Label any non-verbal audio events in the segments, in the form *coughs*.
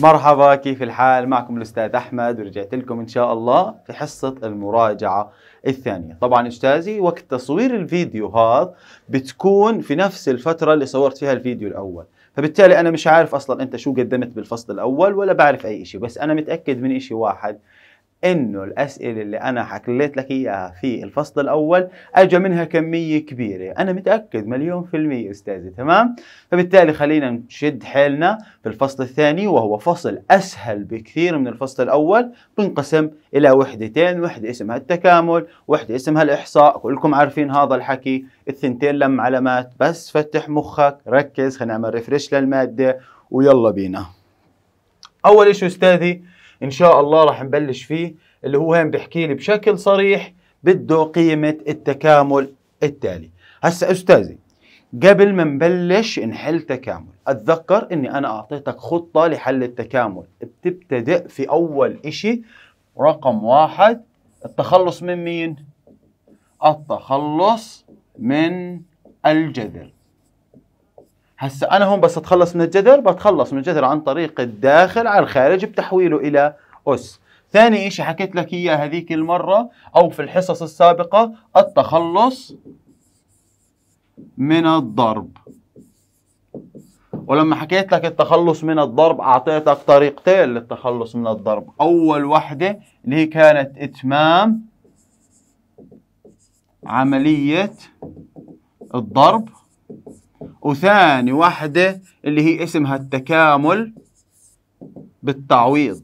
مرحبا كيف الحال معكم الاستاذ احمد ورجعت لكم ان شاء الله في حصه المراجعه الثانيه طبعا استاذي وقت تصوير الفيديو هذا بتكون في نفس الفتره اللي صورت فيها الفيديو الاول فبالتالي انا مش عارف اصلا انت شو قدمت بالفصل الاول ولا بعرف اي شيء بس انا متاكد من شيء واحد انه الاسئله اللي انا حكيت لك اياها في الفصل الاول اجى منها كميه كبيره انا متاكد مليون في الميه استاذي تمام فبالتالي خلينا نشد حيلنا في الفصل الثاني وهو فصل اسهل بكثير من الفصل الاول بنقسم الى وحدتين وحده اسمها التكامل وحده اسمها الاحصاء كلكم عارفين هذا الحكي الثنتين لم علامات بس فتح مخك ركز خلينا نعمل ريفرش للماده ويلا بينا اول شيء استاذي ان شاء الله راح نبلش فيه اللي هو هين بيحكي لي بشكل صريح بده قيمه التكامل التالي هسا استاذي قبل ما نبلش نحل تكامل اتذكر اني انا اعطيتك خطه لحل التكامل بتبتدئ في اول اشي رقم واحد التخلص من مين التخلص من الجذر هسه انا هون بس اتخلص من الجذر بتخلص من الجذر عن طريق الداخل على الخارج بتحويله الى اس ثاني شيء حكيت لك اياه هذيك المره او في الحصص السابقه التخلص من الضرب ولما حكيت لك التخلص من الضرب اعطيتك طريقتين للتخلص من الضرب اول وحده اللي هي كانت اتمام عمليه الضرب وثاني واحدة اللي هي اسمها التكامل بالتعويض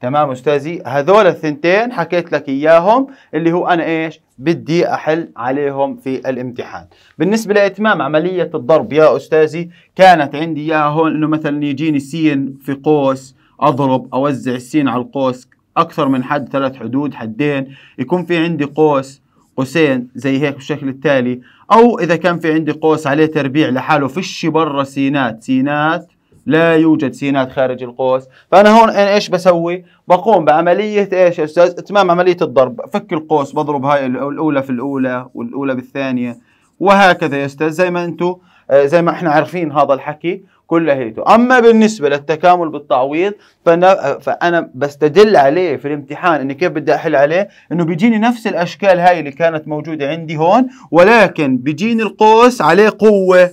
تمام أستاذي هذول الثنتين حكيت لك إياهم اللي هو أنا إيش بدي أحل عليهم في الامتحان بالنسبة لإتمام عملية الضرب يا أستاذي كانت عندي إياها هون إنه مثلا يجيني سين في قوس أضرب أوزع السين على القوس أكثر من حد ثلاث حدود حدين يكون في عندي قوس قوسين زي هيك بالشكل التالي او اذا كان في عندي قوس عليه تربيع لحاله فيش برا سينات سينات لا يوجد سينات خارج القوس فانا هون انا ايش بسوي بقوم بعمليه ايش يا استاذ اتمام عمليه الضرب فك القوس بضرب هاي الاولى في الاولى والاولى بالثانيه وهكذا يا استاذ زي ما انتم آه، زي ما احنا عارفين هذا الحكي كل هيئته أما بالنسبة للتكامل بالتعويض فأنا, فأنا بستدل عليه في الامتحان أني كيف بدي أحل عليه أنه بيجيني نفس الأشكال هاي اللي كانت موجودة عندي هون ولكن بيجيني القوس عليه قوة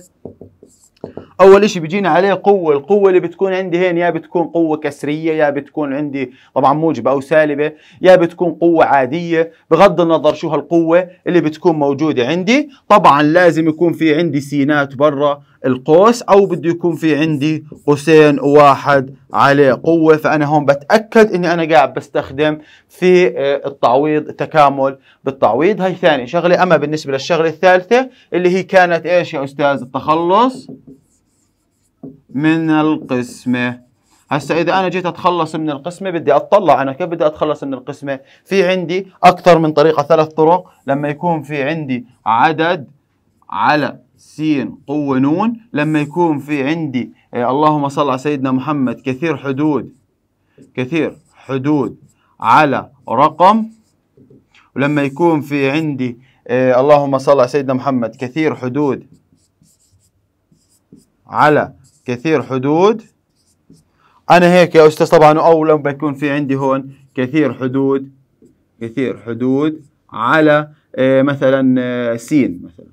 اول شيء بيجينا عليه قوه القوه اللي بتكون عندي هين يا بتكون قوه كسريه يا بتكون عندي طبعا موجبه او سالبه يا بتكون قوه عاديه بغض النظر شو هالقوه اللي بتكون موجوده عندي طبعا لازم يكون في عندي سينات برا القوس او بده يكون في عندي قوسين واحد عليه قوه فانا هون بتاكد اني انا قاعد بستخدم في آه، التعويض تكامل بالتعويض هاي ثاني شغله اما بالنسبه للشغله الثالثه اللي هي كانت ايش يا استاذ التخلص من القسمه هسا اذا انا جيت اتخلص من القسمه بدي اطلع انا كيف بدي اتخلص من القسمه في عندي اكثر من طريقه ثلاث طرق لما يكون في عندي عدد على س قوه نون لما يكون في عندي إيه، اللهم صل على سيدنا محمد كثير حدود كثير حدود على رقم ولما يكون في عندي إيه، اللهم صل على سيدنا محمد كثير حدود على كثير حدود انا هيك يا استاذ طبعا اول لما يكون في عندي هون كثير حدود كثير حدود على إيه، مثلا سين مثلا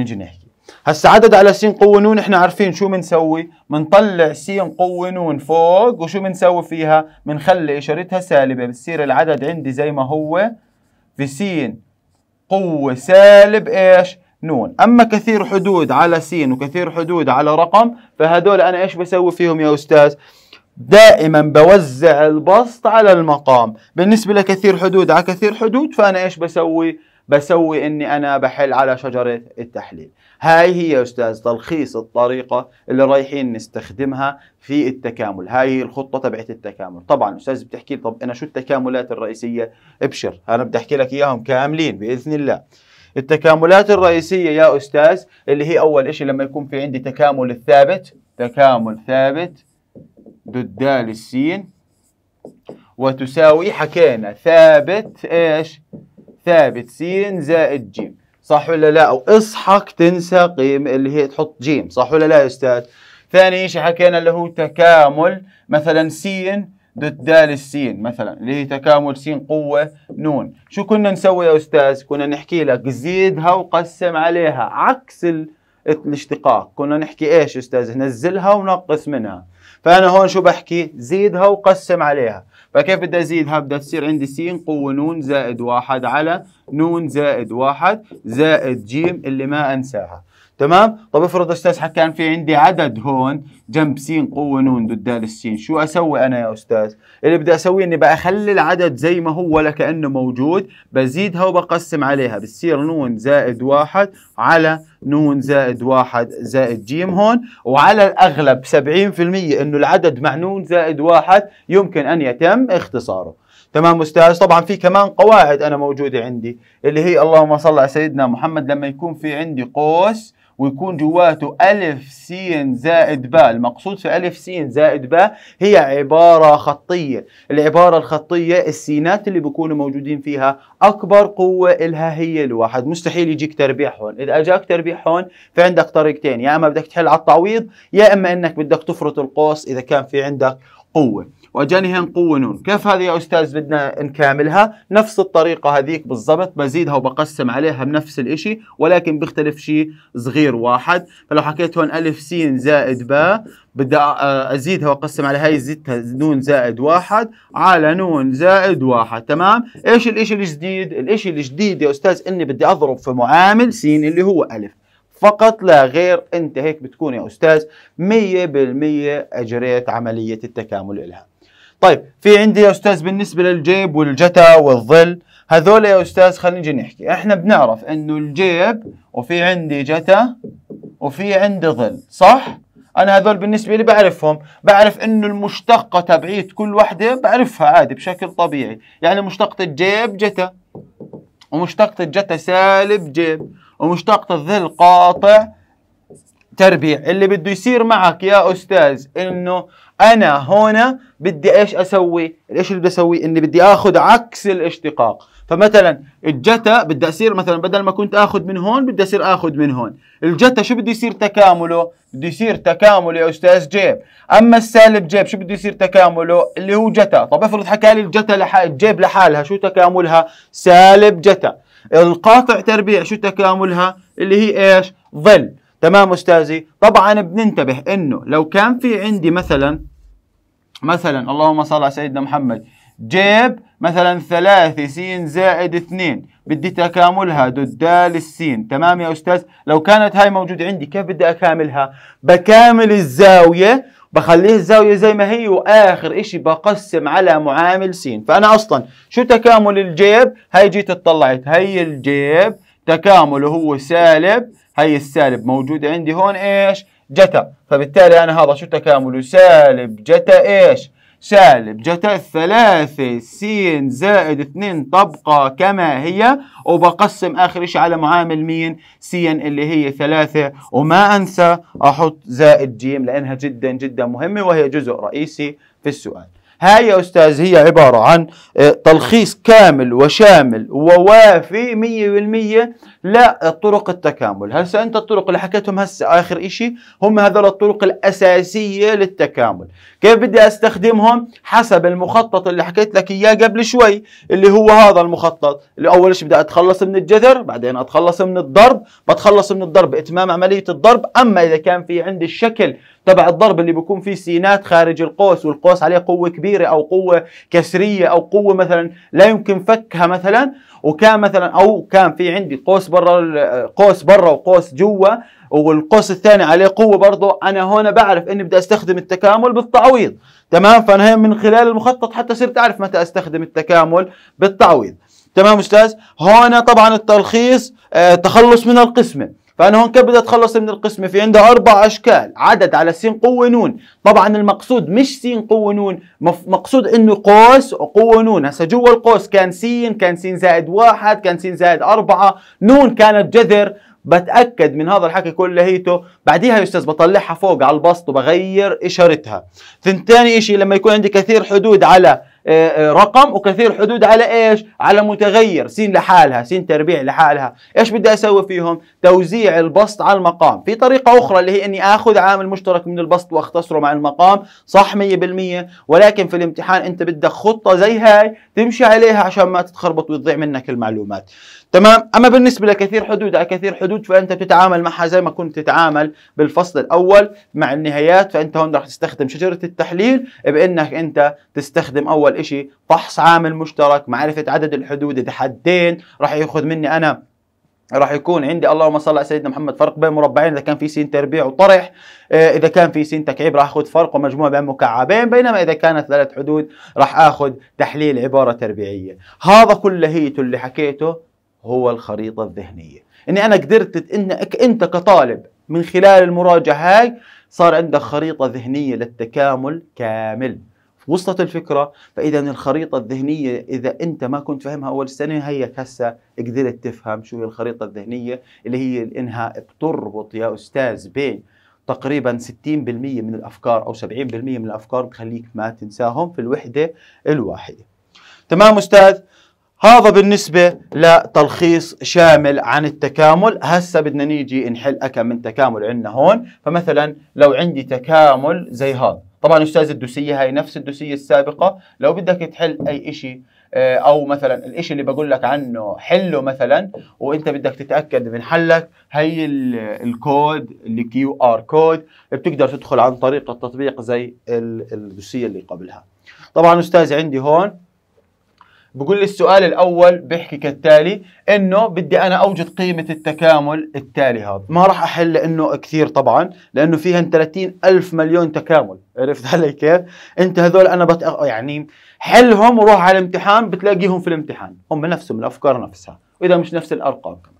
نجي نحكي هسا عدد على س قوة نون احنا عارفين شو بنسوي بنطلع س قوة نون فوق وشو بنسوي فيها بنخلي اشارتها سالبة بتصير العدد عندي زي ما هو في س قوة سالب ايش نون اما كثير حدود على س وكثير حدود على رقم فهدول انا ايش بسوي فيهم يا استاذ دائما بوزع البسط على المقام بالنسبة لكثير حدود على كثير حدود فأنا إيش بسوي؟ بسوي إني أنا بحل على شجرة التحليل هاي هي يا أستاذ تلخيص الطريقة اللي رايحين نستخدمها في التكامل هاي هي الخطة تبعت التكامل طبعا أستاذ بتحكي لي طب أنا شو التكاملات الرئيسية ابشر أنا بدي أحكي لك إياهم كاملين بإذن الله التكاملات الرئيسية يا أستاذ اللي هي أول إشي لما يكون في عندي تكامل الثابت تكامل ثابت ضد دال السين وتساوي حكينا ثابت إيش ثابت سين زائد جيم صح ولا لا او اصحك تنسى قيمة اللي هي تحط جيم صح ولا لا يا استاذ ثاني شيء حكينا اللي هو تكامل مثلا سين ضد دال السين مثلا اللي هي تكامل سين قوة نون شو كنا نسوي يا أستاذ كنا نحكي لك زيدها وقسم عليها عكس الاشتقاق كنا نحكي إيش يا أستاذ نزلها ونقص منها فأنا هون شو بحكي زيدها وقسم عليها فكيف بدي ازيدها بدها تصير عندي س قوه ن زائد واحد على ن زائد واحد زائد ج اللي ما انساها تمام طب افرض استاذ كان في عندي عدد هون جنب س قوه ن ضد د السين شو اسوي انا يا استاذ اللي بدي اسويه اني بخلي العدد زي ما هو لكانه موجود بزيدها وبقسم عليها بتصير ن زائد واحد على ن زائد واحد زائد ج هون وعلى الاغلب 70% انه العدد مع ن زائد واحد يمكن ان يتم اختصاره تمام استاذ طبعا في كمان قواعد انا موجوده عندي اللي هي اللهم صل على سيدنا محمد لما يكون في عندي قوس ويكون جواته ألف سين زائد باء المقصود في ألف سين زائد باء هي عبارة خطية العبارة الخطية السينات اللي بيكونوا موجودين فيها أكبر قوة إلها هي الواحد مستحيل يجيك تربيع هون إذا أجاك تربيع هون في عندك طريقتين يا إما بدك تحل على التعويض يا إما إنك بدك تفرط القوس إذا كان في عندك قوة قوة نون كيف هذه يا أستاذ بدنا نكاملها نفس الطريقة هذيك بالضبط بزيدها وبقسم عليها بنفس الإشي ولكن بيختلف شيء صغير واحد فلو حكيت هون ألف سين زائد باء بدي أزيدها وأقسم على هاي زدتها نون زائد واحد على نون زائد واحد تمام إيش الإشي الجديد الإشي الجديد يا أستاذ إني بدي أضرب في معامل سين اللي هو ألف فقط لا غير انت هيك بتكون يا استاذ 100% اجريت عمليه التكامل الها طيب في عندي يا استاذ بالنسبه للجيب والجتا والظل هذول يا استاذ خلينا نجي نحكي احنا بنعرف انه الجيب وفي عندي جتا وفي عندي ظل صح انا هذول بالنسبه لي بعرفهم بعرف انه المشتقه تبعيت كل وحده بعرفها عادي بشكل طبيعي يعني مشتقه الجيب جتا ومشتقه الجتا سالب جيب ومشتقه الظل قاطع تربيع اللي بده يصير معك يا استاذ انه انا هنا بدي ايش اسوي؟ ايش اللي بدي اسويه؟ اني بدي اخذ عكس الاشتقاق، فمثلا الجتا بدي اصير مثلا بدل ما كنت اخذ من هون بدي اصير اخذ من هون، الجتا شو بده يصير تكامله؟ بده يصير تكامله يا استاذ جيب، اما السالب جيب شو بده يصير تكامله؟ اللي هو جتا، طب افرض حكى لي الجتا لحال الجيب لحالها شو تكاملها؟ سالب جتا، القاطع تربيع شو تكاملها؟ اللي هي ايش؟ ظل تمام أستاذي طبعا بننتبه أنه لو كان في عندي مثلا مثلا اللهم صل على سيدنا محمد جيب مثلا ثلاثة س زائد اثنين بدي تكاملها ضد د السين تمام يا أستاذ لو كانت هاي موجودة عندي كيف بدي أكاملها بكامل الزاوية بخليه الزاوية زي ما هي وآخر إشي بقسم على معامل س فأنا أصلا شو تكامل الجيب هاي جيت اطلعت هاي الجيب تكامله هو سالب هي السالب موجود عندي هون ايش جتا فبالتالي انا هذا شو تكامله سالب جتا ايش سالب جتا الثلاثة س زائد اثنين طبقة كما هي وبقسم آخر شيء على معامل مين س اللي هي ثلاثة وما أنسى أحط زائد ج لأنها جدا جدا مهمة وهي جزء رئيسي في السؤال هاي يا أستاذ هي عبارة عن آه، تلخيص كامل وشامل ووافي 100% لا طرق التكامل هسه انت الطرق اللي حكيتهم هسه اخر شيء هم هذول الطرق الاساسيه للتكامل كيف بدي استخدمهم حسب المخطط اللي حكيت لك اياه قبل شوي اللي هو هذا المخطط اللي اول شيء بدي اتخلص من الجذر بعدين اتخلص من الضرب بتخلص من الضرب اتمام عمليه الضرب اما اذا كان في عندي الشكل تبع الضرب اللي بيكون فيه سينات خارج القوس والقوس عليه قوه كبيره او قوه كسريه او قوه مثلا لا يمكن فكها مثلا وكان مثلا او كان في عندي قوس برا قوس برا وقوس جوا والقوس الثاني عليه قوه برضه انا هنا بعرف اني بدي استخدم التكامل بالتعويض تمام فانا هي من خلال المخطط حتى صرت اعرف متى استخدم التكامل بالتعويض تمام استاذ هون طبعا التلخيص آه تخلص من القسمه فأنا هون كيف بدي أتخلص من القسمة في عندها أربع أشكال عدد على س قوة نون طبعا المقصود مش س قوة نون مقصود إنه قوس وقوة نون هسا جوا القوس كان س كان س زائد واحد كان س زائد أربعة نون كانت جذر بتأكد من هذا الحكي كلهيته، بعديها يا أستاذ بطلعها فوق على البسط وبغير إشارتها ثاني إشي لما يكون عندي كثير حدود على آه، آه، رقم وكثير حدود على ايش على متغير س لحالها س تربيع لحالها ايش بدي اسوي فيهم توزيع البسط على المقام في طريقه اخرى اللي هي اني اخذ عامل مشترك من البسط واختصره مع المقام صح 100% ولكن في الامتحان انت بدك خطه زي هاي تمشي عليها عشان ما تتخربط وتضيع منك المعلومات تمام اما بالنسبه لكثير حدود على كثير حدود فانت بتتعامل معها زي ما كنت تتعامل بالفصل الاول مع النهايات فانت هون راح تستخدم شجره التحليل بانك انت تستخدم اول شيء فحص عامل مشترك معرفه عدد الحدود اذا حدين راح ياخذ مني انا راح يكون عندي اللهم صل على سيدنا محمد فرق بين مربعين اذا كان في سين تربيع وطرح آه، اذا كان في سين تكعيب راح اخذ فرق ومجموع بين مكعبين بينما اذا كانت ثلاث حدود راح اخذ تحليل عباره تربيعيه هذا كله هيته اللي حكيته هو الخريطة الذهنية اني انا قدرت انك انت كطالب من خلال المراجعة هاي صار عندك خريطة ذهنية للتكامل كامل وصلت الفكرة فإذا الخريطة الذهنية إذا أنت ما كنت فاهمها أول سنة هي هسه قدرت تفهم شو هي الخريطة الذهنية اللي هي إنها بتربط يا أستاذ بين تقريبا 60% من الأفكار أو 70% من الأفكار بخليك ما تنساهم في الوحدة الواحدة تمام أستاذ هذا بالنسبة لتلخيص شامل عن التكامل هسا بدنا نيجي نحل أكم من تكامل عندنا هون فمثلا لو عندي تكامل زي هذا طبعا أستاذ الدوسية هاي نفس الدوسية السابقة لو بدك تحل أي إشي آه، او مثلا الاشي اللي بقول لك عنه حله مثلا وانت بدك تتاكد من حلك هي الكود اللي كيو ار كود بتقدر تدخل عن طريق التطبيق زي الدوسيه اللي قبلها طبعا استاذ عندي هون بقول لي السؤال الأول بيحكي كالتالي إنه بدي أنا أوجد قيمة التكامل التالي هذا ما راح أحل لأنه كثير طبعا لأنه فيهن 30 ألف مليون تكامل عرفت علي كيف؟ أنت هذول أنا بتأ... يعني حلهم وروح على الامتحان بتلاقيهم في الامتحان هم نفسهم الأفكار نفسها وإذا مش نفس الأرقام كمان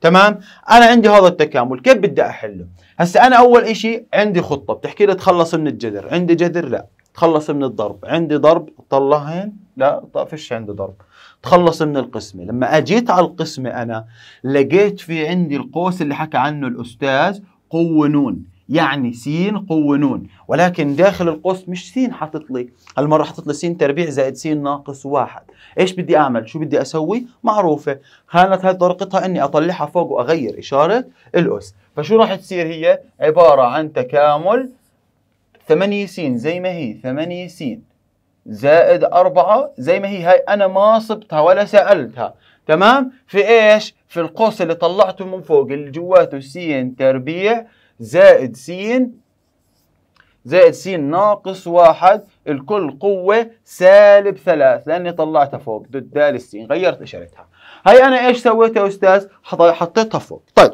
تمام؟ أنا عندي هذا التكامل كيف بدي أحله؟ هسا أنا أول إشي عندي خطة بتحكي لي تخلص من الجذر عندي جذر لا تخلص من الضرب عندي ضرب طلعين لا فيش عندي ضرب تخلص من القسمة لما أجيت على القسمة أنا لقيت في عندي القوس اللي حكى عنه الأستاذ قوة نون يعني س قوة نون ولكن داخل القوس مش سين حاطط لي هالمرة حاطط لي س تربيع زائد سين ناقص واحد ايش بدي اعمل شو بدي اسوي معروفة كانت هاي طريقتها اني اطلعها فوق واغير اشارة الاس فشو راح تصير هي عبارة عن تكامل 8 س زي ما هي 8 س زائد 4 زي ما هي هاي انا ما صبتها ولا سالتها تمام في ايش في القوس اللي طلعته من فوق اللي جواته س تربيع زائد س زائد س ناقص واحد الكل قوة سالب ثلاث لأني طلعتها فوق ضد دال السين غيرت إشارتها هاي أنا إيش سويت يا أستاذ حطيتها فوق طيب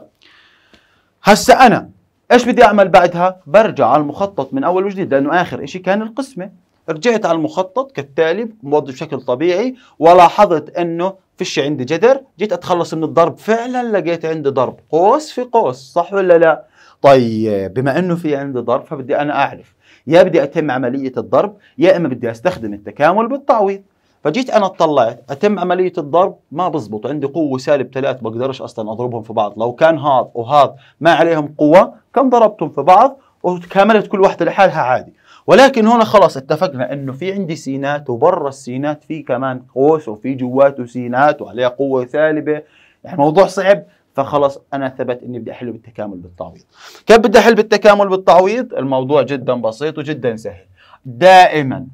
هسا أنا ايش بدي اعمل بعدها برجع على المخطط من اول وجديد لانه اخر شيء كان القسمه رجعت على المخطط كالتالي موظف بشكل طبيعي ولاحظت انه فيش عندي جذر جيت اتخلص من الضرب فعلا لقيت عندي ضرب قوس في قوس صح ولا لا طيب بما انه في عندي ضرب فبدي انا اعرف يا بدي اتم عمليه الضرب يا اما بدي استخدم التكامل بالتعويض فجيت انا اطلعت اتم عمليه الضرب ما بزبط عندي قوه سالب ثلاث بقدرش اصلا اضربهم في بعض لو كان هذا وهذا ما عليهم قوه كان ضربتهم في بعض وتكاملت كل واحده لحالها عادي ولكن هنا خلاص اتفقنا انه في عندي سينات وبرا السينات في كمان قوس وفي جواته سينات وعليها قوه سالبه يعني موضوع صعب فخلص انا ثبت اني بدي احله بالتكامل بالتعويض كيف بدي احل بالتكامل بالتعويض الموضوع جدا بسيط وجدا سهل دائما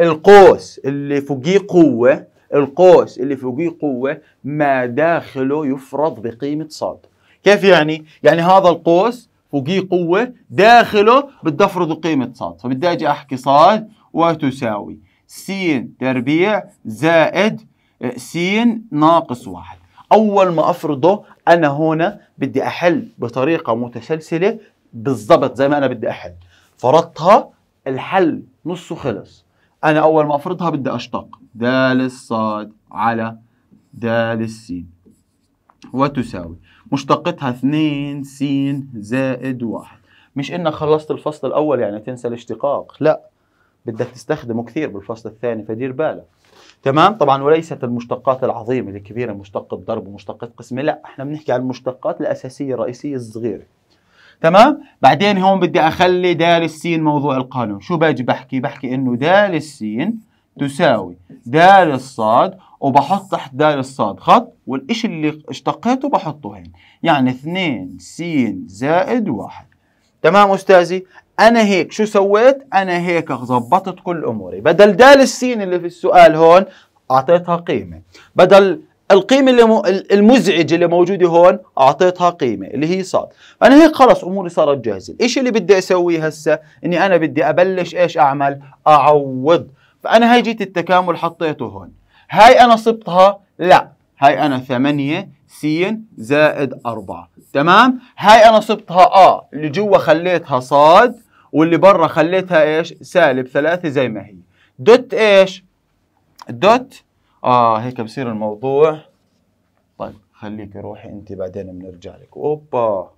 القوس اللي فوقيه قوة القوس اللي فوقيه قوة ما داخله يفرض بقيمة صاد كيف يعني؟ يعني هذا القوس فوقيه قوة داخله بدي أفرض قيمة صاد فبدي أجي أحكي صاد وتساوي س تربيع زائد آه، س ناقص واحد أول ما أفرضه أنا هنا بدي أحل بطريقة متسلسلة بالضبط زي ما أنا بدي أحل فرضتها الحل نصه خلص انا اول ما افرضها بدي اشتق د الصاد على د السين وتساوي مشتقتها 2 س زائد واحد مش انك خلصت الفصل الاول يعني تنسى الاشتقاق لا بدك تستخدمه كثير بالفصل الثاني فدير بالك تمام طبعا وليست المشتقات العظيمه الكبيره مشتقه ضرب ومشتقه قسمه لا احنا بنحكي عن المشتقات الاساسيه الرئيسيه الصغيره تمام بعدين هون بدي اخلي دال السين موضوع القانون شو باجي بحكي بحكي انه دال السين تساوي دال الصاد وبحط تحت دال الصاد خط والإشي اللي اشتقيته بحطه هين يعني 2 سين زائد واحد تمام أستاذي أنا هيك شو سويت أنا هيك ظبطت كل أموري بدل دال السين اللي في السؤال هون أعطيتها قيمة بدل القيمه اللي المزعجه اللي موجوده هون اعطيتها قيمه اللي هي صاد انا هيك خلص اموري صارت جاهزه الشيء اللي بدي اسويه هسه اني انا بدي ابلش ايش اعمل اعوض فانا هاي جيت التكامل حطيته هون هاي انا صبتها لا هاي انا 8 س زائد 4 تمام هاي انا صبتها اه اللي جوا خليتها صاد واللي برا خليتها ايش سالب 3 زي ما هي دوت ايش دوت اه هيك بصير الموضوع طيب خليك روحي انت بعدين بنرجع لك اوبا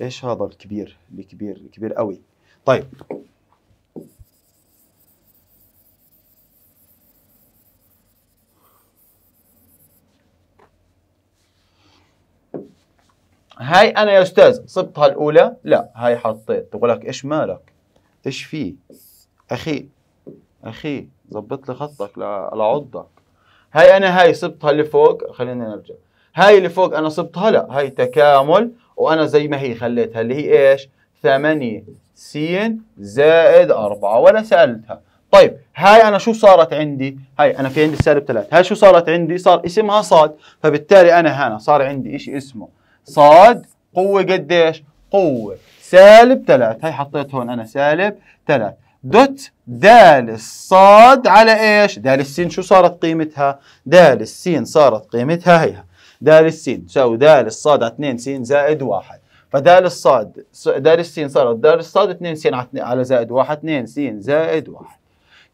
ايش هذا الكبير الكبير الكبير قوي طيب هاي انا يا استاذ صبتها الاولى لا هاي حطيت بقول لك ايش مالك ايش في اخي اخي زبط لي خطك لعضه هاي انا هاي صبتها لفوق خلينا نرجع هاي اللي فوق انا صبتها لا هاي تكامل وانا زي ما هي خليتها اللي هي ايش 8 س زائد 4 ولا سالتها طيب هاي انا شو صارت عندي هاي انا في عندي سالب 3 هاي شو صارت عندي صار اسمها صاد فبالتالي انا هنا صار عندي ايش اسمه صاد قوه قديش قوه سالب 3 هاي حطيت هون انا سالب 3 دوت دال الصاد على ايش؟ دال السين شو صارت قيمتها؟ دال السين صارت قيمتها هيها دال السين تساوي دال الصاد على 2 س زائد 1 فدال الصاد دال السين صارت دال الصاد 2 س على زائد 1 2 س زائد 1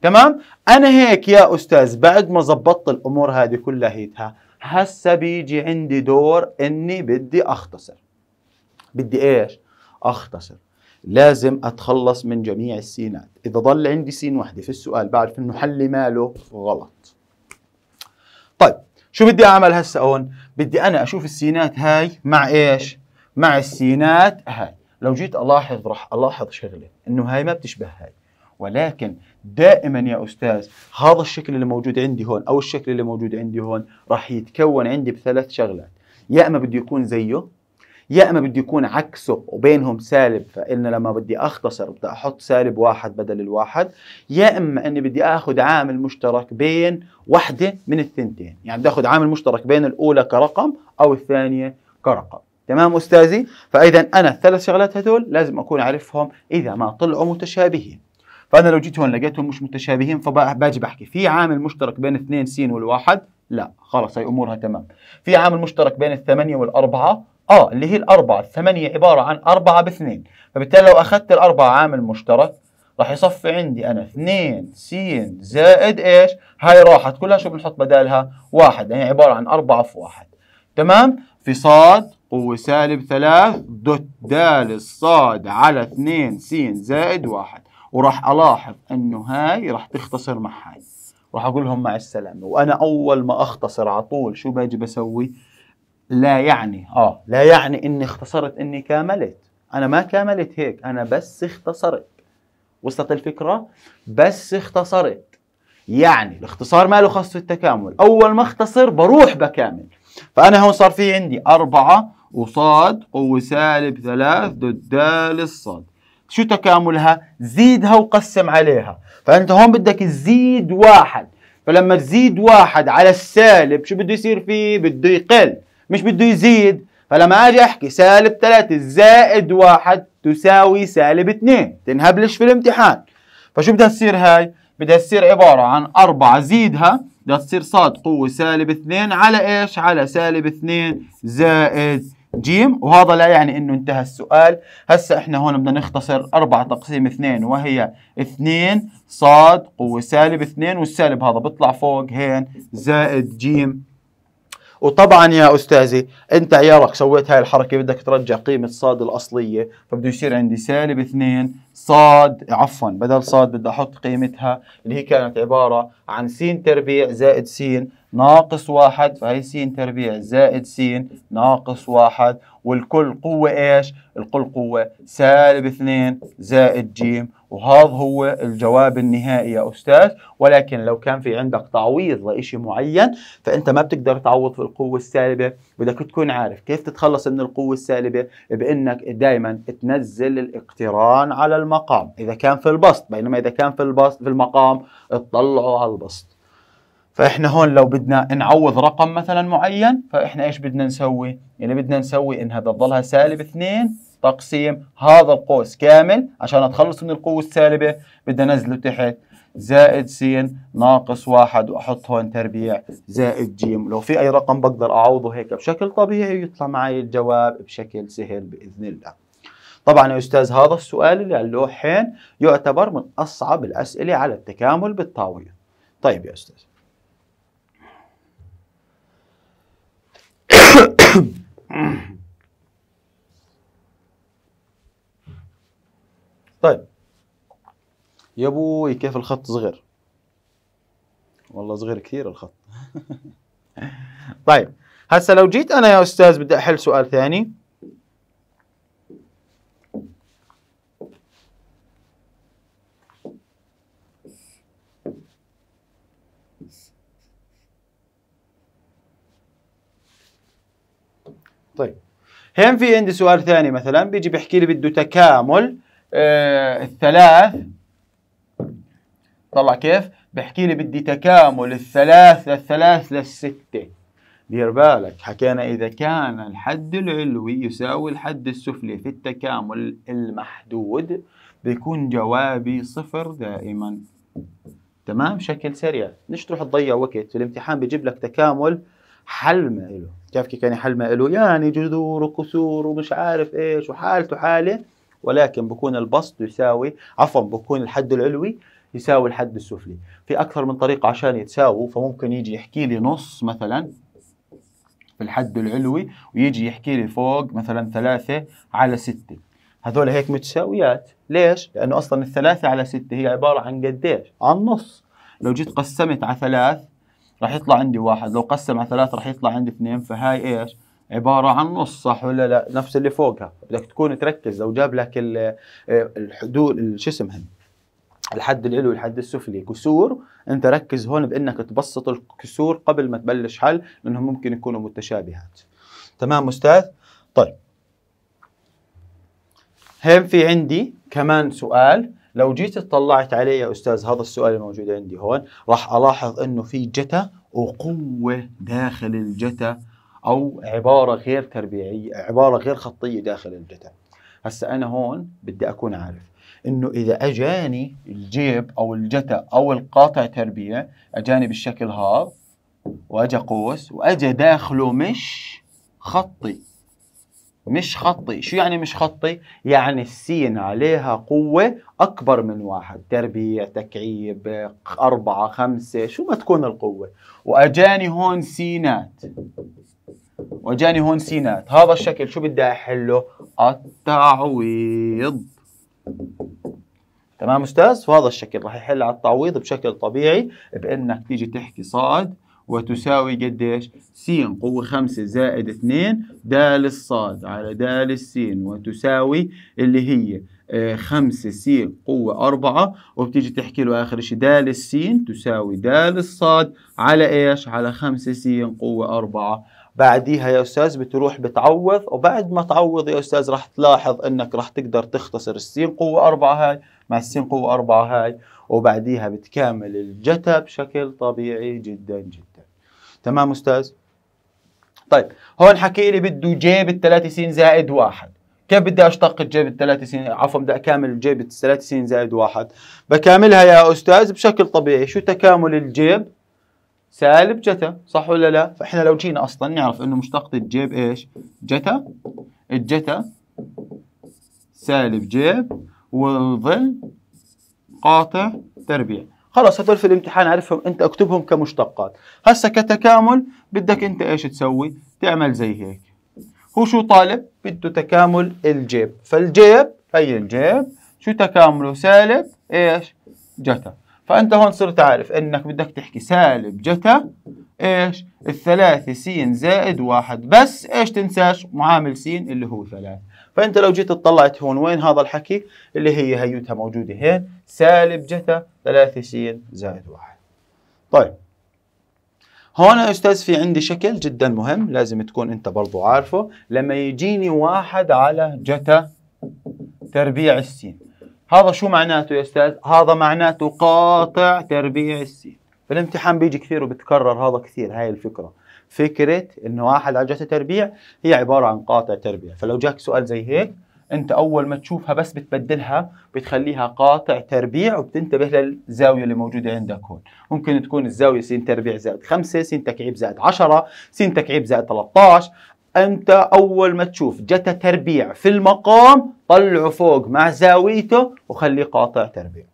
تمام؟ أنا هيك يا أستاذ بعد ما ظبطت الأمور هذه كلهيتها هسه بيجي عندي دور إني بدي أختصر بدي إيش؟ أختصر لازم اتخلص من جميع السينات اذا ضل عندي سين واحده في السؤال بعرف انه حلي ماله غلط طيب شو بدي اعمل هسه هون بدي انا اشوف السينات هاي مع ايش مع السينات هاي لو جيت الاحظ راح الاحظ شغله انه هاي ما بتشبه هاي ولكن دائما يا استاذ هذا الشكل اللي موجود عندي هون او الشكل اللي موجود عندي هون راح يتكون عندي بثلاث شغلات يا اما بده يكون زيه يا اما بده يكون عكسه وبينهم سالب فان لما بدي اختصر بدي احط سالب واحد بدل الواحد يا اما اني بدي اخذ عامل مشترك بين وحده من الثنتين يعني بدي اخذ عامل مشترك بين الاولى كرقم او الثانيه كرقم تمام استاذي فاذا انا الثلاث شغلات هذول لازم اكون عارفهم اذا ما طلعوا متشابهين فانا لو جيت هون لقيتهم مش متشابهين فباجي بحكي في عامل مشترك بين اثنين س والواحد لا خلص هي امورها تمام في عامل مشترك بين الثمانيه والاربعه اه اللي هي الاربعه الثمانيه عباره عن اربعه باثنين فبالتالي لو اخذت الاربعه عامل مشترك راح يصفي عندي انا اثنين س زائد ايش؟ هاي راحت كلها شو بنحط بدالها؟ واحد يعني عباره عن اربعه في واحد تمام؟ في صاد قوة سالب ثلاث دوت دال الصاد على اثنين س زائد واحد وراح الاحظ انه هاي راح تختصر مع هاي راح اقول لهم مع السلامه وانا اول ما اختصر على طول شو باجي بسوي لا يعني اه لا يعني اني اختصرت اني كاملت انا ما كاملت هيك انا بس اختصرت وصلت الفكره بس اختصرت يعني الاختصار ما له خاص في التكامل اول ما اختصر بروح بكامل فانا هون صار في عندي أربعة وصاد قوة سالب ثلاث ضد د الصاد شو تكاملها زيدها وقسم عليها فانت هون بدك تزيد واحد فلما تزيد واحد على السالب شو بده يصير فيه بده يقل مش بده يزيد فلما اجي احكي سالب 3 زائد 1 تساوي سالب 2 تنهبلش في الامتحان فشو بدها تصير هاي بدها تصير عباره عن 4 زيدها بدها تصير صاد قوه سالب 2 على ايش على سالب 2 زائد جيم وهذا لا يعني انه انتهى السؤال هسه احنا هون بدنا نختصر 4 تقسيم 2 وهي 2 صاد قوة سالب 2 والسالب هذا بيطلع فوق هين زائد جيم وطبعا يا استاذي انت عيارك سويت هاي الحركه بدك ترجع قيمه صاد الاصليه فبده يصير عندي سالب 2 صاد عفوا بدل صاد بدي احط قيمتها اللي هي كانت عباره عن س تربيع زائد س ناقص واحد فهي س تربيع زائد س ناقص واحد والكل قوة ايش؟ الكل قوة سالب اثنين زائد جيم وهذا هو الجواب النهائي يا أستاذ ولكن لو كان في عندك تعويض لإشي معين فأنت ما بتقدر تعوض في القوة السالبة بدك تكون عارف كيف تتخلص من القوة السالبة بأنك دائما تنزل الاقتران على المقام إذا كان في البسط بينما إذا كان في البسط في المقام تطلعه على البسط فاحنا هون لو بدنا نعوض رقم مثلا معين فاحنا ايش بدنا نسوي؟ اللي يعني بدنا نسوي انها بتضلها سالب 2 تقسيم هذا القوس كامل عشان اتخلص من القوة السالبة بدي انزله تحت زائد س ناقص واحد واحط هون تربيع زائد ج لو في اي رقم بقدر اعوضه هيك بشكل طبيعي يطلع معي الجواب بشكل سهل باذن الله. طبعا يا استاذ هذا السؤال اللي على اللوحين يعتبر من اصعب الاسئله على التكامل بالطاوله. طيب يا استاذ *coughs* طيب يا ابوي كيف الخط صغير والله صغير كثير الخط *laughs* طيب هسه لو جيت انا يا استاذ بدي احل سؤال ثاني هين في عندي سؤال ثاني مثلا بيجي بيحكي لي بده تكامل آه الثلاث طلع كيف بحكي لي بدي تكامل الثلاث للثلاث للستة دير بالك حكينا إذا كان الحد العلوي يساوي الحد السفلي في التكامل المحدود بيكون جوابي صفر دائما تمام بشكل سريع مش تروح تضيع وقت في الامتحان بيجيب لك تكامل حل ما إله كيف كان يحل ما له يعني جذور وكسور ومش عارف ايش وحالته حاله ولكن بكون البسط يساوي عفوا بكون الحد العلوي يساوي الحد السفلي في اكثر من طريقه عشان يتساووا فممكن يجي يحكي لي نص مثلا في الحد العلوي ويجي يحكي لي فوق مثلا ثلاثة على ستة هذول هيك متساويات ليش؟ لأنه أصلا الثلاثة على ستة هي عبارة عن قديش؟ عن نص لو جيت قسمت على ثلاث راح يطلع عندي واحد لو قسم على ثلاث راح يطلع عندي اثنين فهاي ايش؟ عبارة عن نص صح ولا لا؟ نفس اللي فوقها بدك تكون تركز لو جاب لك آه، الحدود شو اسمها الحد العلوي والحد السفلي كسور انت ركز هون بانك تبسط الكسور قبل ما تبلش حل لانهم ممكن يكونوا متشابهات تمام استاذ طيب هم في عندي كمان سؤال لو جيت اطلعت عليه يا استاذ هذا السؤال الموجود عندي هون راح الاحظ انه في جتا وقوه داخل الجتا او عباره غير تربيعيه عباره غير خطيه داخل الجتا هسه انا هون بدي اكون عارف انه اذا اجاني الجيب او الجتا او القاطع تربيع اجاني بالشكل هذا واجا قوس واجا داخله مش خطي مش خطي شو يعني مش خطي؟ يعني السين عليها قوة أكبر من واحد تربيع تكعيب أربعة خمسة شو ما تكون القوة وأجاني هون سينات وأجاني هون سينات هذا الشكل شو بدي أحله؟ التعويض تمام أستاذ؟ وهذا الشكل رح يحل على التعويض بشكل طبيعي بأنك تيجي تحكي صاد وتساوي قديش س قوة خمسة زائد اثنين د الصاد على د السين وتساوي اللي هي آه، خمسة س قوة أربعة وبتيجي تحكي له آخر شيء د السين تساوي د الصاد على إيش على خمسة س قوة أربعة بعديها يا استاذ بتروح بتعوض وبعد ما تعوض يا استاذ رح تلاحظ انك رح تقدر تختصر السين قوة أربعة هاي مع السين قوة أربعة هاي وبعديها بتكامل الجتا بشكل طبيعي جدا جدا تمام أستاذ؟ طيب هون حكي لي بده جيب ال 30 زائد واحد كيف بدي اشتق الجيب ال 30 عفوا بدي اكامل الجيب ال 30 زائد واحد بكاملها يا استاذ بشكل طبيعي شو تكامل الجيب سالب جتا صح ولا لا فاحنا لو جينا اصلا نعرف انه مشتقة الجيب ايش جتا الجتا سالب جيب وظل قاطع تربيع خلص هدول في الامتحان عارفهم انت اكتبهم كمشتقات هسه كتكامل بدك انت ايش تسوي تعمل زي هيك هو شو طالب بده تكامل الجيب فالجيب هي الجيب شو تكامله سالب ايش جتا فانت هون صرت عارف انك بدك تحكي سالب جتا ايش الثلاثة س زائد واحد بس ايش تنساش معامل س اللي هو ثلاثة فانت لو جيت اطلعت هون وين هذا الحكي اللي هي هيوتها موجوده هين سالب جتا 3 س زائد 1 طيب هون يا استاذ في عندي شكل جدا مهم لازم تكون انت برضو عارفه لما يجيني واحد على جتا تربيع السين هذا شو معناته يا استاذ هذا معناته قاطع تربيع السين في الامتحان بيجي كثير وبتكرر هذا كثير هاي الفكره فكره انه واحد على جهه تربيع هي عباره عن قاطع تربيع فلو جاك سؤال زي هيك انت اول ما تشوفها بس بتبدلها بتخليها قاطع تربيع وبتنتبه للزاويه اللي موجوده عندك هون ممكن تكون الزاويه س تربيع زائد 5 س تكعيب زائد 10 س تكعيب زائد 13 انت اول ما تشوف جتا تربيع في المقام طلعه فوق مع زاويته وخليه قاطع تربيع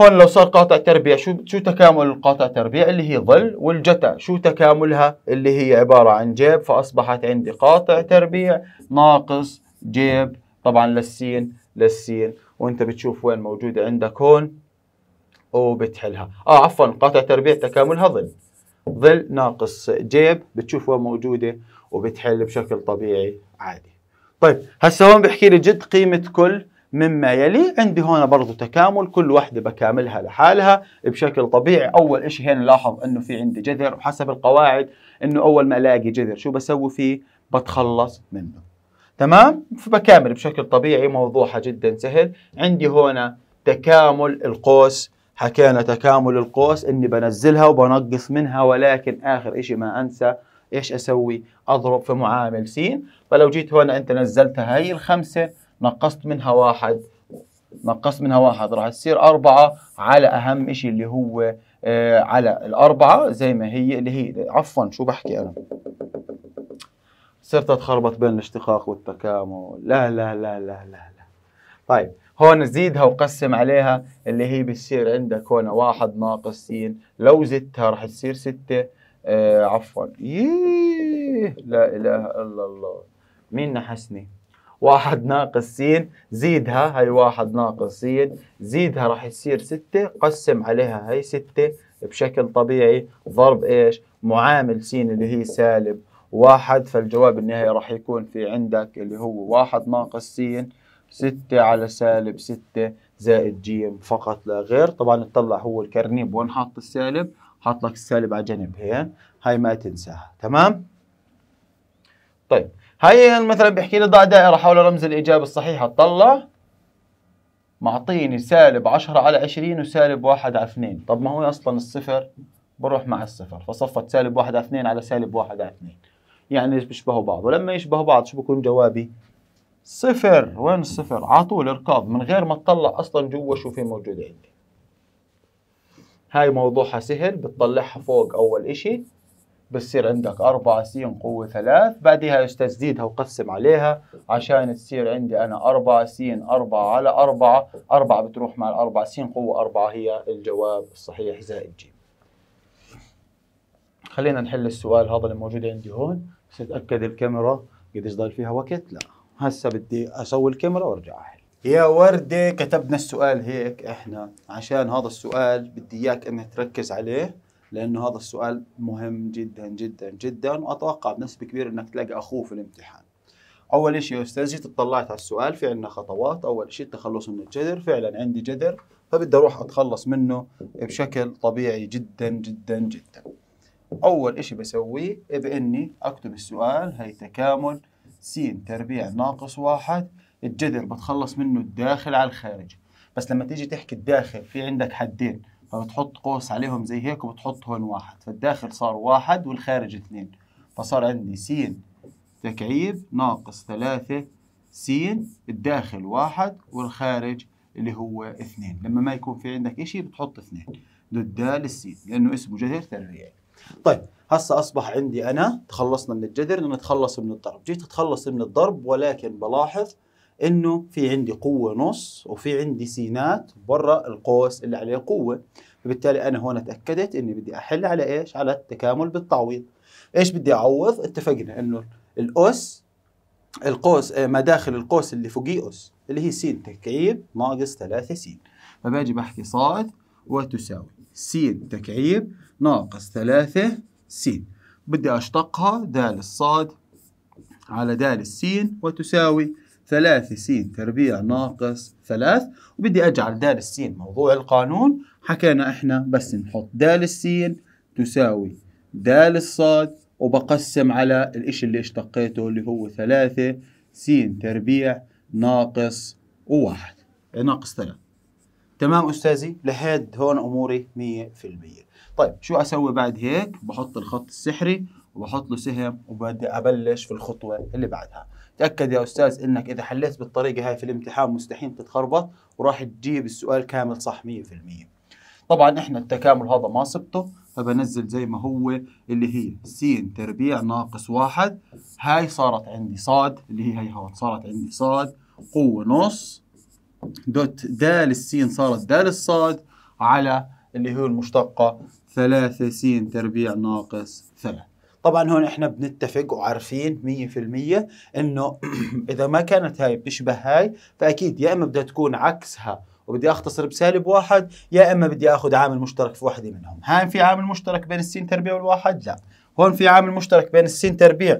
هون لو صار قاطع تربيع شو شو تكامل القاطع تربيع اللي هي ظل والجتا شو تكاملها اللي هي عبارة عن جيب فأصبحت عندي قاطع تربيع ناقص جيب طبعا للسين للسين وانت بتشوف وين موجودة عندك هون وبتحلها اه عفوا قاطع تربيع تكاملها ظل ظل ناقص جيب بتشوف وين موجودة وبتحل بشكل طبيعي عادي طيب هسه هون بحكي لي جد قيمة كل مما يلي عندي هون برضو تكامل كل وحدة بكاملها لحالها بشكل طبيعي أول إشي هنا نلاحظ أنه في عندي جذر وحسب القواعد أنه أول ما ألاقي جذر شو بسوي فيه بتخلص منه تمام فبكامل بشكل طبيعي موضوعها جدا سهل عندي هنا تكامل القوس حكينا تكامل القوس اني بنزلها وبنقص منها ولكن اخر شيء ما انسى ايش اسوي اضرب في معامل سين فلو جيت هنا انت نزلتها هي الخمسه نقصت منها واحد نقصت منها واحد راح تصير أربعة على أهم شيء اللي هو آه على الأربعة زي ما هي اللي هي عفوا شو بحكي أنا صرت أتخربط بين الاشتقاق والتكامل لا لا لا لا لا لا طيب هون زيدها وقسم عليها اللي هي بتصير عندك هون واحد ناقص سين لو زدتها راح تصير ستة آه عفوا ييه لا إله إلا الله مين نحسني واحد ناقص س زيدها هاي واحد ناقص س زيدها راح يصير ستة قسم عليها هاي ستة بشكل طبيعي ضرب ايش معامل س اللي هي سالب واحد فالجواب النهائي راح يكون في عندك اللي هو واحد ناقص س ستة على سالب ستة زائد ج فقط لا غير طبعا اطلع هو الكرنيب وين حاط السالب حاط لك السالب على جنب هي هاي ما تنساها تمام طيب هاي مثلا بيحكي لي ضع دائرة حول رمز الإجابة الصحيحة طلع معطيني سالب 10 على 20 وسالب 1 على 2 طب ما هو أصلا الصفر بروح مع الصفر فصفت سالب 1 على 2 على سالب 1 على 2 يعني بيشبهوا بعض ولما يشبهوا بعض شو بكون جوابي صفر وين الصفر على طول اركاض من غير ما تطلع اصلا جوا شو في موجود عندي هاي موضوعها سهل بتطلعها فوق اول اشي بتصير عندك أربعة س قوة ثلاث بعدها تسديدها وقسم عليها عشان تصير عندي أنا أربعة س أربعة على أربعة أربعة بتروح مع الأربعة سين س قوة أربعة هي الجواب الصحيح زائد جيم خلينا نحل السؤال هذا اللي موجود عندي هون بس اتأكد الكاميرا قديش ضل فيها وقت لا هسه بدي أسوي الكاميرا وأرجع أحل يا وردة كتبنا السؤال هيك إحنا عشان هذا السؤال بدي إياك إنك تركز عليه لانه هذا السؤال مهم جدا جدا جدا واتوقع بنسبه كبيره انك تلاقي اخوه في الامتحان. اول شيء يا استاذ جيت اطلعت على السؤال في عندنا خطوات، اول شيء التخلص من الجذر، فعلا عندي جذر فبدي اروح اتخلص منه بشكل طبيعي جدا جدا جدا. اول شيء بسويه باني اكتب السؤال هي تكامل س تربيع ناقص واحد الجذر بتخلص منه الداخل على الخارج بس لما تيجي تحكي الداخل في عندك حدين فبتحط قوس عليهم زي هيك وبتحط هون واحد فالداخل صار واحد والخارج اثنين فصار عندي س تكعيب ناقص ثلاثة س الداخل واحد والخارج اللي هو اثنين لما ما يكون في عندك اشي بتحط اثنين ضد السين لانه اسمه جذر تربيعي طيب هسه اصبح عندي انا تخلصنا من الجذر نتخلص من الضرب جيت اتخلص من الضرب ولكن بلاحظ انه في عندي قوه نص وفي عندي سينات برا القوس اللي عليه قوه فبالتالي انا هون اتاكدت اني بدي احل على ايش على التكامل بالتعويض ايش بدي اعوض اتفقنا انه الاس القوس آه، ما داخل القوس اللي فوقيه اس اللي هي س تكعيب ناقص 3 س فباجي بحكي صاد وتساوي س تكعيب ناقص 3 س بدي اشتقها دال الصاد على دال السين وتساوي 3 س تربيع ناقص 3 وبدي أجعل دال س موضوع القانون حكينا إحنا بس نحط دال س تساوي دال الصاد وبقسم على الإشي اللي اشتقيته اللي هو 3 س تربيع ناقص واحد إيه، ناقص 3 تمام أستاذي لحد هون أموري 100% طيب شو أسوي بعد هيك بحط الخط السحري وبحط له سهم وبدي أبلش في الخطوة اللي بعدها تأكد يا أستاذ أنك إذا حليت بالطريقة هاي في الامتحان مستحيل تتخربط وراح تجيب السؤال كامل صح 100% طبعا احنا التكامل هذا ما صبته فبنزل زي ما هو اللي هي س تربيع ناقص واحد هاي صارت عندي صاد اللي هي هاي هون صارت عندي صاد قوة نص دوت دال السين صارت دال الصاد على اللي هو المشتقة ثلاثة س تربيع ناقص ثلاثة طبعا هون احنا بنتفق وعارفين 100% انه *clears throat* اذا ما كانت هاي بتشبه هاي فاكيد يا اما بدها تكون عكسها وبدي اختصر بسالب واحد يا اما بدي اخذ عامل مشترك في واحده منهم هان في عامل مشترك بين السين تربيع والواحد لا هون في عامل مشترك بين السين تربيع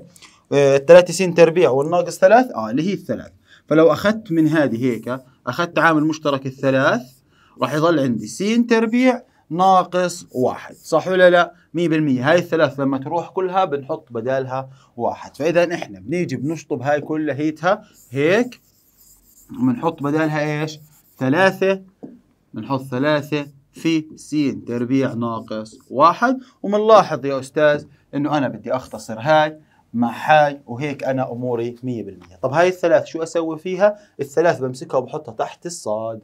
آه، الثلاثة سين تربيع والناقص ثلاث اه اللي هي الثلاث فلو اخذت من هذه هيك اخذت عامل مشترك الثلاث راح يضل عندي سين تربيع ناقص واحد صح ولا لا 100% هاي الثلاث لما تروح كلها بنحط بدالها واحد فاذا احنا بنيجي بنشطب هاي هيتها هيك بنحط بدالها ايش ثلاثة بنحط ثلاثة في س تربيع ناقص واحد وبنلاحظ يا أستاذ إنه أنا بدي أختصر هاي مع هاي وهيك أنا أموري 100% طب هاي الثلاث شو أسوي فيها؟ الثلاث بمسكها وبحطها تحت الصاد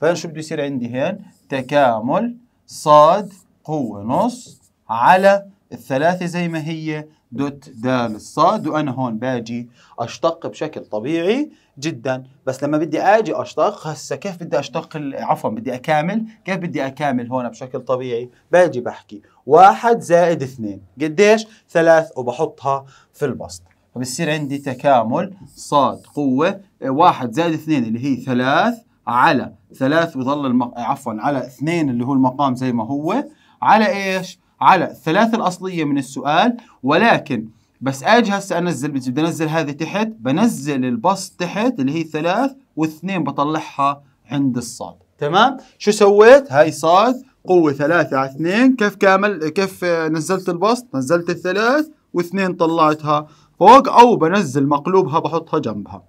فأنا شو بده يصير عندي هين؟ تكامل صاد قوة نص على الثلاثة زي ما هي دوت دال الصاد وأنا هون باجي أشتق بشكل طبيعي جدا بس لما بدي أجي أشتق هسا كيف بدي أشتق عفوا بدي أكامل كيف بدي أكامل هون بشكل طبيعي باجي بحكي واحد زائد اثنين قديش ثلاث وبحطها في البسط فبصير عندي تكامل صاد قوة واحد زائد اثنين اللي هي ثلاث على ثلاث ويظل المق... عفوا على اثنين اللي هو المقام زي ما هو على ايش؟ على الثلاث الاصليه من السؤال ولكن بس اجي هسه انزل بدي انزل هذه تحت بنزل البسط تحت اللي هي ثلاث واثنين بطلعها عند الصاد تمام؟ شو سويت؟ هاي صاد قوة ثلاثة على اثنين كيف كامل كيف نزلت البسط؟ نزلت الثلاث واثنين طلعتها فوق او بنزل مقلوبها بحطها جنبها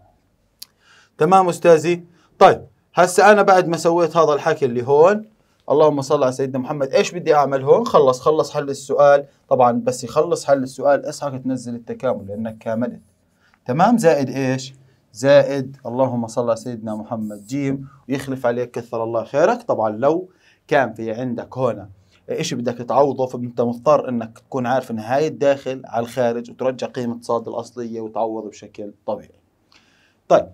تمام استاذي؟ طيب هسه انا بعد ما سويت هذا الحكي اللي هون اللهم صل على سيدنا محمد ايش بدي اعمل هون خلص خلص حل السؤال طبعا بس يخلص حل السؤال اسحق تنزل التكامل لانك كاملت تمام زائد ايش زائد اللهم صل على سيدنا محمد جيم ويخلف عليك كثر الله خيرك طبعا لو كان في عندك هون ايش بدك تعوضه فانت مضطر انك تكون عارف ان هاي الداخل على الخارج وترجع قيمه صاد الاصليه وتعوض بشكل طبيعي طيب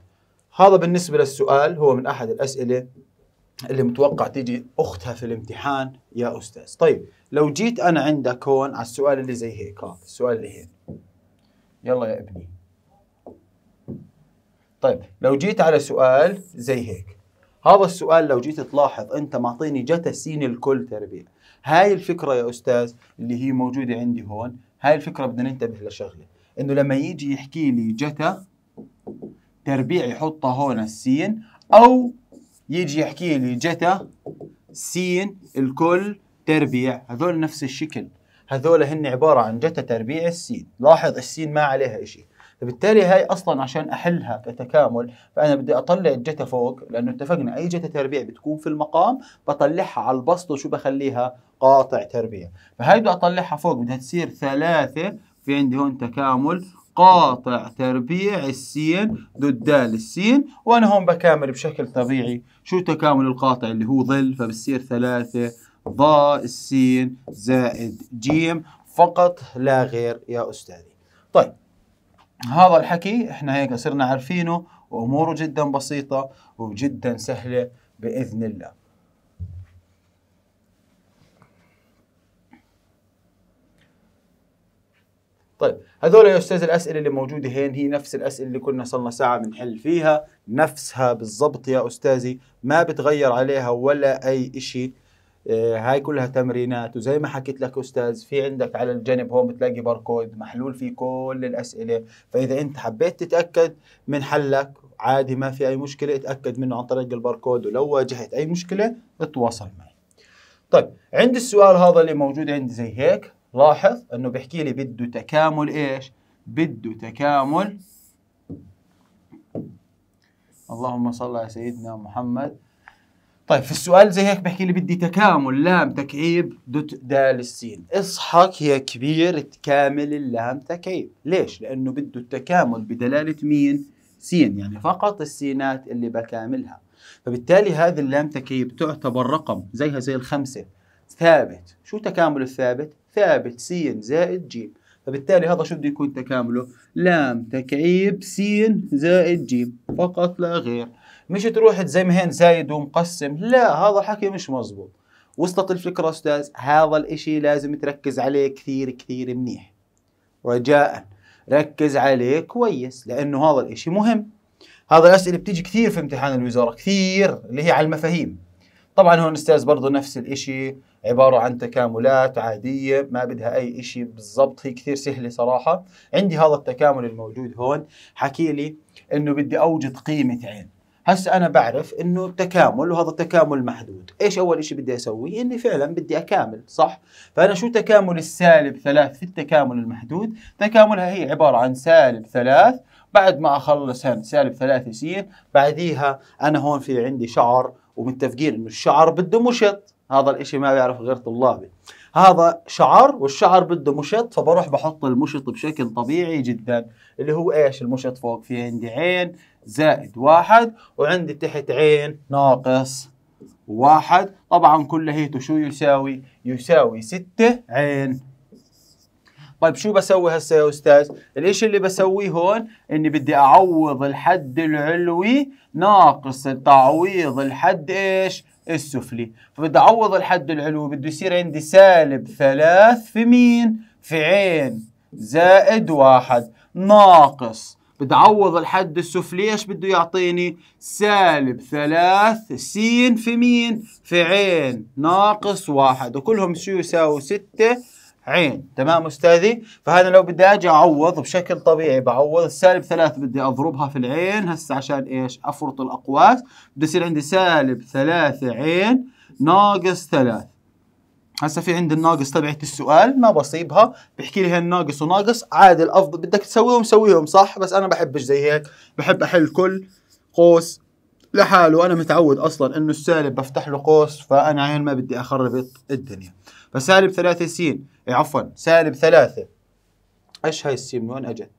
هذا بالنسبة للسؤال هو من أحد الأسئلة اللي متوقع تيجي أختها في الامتحان يا أستاذ طيب لو جيت أنا عندك هون على السؤال اللي زي هيك ها السؤال اللي هيك يلا يا ابني طيب لو جيت على سؤال زي هيك هذا السؤال لو جيت تلاحظ انت معطيني جتا سين الكل تربيع هاي الفكره يا استاذ اللي هي موجوده عندي هون هاي الفكره بدنا ننتبه لشغله انه لما يجي يحكي لي جتا تربيع يحطها هون السين او يجي يحكي لي جتا سين الكل تربيع هذول نفس الشكل هذول هن عبارة عن جتا تربيع السين لاحظ السين ما عليها إشي فبالتالي هاي اصلا عشان احلها كتكامل فانا بدي اطلع الجتا فوق لانه اتفقنا اي جتا تربيع بتكون في المقام بطلعها على البسط وشو بخليها قاطع تربيع فهاي بدي اطلعها فوق بدها تصير ثلاثة في عندي هون تكامل قاطع تربيع السين ذو الدال السين وانا هون بكامل بشكل طبيعي شو تكامل القاطع اللي هو ظل فبصير ثلاثة ضاء السين زائد جيم فقط لا غير يا استاذي طيب هذا الحكي احنا هيك صرنا عارفينه واموره جدا بسيطة وجدا سهلة باذن الله طيب هذول يا استاذ الاسئله اللي موجوده هين هي نفس الاسئله اللي كنا صلنا ساعه بنحل فيها نفسها بالضبط يا استاذي ما بتغير عليها ولا اي شيء آه، هاي كلها تمرينات وزي ما حكيت لك استاذ في عندك على الجنب هون بتلاقي باركود محلول فيه كل الاسئله فاذا انت حبيت تتاكد من حلك عادي ما في اي مشكله اتاكد منه عن طريق الباركود ولو واجهت اي مشكله اتواصل معي طيب عندي السؤال هذا اللي موجود عندي زي هيك لاحظ انه بيحكي لي بده تكامل ايش؟ بده تكامل اللهم صل على سيدنا محمد طيب في السؤال زي هيك بحكي لي بدي تكامل لام تكعيب دوت دال السين اصحك يا كبير تكامل اللام تكعيب ليش لانه بده التكامل بدلاله مين سين يعني فقط السينات اللي بكاملها فبالتالي هذه اللام تكعيب تعتبر رقم زيها زي الخمسه ثابت شو تكامل الثابت ثابت س زائد ج فبالتالي هذا شو بده يكون تكامله لام تكعيب س زائد ج فقط لا غير مش تروح زي ما هين زايد ومقسم لا هذا الحكي مش مزبوط وصلت الفكرة أستاذ هذا الإشي لازم تركز عليه كثير كثير منيح رجاء ركز عليه كويس لأنه هذا الإشي مهم هذا الأسئلة بتيجي كثير في امتحان الوزارة كثير اللي هي على المفاهيم طبعا هون أستاذ برضه نفس الإشي عبارة عن تكاملات عادية ما بدها أي شيء بالضبط هي كثير سهلة صراحة عندي هذا التكامل الموجود هون حكي لي إنه بدي أوجد قيمة عين هسا انا بعرف انه تكامل وهذا التكامل محدود ايش اول شيء بدي اسوي اني فعلا بدي اكامل صح فانا شو تكامل السالب ثلاث في التكامل المحدود تكاملها هي عباره عن سالب ثلاث بعد ما اخلص هن سالب ثلاثة يصير بعديها انا هون في عندي شعر ومتفقين انه الشعر بده مشط هذا الاشي ما بيعرف غير طلابي هذا شعر والشعر بده مشط فبروح بحط المشط بشكل طبيعي جدا اللي هو ايش المشط فوق في عندي عين زائد واحد وعندي تحت عين ناقص واحد طبعا كليته شو يساوي يساوي ستة عين طيب شو بسوي هسه يا استاذ الاشي اللي بسويه هون اني بدي اعوض الحد العلوي ناقص تعويض الحد ايش السفلي فبدي أعوض الحد العلوي بده يصير عندي سالب ثلاث في مين؟ في عين زائد واحد ناقص بدي أعوض الحد السفلي إيش بده يعطيني؟ سالب ثلاث سين في مين؟ في عين ناقص واحد وكلهم شو يساوي ستة عين تمام أستاذي فهذا لو بدي أجي أعوض بشكل طبيعي بعوض السالب ثلاث بدي أضربها في العين هسه عشان إيش أفرط الأقواس بدي يصير عندي سالب ثلاثة عين ناقص ثلاث هسه في عندي الناقص تبعت السؤال ما بصيبها بحكي لي هين ناقص وناقص عادي الافضل بدك تسويهم سويهم صح بس انا بحبش زي هيك بحب احل كل قوس لحاله انا متعود اصلا انه السالب بفتح له قوس فانا عين ما بدي اخرب الدنيا فسالب سين س إيه، عفوا سالب ثلاثة ايش هاي السين من وين اجت؟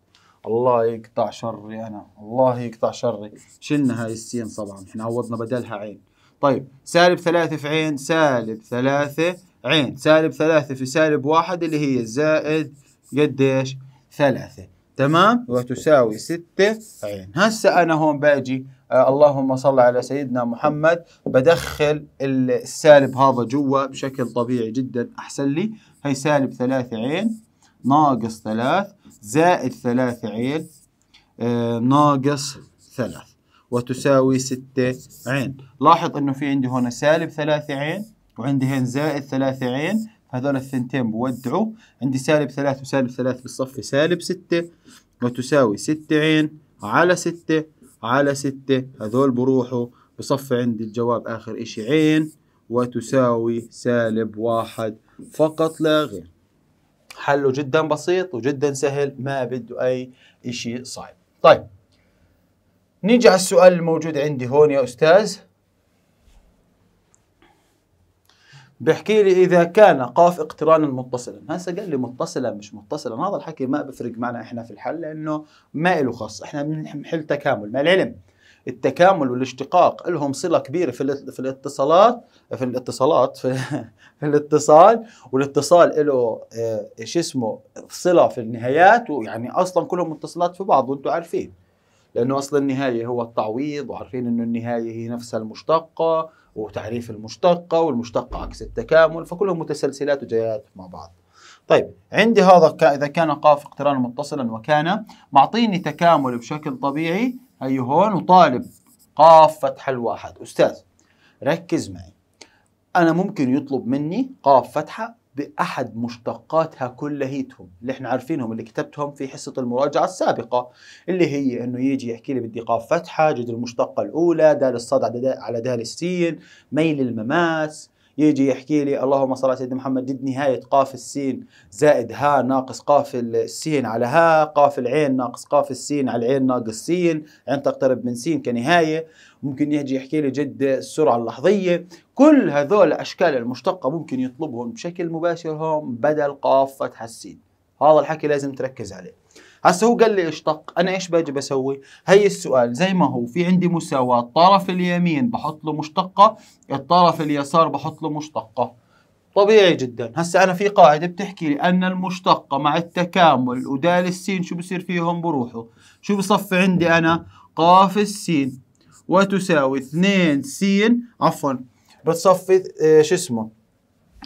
الله يقطع شري انا الله يقطع شري شلنا هاي السين طبعا احنا عوضنا بدلها عين طيب سالب ثلاثة في عين سالب ثلاثة عين سالب ثلاثة في سالب واحد اللي هي زائد قديش ثلاثة تمام وتساوي ستة عين هسه أنا هون باجي آه، اللهم صل على سيدنا محمد بدخل السالب هذا جوا بشكل طبيعي جدا احسن لي هي سالب ثلاثة عين ناقص ثلاث زائد ثلاثة عين آه، ناقص ثلاث وتساوي ستة عين لاحظ انه في عندي هنا سالب ثلاثة عين وعندي هين زائد ثلاثة عين هذول الثنتين بودعوا عندي سالب ثلاث وسالب ثلاث بالصف سالب ستة وتساوي ستة عين على ستة على ستة هذول بروحوا بصف عندي الجواب آخر إشي عين وتساوي سالب واحد فقط لا غير حله جدا بسيط وجدا سهل ما بده أي إشي صعب طيب نيجي على السؤال الموجود عندي هون يا أستاذ بيحكي لي اذا كان قاف اقترانا متصلا هسه قال لي متصلا مش متصلا هذا الحكي ما بفرق معنا احنا في الحل لانه ما له خص احنا بنحل تكامل مع العلم التكامل والاشتقاق لهم صله كبيره في في الاتصالات في الاتصالات في, *laughs* في الاتصال والاتصال له آه، شو اسمه صله في النهايات ويعني اصلا كلهم متصلات في بعض وانتم عارفين لانه اصل النهايه هو التعويض وعارفين انه النهايه هي نفسها المشتقه وتعريف المشتقة والمشتقة عكس التكامل فكلهم متسلسلات وجايات مع بعض طيب عندي هذا إذا كان قاف اقترانا متصلا وكان معطيني تكامل بشكل طبيعي هي هون وطالب قاف فتح الواحد أستاذ ركز معي أنا ممكن يطلب مني قاف فتحة بأحد مشتقاتها كلهيتهم اللي احنا عارفينهم اللي كتبتهم في حصة المراجعة السابقة اللي هي انه يجي يحكي لي بدي قاف فتحة جذر المشتقة الأولى دال الصاد على دال السين ميل المماس يجي يحكي لي اللهم صل على سيدنا محمد جد نهايه قاف السين زائد ها ناقص قاف السين على ها قاف العين ناقص قاف السين على العين ناقص سين عين تقترب من سين كنهايه ممكن يجي يحكي لي جد السرعه اللحظيه كل هذول الاشكال المشتقه ممكن يطلبهم بشكل مباشر هم بدل قاف فتح السين هذا الحكي لازم تركز عليه هسه هو قال لي اشتق انا ايش باجي بسوي هي السؤال زي ما هو في عندي مساواه الطرف اليمين بحط له مشتقه الطرف اليسار بحط له مشتقه طبيعي جدا هسه انا في قاعده بتحكي لي ان المشتقه مع التكامل ودال السين شو بصير فيهم بروحوا شو بصفي عندي انا قاف السين وتساوي 2 س عفوا بتصفي آه، شو اسمه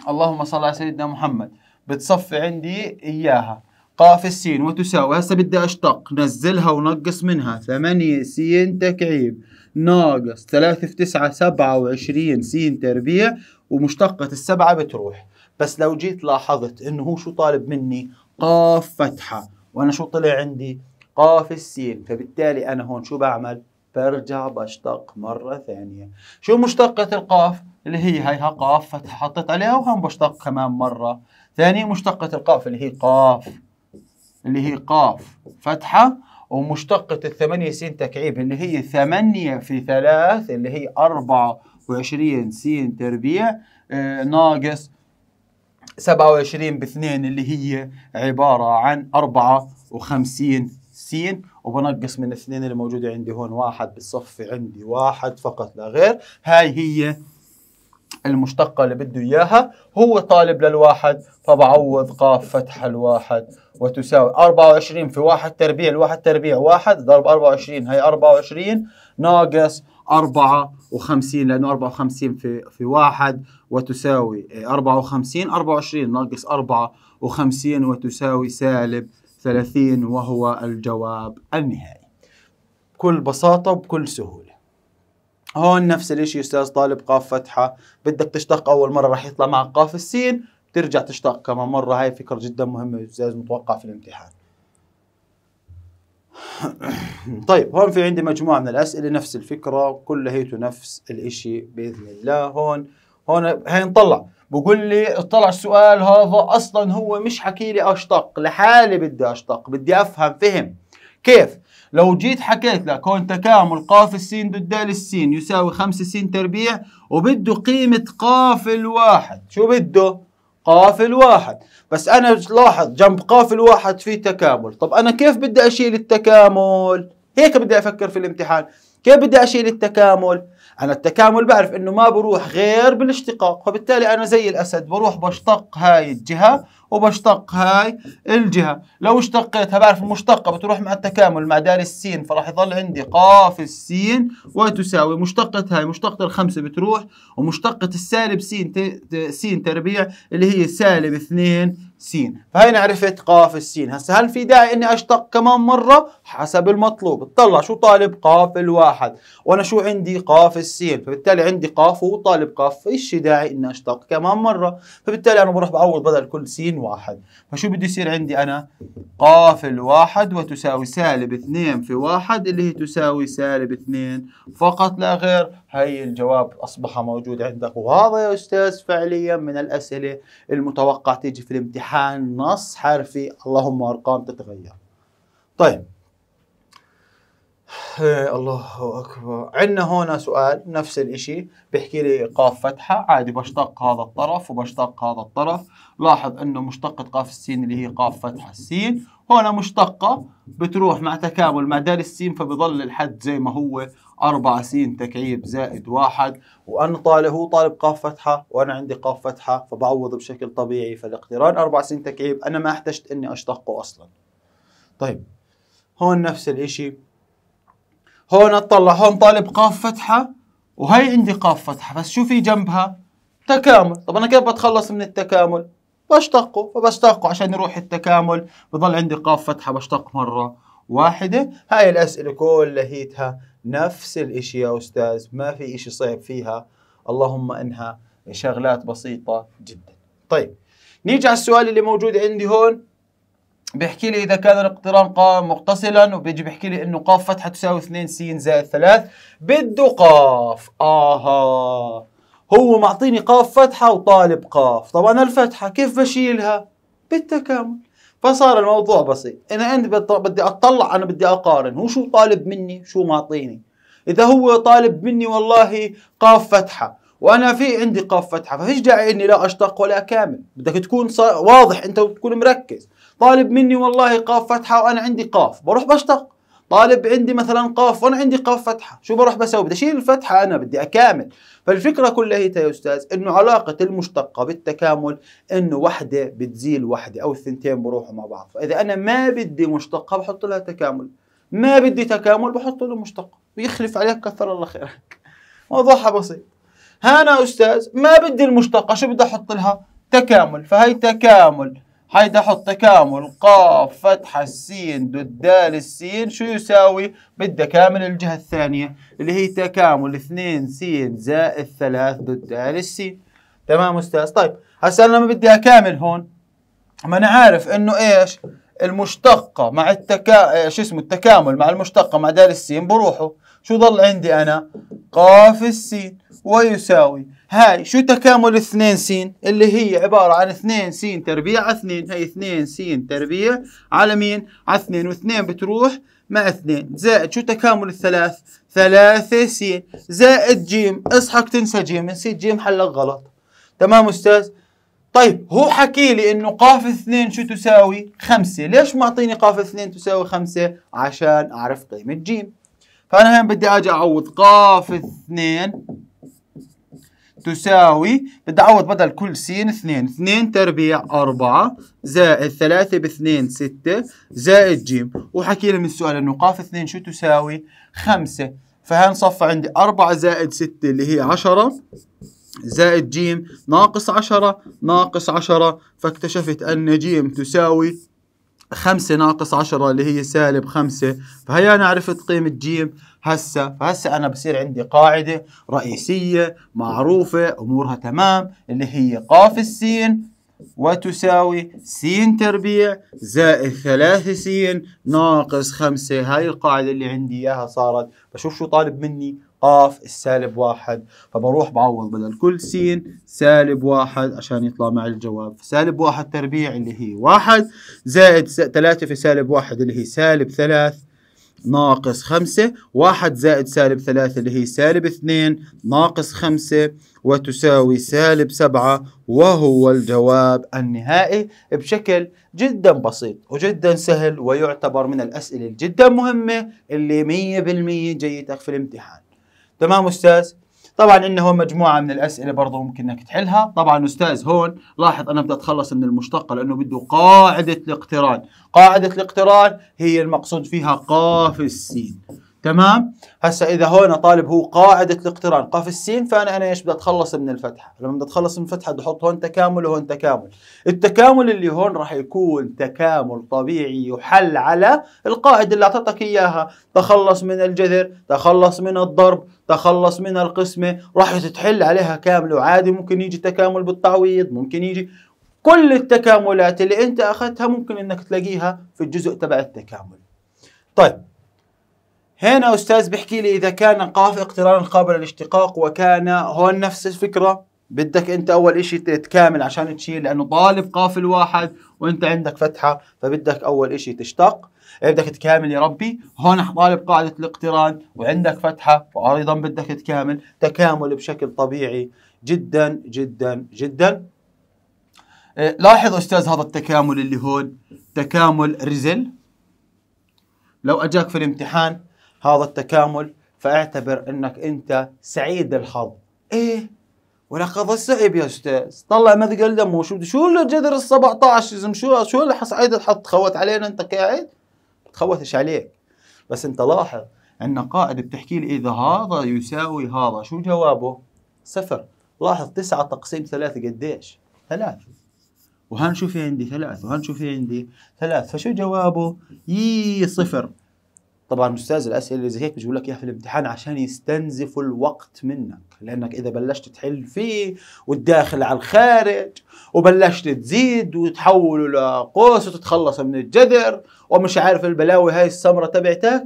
اللهم صل على سيدنا محمد بتصفي عندي اياها ق في السين وتساوي هسه بدي اشتق نزلها ونقص منها 8 س تكعيب ناقص 3 في 9 27 س تربيع ومشتقة السبعة بتروح بس لو جيت لاحظت انه هو شو طالب مني قاف فتحة وانا شو طلع عندي قاف السين فبالتالي انا هون شو بعمل برجع بشتق مرة ثانية شو مشتقة القاف اللي هي هيها قاف فتحة حطيت عليها وهم بشتق كمان مرة ثانية مشتقة القاف اللي هي قاف اللي هي قاف فتحة ومشتقة الثمانية سين تكعيب اللي هي ثمانية في ثلاث اللي هي أربعة وعشرين سين تربيع آه، ناقص سبعة وعشرين باثنين اللي هي عبارة عن أربعة وخمسين سين وبنقص من الاثنين اللي موجودة عندي هون واحد بالصف عندي واحد فقط لا غير هاي هي المشتقة اللي بده إياها هو طالب للواحد فبعوض قاف فتح الواحد وتساوي 24 في 1 تربيع 1 تربيع واحد ضرب 24 هي 24 ناقص 54 لأنه 54 في في واحد وتساوي 54 24 ناقص 54 وتساوي سالب 30 وهو الجواب النهائي بكل بساطة وبكل سهولة هون نفس الشيء أستاذ طالب قاف فتحة بدك تشتق أول مرة راح يطلع معك قاف السين ترجع تشتاق كمان مرة هاي فكرة جدا مهمة لازم متوقع في الامتحان *clears throat* طيب هون في عندي مجموعة من الأسئلة نفس الفكرة كل هي نفس الإشي بإذن الله هون هون هاي نطلع بقول لي اطلع السؤال هذا اصلا هو مش حكي لي أشتاق لحالي بدي أشتاق بدي افهم فهم كيف لو جيت حكيت لك هون تكامل قاف السين ضد دال السين يساوي خمسة سين تربيع وبده قيمة قاف الواحد شو بده قافل واحد بس أنا لاحظ جنب قافل واحد في تكامل طب أنا كيف بدي أشيل التكامل هيك بدي أفكر في الامتحان كيف بدي أشيل التكامل أنا التكامل بعرف إنه ما بروح غير بالاشتقاق فبالتالي أنا زي الأسد بروح بشتق هاي الجهة وبشتق هاي الجهة لو اشتقيتها بعرف المشتقة بتروح مع التكامل مع دال السين فراح يظل عندي قاف السين وتساوي مشتقة هاي مشتقة الخمسة بتروح ومشتقة السالب سين سين تربيع اللي هي سالب اثنين سين فهنا عرفت قاف السين هسا هل في داعي اني اشتق كمان مره حسب المطلوب اطلع شو طالب قاف الواحد وانا شو عندي قاف السين فبالتالي عندي قاف وطالب قاف فايش داعي اني اشتق كمان مره فبالتالي انا بروح بعوض بدل كل سين واحد فشو بده يصير عندي انا قاف الواحد وتساوي سالب اثنين في واحد اللي هي تساوي سالب اثنين فقط لا غير هي الجواب اصبح موجود عندك وهذا يا استاذ فعليا من الاسئله المتوقع تيجي في الامتحان نص حرفي اللهم ارقام تتغير طيب الله اكبر عندنا هنا سؤال نفس الشيء بيحكي لي قاف فتحه عادي بشتق هذا الطرف وبشتق هذا الطرف لاحظ انه مشتقه قاف السين اللي هي قاف فتحه السين هنا مشتقه بتروح مع تكامل مع دال السين فبضل الحد زي ما هو 4 سين تكعيب زائد واحد وانا طالب هو طالب قاف فتحه وانا عندي قاف فتحه فبعوض بشكل طبيعي فالاقتران 4 سين تكعيب انا ما احتجت اني اشتقه اصلا طيب هون نفس الشيء هون اطلع هون طالب قاف فتحه وهي عندي قاف فتحه بس شو في جنبها تكامل طب انا كيف بتخلص من التكامل بشتقه فبشتقه عشان يروح التكامل بضل عندي قاف فتحه بشتق مره واحده هاي الاسئله كلها هيتها نفس الاشي يا استاذ ما في اشي صعب فيها اللهم انها شغلات بسيطه جدا طيب نيجي على السؤال اللي موجود عندي هون بيحكي لي اذا كان الاقتران مقتصلا وبيجي بيحكي لي انه قاف فتحه تساوي 2 س زائد 3 بده قاف اها هو معطيني قاف فتحه وطالب قاف انا الفتحه كيف بشيلها بالتكامل فصار الموضوع بسيط انا انت بدي اطلع انا بدي اقارن هو شو طالب مني شو معطيني اذا هو طالب مني والله قاف فتحه وانا في عندي قاف فتحه ففيش داعي اني لا اشتق ولا كامل بدك تكون واضح انت وتكون مركز طالب مني والله قاف فتحه وانا عندي قاف بروح بشتق طالب عندي مثلا قاف وانا عندي قاف فتحه شو بروح بسوي بدي اشيل الفتحه انا بدي اكامل فالفكره كلها يا استاذ انه علاقه المشتقه بالتكامل انه وحده بتزيل وحده او الثنتين بروحوا مع بعض فاذا انا ما بدي مشتقه بحط لها تكامل ما بدي تكامل بحط له مشتقه ويخلف عليك كثر الله خيرك موضوعها بسيط هنا أستاذ ما بدي المشتقة شو بدي أحط لها تكامل فهي تكامل بدي احط تكامل قاف فتحة السين ضد دال السين شو يساوي؟ بدي كامل الجهة الثانية اللي هي تكامل 2 س زائد 3 ضد دال السين تمام استاذ طيب هسا انا لما بدي اكامل هون ما انا عارف انه ايش؟ المشتقة مع التكا شو اسمه التكامل مع المشتقة مع دال السين بروحوا شو ضل عندي انا؟ قاف السين ويساوي هاي شو تكامل 2 س اللي هي عبارة عن 2 س تربيع 2 هي 2 س تربيع على مين؟ على 2 و2 بتروح مع 2 زائد شو تكامل الثلاث؟ 3 س زائد ج اصحك تنسى ج نسيت ج حلك غلط تمام استاذ؟ طيب هو حكي لي انه قاف اثنين شو تساوي؟ خمسة، ليش معطيني قاف اثنين تساوي خمسة؟ عشان اعرف قيمة ج. فانا هنا بدي اجي اعوض قاف اثنين تساوي بدي أعوض بدل كل س 2 2 تربيع 4 زائد 3 ب 2 6 زائد ج وحكينا من السؤال إنه قاف 2 شو تساوي 5 صفى عندي 4 زائد 6 اللي هي 10 زائد ج ناقص 10 ناقص 10 فاكتشفت أن ج تساوي 5 ناقص 10 اللي هي سالب 5 فهي انا عرفت قيمه ج هسه فهسه انا بصير عندي قاعده رئيسيه معروفه امورها تمام اللي هي قاف السين وتساوي س تربيع زائد 3 س ناقص 5 هاي القاعده اللي عندي اياها صارت بشوف شو طالب مني قاف السالب واحد فبروح بعوض بدل كل س سالب واحد عشان يطلع معي الجواب سالب واحد تربيع اللي هي واحد زائد ثلاثة في سالب واحد اللي هي سالب ثلاث ناقص خمسة واحد زائد سالب ثلاثة اللي هي سالب اثنين ناقص خمسة وتساوي سالب سبعة وهو الجواب النهائي بشكل جدا بسيط وجدا سهل ويعتبر من الأسئلة الجدا مهمة اللي مية بالمية جاي في الامتحان تمام استاذ طبعا عندنا هون مجموعه من الاسئله برضه ممكن انك تحلها طبعا استاذ هون لاحظ انا بدي اتخلص من المشتقه لانه بده قاعده الاقتران قاعده الاقتران هي المقصود فيها قاف السين تمام هسا اذا هون طالب هو قاعده الاقتران قاف السين فانا انا ايش بدي اتخلص من الفتحه لما بدي اتخلص من الفتحه بدي احط هون تكامل وهون تكامل التكامل اللي هون راح يكون تكامل طبيعي يحل على القاعده اللي اعطتك اياها تخلص من الجذر تخلص من الضرب تخلص من القسمه راح تتحل عليها كامله وعادي ممكن يجي تكامل بالتعويض ممكن يجي كل التكاملات اللي انت اخذتها ممكن انك تلاقيها في الجزء تبع التكامل طيب هنا أستاذ بحكي لي إذا كان قاف اقتران قابل للاشتقاق وكان هون نفس الفكرة بدك أنت أول إشي تكامل عشان تشيل لأنه طالب قاف الواحد وأنت عندك فتحة فبدك أول إشي تشتق إيه، بدك تكامل يا ربي هون طالب قاعدة الاقتران وعندك فتحة وأيضا بدك تكامل تكامل بشكل طبيعي جدا جدا جدا إيه، لاحظ أستاذ هذا التكامل اللي هون تكامل رزل لو أجاك في الامتحان هذا التكامل فاعتبر انك انت سعيد الحظ ايه ولقد صعب يا استاذ طلع مثقل دمه شو شو الجذر ال 17 لازم شو شو اللي سعيد الحظ تخوت علينا انت قاعد تخوتش عليك بس انت لاحظ ان قائد بتحكي لي اذا هذا يساوي هذا شو جوابه صفر لاحظ تسعة تقسيم ثلاثة قديش ثلاث وهنشوف إيه عندي ثلاث وهنشوف إيه عندي ثلاث فشو جوابه يي صفر طبعا استاذ الاسئله اللي زي هيك بيجيبوا لك اياها في الامتحان عشان يستنزفوا الوقت منك لانك اذا بلشت تحل فيه والداخل على الخارج وبلشت تزيد وتحوله لقوس وتتخلص من الجذر ومش عارف البلاوي هاي السمره تبعتك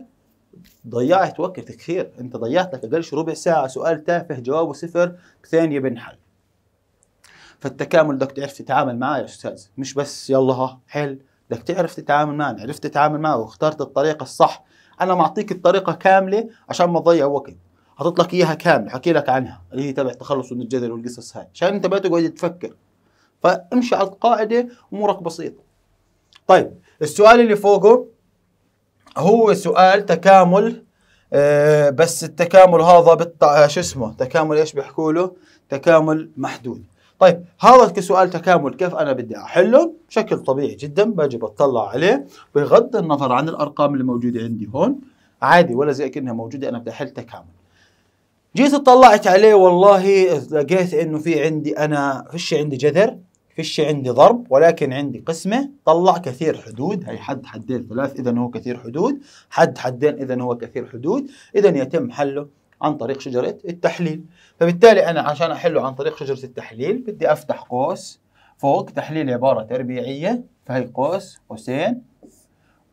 ضيعت وقت كثير انت ضيعت لك اقل ربع ساعه سؤال تافه جوابه صفر ثانيه بنحل فالتكامل بدك تعرف تتعامل معاه يا استاذ مش بس يلا ها حل بدك تعرف تتعامل معه عرفت تتعامل معه واخترت الطريقه الصح انا معطيك الطريقه كامله عشان ما تضيع وقت حاطط لك اياها كامله حكي لك عنها اللي هي تبع التخلص من الجدل والقصص هاي عشان انت ما تقعد تفكر فامشي على القاعده امورك بسيطه طيب السؤال اللي فوقه هو سؤال تكامل آه، بس التكامل هذا بالط... آه، شو اسمه تكامل ايش بيحكوا له تكامل محدود طيب هذا كسؤال تكامل كيف انا بدي احله بشكل طبيعي جدا باجي بطلع عليه بغض النظر عن الارقام اللي موجوده عندي هون عادي ولا زي كانها موجوده انا بدي احل تكامل جيت اطلعت عليه والله لقيت انه في عندي انا فيش عندي جذر فيش عندي ضرب ولكن عندي قسمة طلع كثير حدود هي حد حدين ثلاث إذا هو كثير حدود حد حدين إذا هو كثير حدود إذا يتم حله عن طريق شجرة التحليل فبالتالي أنا عشان أحله عن طريق شجرة التحليل بدي أفتح قوس فوق تحليل عبارة تربيعية فهي قوس قوسين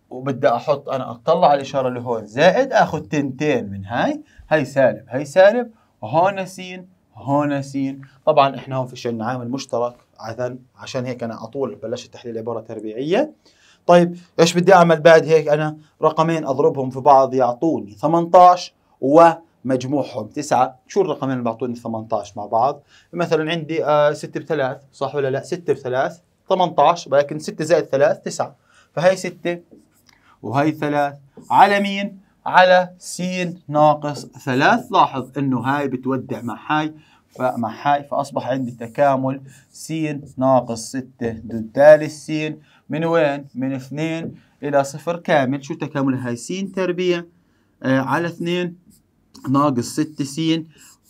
وبدي أحط أنا أطلع على الإشارة اللي هون زائد أخذ تنتين من هاي هاي سالب هاي سالب وهون سين هون سين طبعا احنا هون في شيء عامل مشترك عشان عشان هيك انا على طول بلشت تحليل عباره تربيعيه طيب ايش بدي اعمل بعد هيك انا رقمين اضربهم في بعض يعطوني 18 و مجموعهم تسعة شو الرقمين اللي بعطوني 18 مع بعض مثلا عندي آه 6 بثلاث صح ولا لا 6 بثلاث 18 ولكن 6 زائد 3 9 فهي 6 وهي 3 على مين على س ناقص 3 لاحظ انه هاي بتودع مع هاي فمع هاي فاصبح عندي تكامل س ناقص 6 ضد ثالث من وين من 2 الى صفر كامل شو تكامل هاي س تربيع آه، على اثنين ناقص 6 س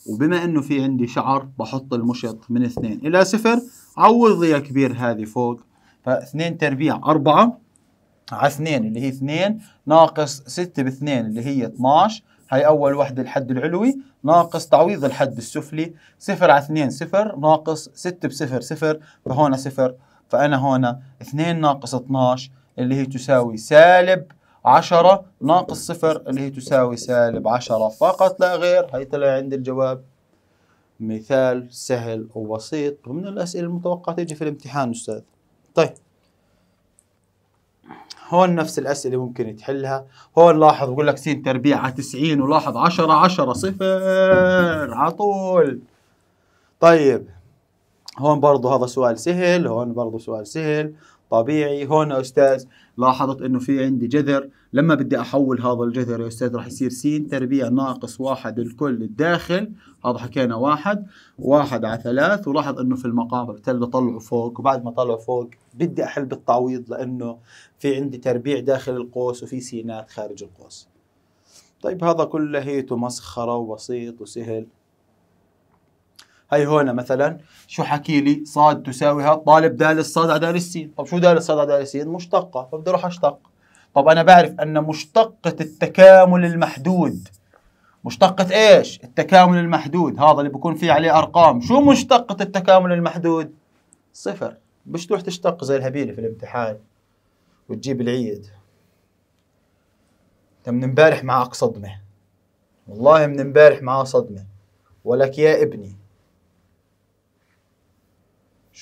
وبما انه في عندي شعر بحط المشط من 2 الى صفر عوض لي يا كبير هذه فوق ف 2 تربيع 4 على 2 اللي هي 2 ناقص 6 ب 2 اللي هي 12 هاي اول وحده الحد العلوي ناقص تعويض الحد السفلي 0 على 2 0 ناقص 6 ب 0 0 فهون 0 فانا هون 2 ناقص 12 اللي هي تساوي سالب 10 ناقص صفر اللي هي تساوي سالب 10 فقط لا غير هي طلع عندي الجواب مثال سهل وبسيط ومن الأسئلة المتوقعة تيجي في الامتحان أستاذ طيب هون نفس الأسئلة ممكن تحلها هون لاحظ بقول لك س تربيع 90 ولاحظ 10 10 صفر على طول طيب هون برضه هذا سؤال سهل هون برضه سؤال سهل طبيعي هون يا استاذ لاحظت انه في عندي جذر لما بدي احول هذا الجذر يا استاذ راح يصير س تربيع ناقص واحد الكل الداخل هذا حكينا واحد واحد على ثلاث ولاحظ انه في المقام بالتالي بطلعه فوق وبعد ما طلعه فوق بدي احل بالتعويض لانه في عندي تربيع داخل القوس وفي سينات خارج القوس طيب هذا كله هيته مسخره وبسيط وسهل هي هون مثلا شو حكي لي صاد تساوي طالب دال الصاد على دال السين طب شو دال الصاد على دال السين مشتقة فبدي اروح اشتق طب انا بعرف ان مشتقة التكامل المحدود مشتقة ايش؟ التكامل المحدود هذا اللي بكون فيه عليه ارقام شو مشتقة التكامل المحدود؟ صفر مش تروح تشتق زي الهبيلة في الامتحان وتجيب العيد انت من امبارح معك صدمة والله من امبارح معاه صدمة ولك يا ابني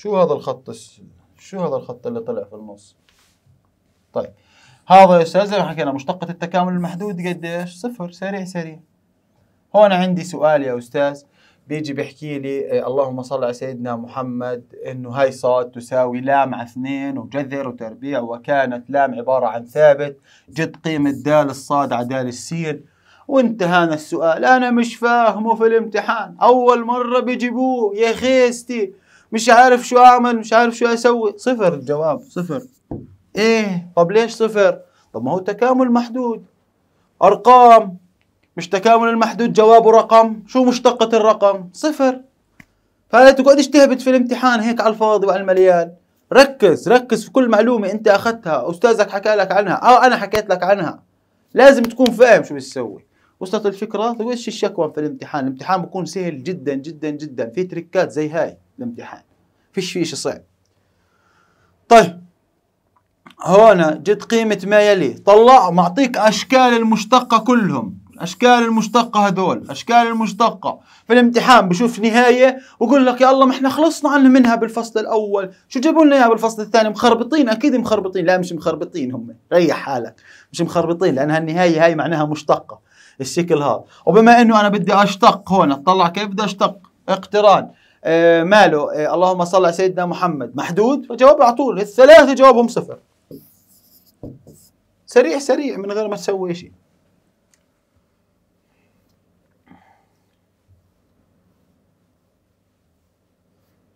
شو هذا الخط شو هذا الخط اللي طلع في النص طيب هذا يا استاذ زي ما حكينا مشتقة التكامل المحدود قديش؟ صفر سريع سريع. هون عندي سؤال يا استاذ بيجي بيحكي لي إيه، اللهم صل على سيدنا محمد انه هاي صاد تساوي لام على اثنين وجذر وتربيع وكانت لام عباره عن ثابت جد قيمه دال الصاد على دال السين وانتهانا السؤال انا مش فاهمه في الامتحان اول مره بيجيبوه يا خيستي مش عارف شو اعمل مش عارف شو اسوي صفر الجواب صفر ايه طب ليش صفر طب ما هو تكامل محدود ارقام مش تكامل المحدود جوابه رقم شو مشتقة الرقم صفر فلا تقعدش تهبط في الامتحان هيك على الفاضي وعلى المليان ركز ركز في كل معلومة انت اخذتها استاذك حكى لك عنها او آه، انا حكيت لك عنها لازم تكون فاهم شو بتسوي وصلت الفكرة؟ طيب ايش الشكوى في الامتحان؟ الامتحان بكون سهل جدا جدا جدا في تركات زي هاي الامتحان فيش فيش شيء صعب طيب هنا جد قيمة ما يلي طلع معطيك أشكال المشتقة كلهم الأشكال المشتقة هذول أشكال المشتقة في الامتحان بشوف نهاية وقول لك يا الله ما احنا خلصنا عنه منها بالفصل الأول شو جابوا لنا إياها بالفصل الثاني مخربطين أكيد مخربطين لا مش مخربطين هم ريح حالك مش مخربطين لأن هالنهاية هاي معناها مشتقة الشكل هذا وبما أنه أنا بدي أشتق هون أطلع كيف بدي أشتق اقتران آه، ماله آه، اللهم صل على سيدنا محمد محدود فجواب على طول الثلاثه جوابهم صفر سريع سريع من غير ما تسوي شيء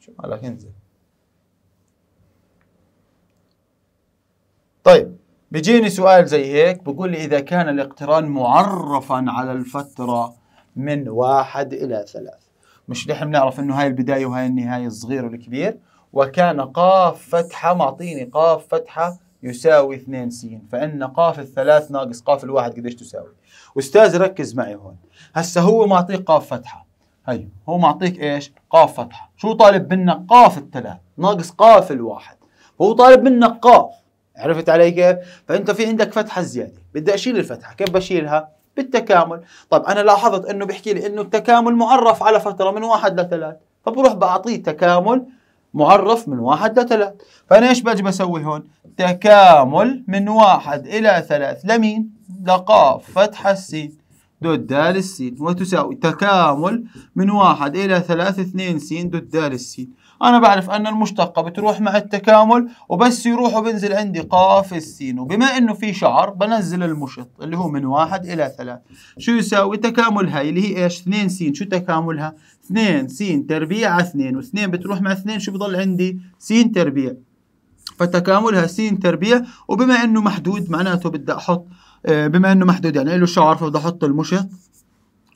شو مالك انزل طيب بيجيني سؤال زي هيك بقول لي إذا كان الاقتران معرفا على الفترة من واحد إلى ثلاثة مش نحن بنعرف انه هاي البدايه وهاي النهايه الصغير والكبير وكان قاف فتحه معطيني قاف فتحه يساوي 2 س فان قاف الثلاث ناقص قاف الواحد قديش تساوي استاذ ركز معي هون هسه هو معطيك قاف فتحه هي هو معطيك ايش قاف فتحه شو طالب منك قاف الثلاث ناقص قاف الواحد هو طالب منك قاف عرفت علي كيف فانت في عندك فتحه زياده بدي اشيل الفتحه كيف بشيلها بالتكامل طيب أنا لاحظت أنه بيحكي لي أنه التكامل معرف على فترة من واحد لثلاث فبروح بعطيه تكامل معرف من واحد لثلاث فأنا إيش بجي بسوي هون تكامل من واحد إلى ثلاث لمين لقاف فتح السين دوت دال السين وتساوي تكامل من واحد إلى ثلاث اثنين سين دوت دال السين انا بعرف ان المشتقه بتروح مع التكامل وبس يروح وبنزل عندي قاف السين وبما انه في شعر بنزل المشط اللي هو من واحد الى ثلاث شو يساوي تكامل هاي اللي هي ايش 2 س شو تكاملها 2 س تربيع اثنين 2 و2 بتروح مع 2 شو بضل عندي س تربيع فتكاملها س تربيع وبما انه محدود معناته بدي احط آه، بما انه محدود يعني له شعر فبدي احط المشط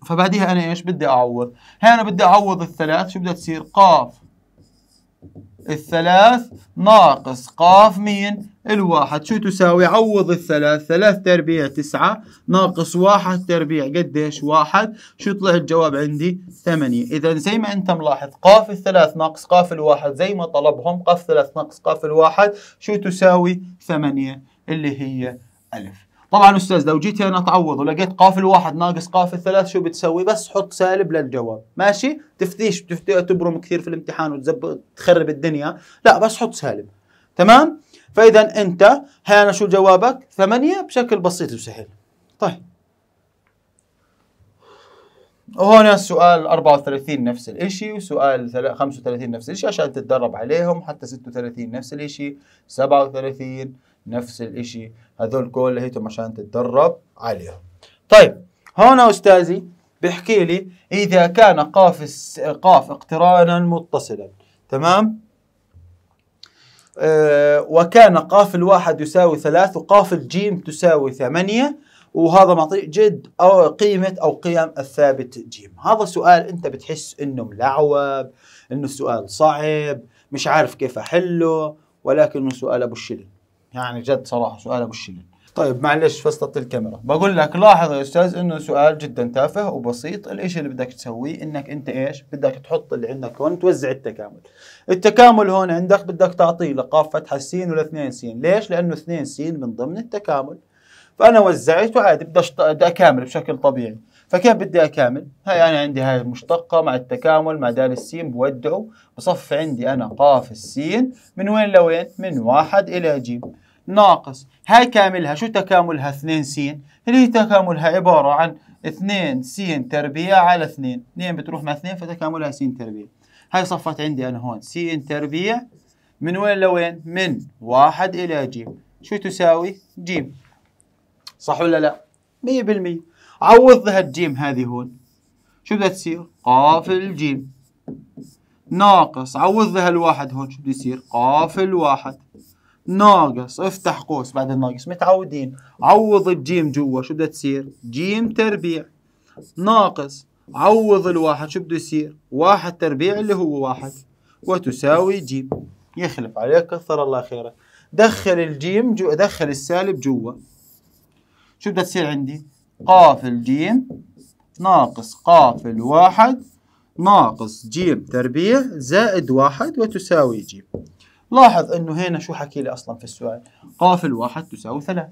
فبعديها انا ايش بدي اعوض هي انا بدي اعوض الثلاث شو بدها تصير قاف الثلاث ناقص قاف مين الواحد شو تساوي عوض الثلاث ثلاث تربيع تسعة ناقص واحد تربيع قديش واحد شو طلع الجواب عندي ثمانية إذا زي ما أنت ملاحظ قاف الثلاث ناقص قاف الواحد زي ما طلبهم قاف ثلاث ناقص قاف الواحد شو تساوي ثمانية اللي هي ألف طبعا استاذ لو جيت هنا تعوض ولقيت قافل واحد ناقص قافل ثلاث شو بتسوي بس حط سالب للجواب ماشي تفتيش تبرم كثير في الامتحان وتزب تخرب الدنيا لا بس حط سالب تمام فاذا انت هنا شو جوابك ثمانية بشكل بسيط وسهل طيب وهنا السؤال 34 نفس الشيء وسؤال 35 نفس الشيء عشان تتدرب عليهم حتى 36 نفس الشيء 37 نفس الإشي هذول كلهم عشان تتدرب عليهم طيب هون أستاذي بيحكي لي إذا كان قاف قاف اقترانا متصلا تمام آه، وكان قاف الواحد يساوي ثلاث وقاف الجيم تساوي ثمانية وهذا معطي جد أو قيمة أو قيم الثابت جيم هذا سؤال أنت بتحس أنه ملعوب أنه السؤال صعب مش عارف كيف أحله ولكنه سؤال أبو الشلل يعني جد صراحه سؤال ابو الشلل طيب معلش فصلت الكاميرا بقول لك لاحظ يا استاذ انه سؤال جدا تافه وبسيط الاشي اللي بدك تسويه انك انت ايش بدك تحط اللي عندك هون توزع التكامل التكامل هون عندك بدك تعطيه لقاف فتحه ولا ولاثنين سين ليش لانه اثنين سين من ضمن التكامل فانا وزعته عادي بدي اكامل بشكل طبيعي فكيف بدي اكامل؟ هاي يعني انا عندي هاي المشتقه مع التكامل مع دال السين بودعه بصف عندي انا قاف السين من وين لوين؟ من واحد الى جيم ناقص هاي كاملها شو تكاملها 2 سين؟ اللي هي تكاملها عباره عن 2 سين تربيع على 2 2 بتروح مع 2 فتكاملها سين تربيع هاي صفت عندي انا هون سين تربيع من وين لوين؟ من واحد الى جيم شو تساوي؟ جيم صح ولا لا؟ 100% عوضها الجيم هذه هون شو بدها تصير؟ قاف الجيم ناقص عوضها الواحد هون شو بده يصير؟ قاف الواحد ناقص افتح قوس بعد الناقص متعودين عوض الجيم جوا شو بدها تصير؟ جيم تربيع ناقص عوض الواحد شو بده يصير؟ واحد تربيع اللي هو واحد وتساوي جيم يخلف عليك كثر الله خيرك دخل الجيم جو دخل السالب جوا شو بدها تصير عندي؟ قافل الجيم ناقص قافل واحد ناقص جيم تربيع زائد واحد وتساوي جيم لاحظ انه هنا شو حكي لي اصلا في السؤال قافل واحد تساوي ثلاث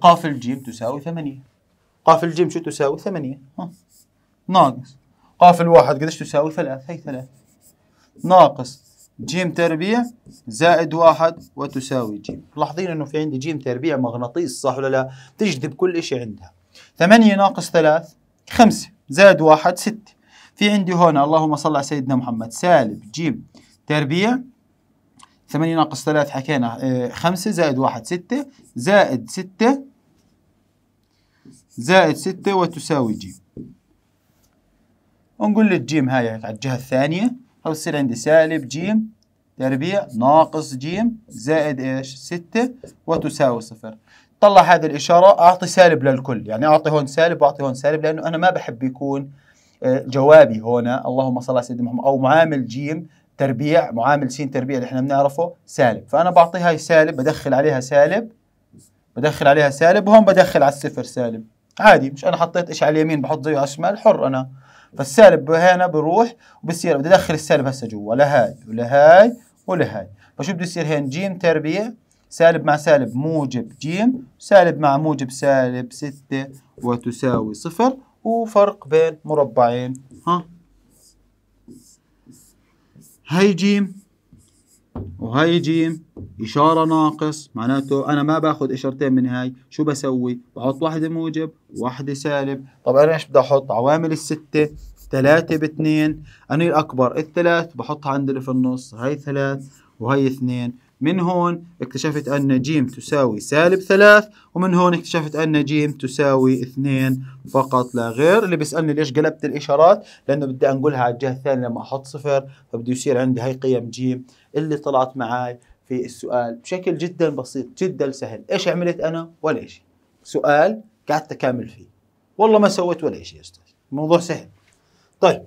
قافل جيم تساوي ثمانية قافل جيم شو تساوي ثمانية ها. ناقص قافل واحد قديش تساوي ثلاث هي ثلاث ناقص جيم تربيع زائد واحد وتساوي جيم لاحظين انه في عندي جيم تربيع مغناطيس صح ولا لا تجذب كل اشي عندها 8 ناقص 3 5 زائد 1 6 في عندي هون اللهم صل على سيدنا محمد سالب ج تربيع 8 ناقص 3 حكينا 5 آه، زائد 1 6 زائد 6 زائد 6 وتساوي ج ونقول للجيم هاي على الجهة الثانية أو تصير عندي سالب جيم تربيع ناقص جيم زائد إيش 6 وتساوي صفر طلع هذه الاشاره اعطي سالب للكل يعني اعطي هون سالب واعطي هون سالب لانه انا ما بحب يكون آه، جوابي هنا اللهم صل على سيدنا محمد او معامل جيم تربيع معامل سين تربيع اللي احنا بنعرفه سالب فانا بعطي هاي سالب بدخل عليها سالب بدخل عليها سالب وهون بدخل على الصفر سالب عادي مش انا حطيت شيء على اليمين بحط زيه على الشمال حر انا فالسالب هنا بروح وبصير بدي ادخل السالب هسه جوا لهاي ولهاي ولهاي فشو بده يصير هين جيم تربيع سالب مع سالب موجب ج سالب مع موجب سالب 6 وتساوي صفر وفرق بين مربعين ها هي ج وهي ج إشارة ناقص معناته أنا ما باخذ إشارتين من هاي شو بسوي بحط واحدة موجب واحدة سالب طب أنا إيش بدي أحط عوامل الستة ثلاثة باثنين أني الأكبر الثلاث بحطها عند اللي في النص هاي ثلاث وهي اثنين من هون اكتشفت أن ج تساوي سالب ثلاث ومن هون اكتشفت أن ج تساوي اثنين فقط لا غير اللي بيسألني ليش قلبت الإشارات لأنه بدي أنقلها على الجهة الثانية لما أحط صفر فبدي يصير عندي هاي قيم ج اللي طلعت معاي في السؤال بشكل جدا بسيط جدا سهل ايش عملت أنا ولا شيء سؤال قعدت أكمل فيه والله ما سويت ولا شيء يا أستاذ الموضوع سهل طيب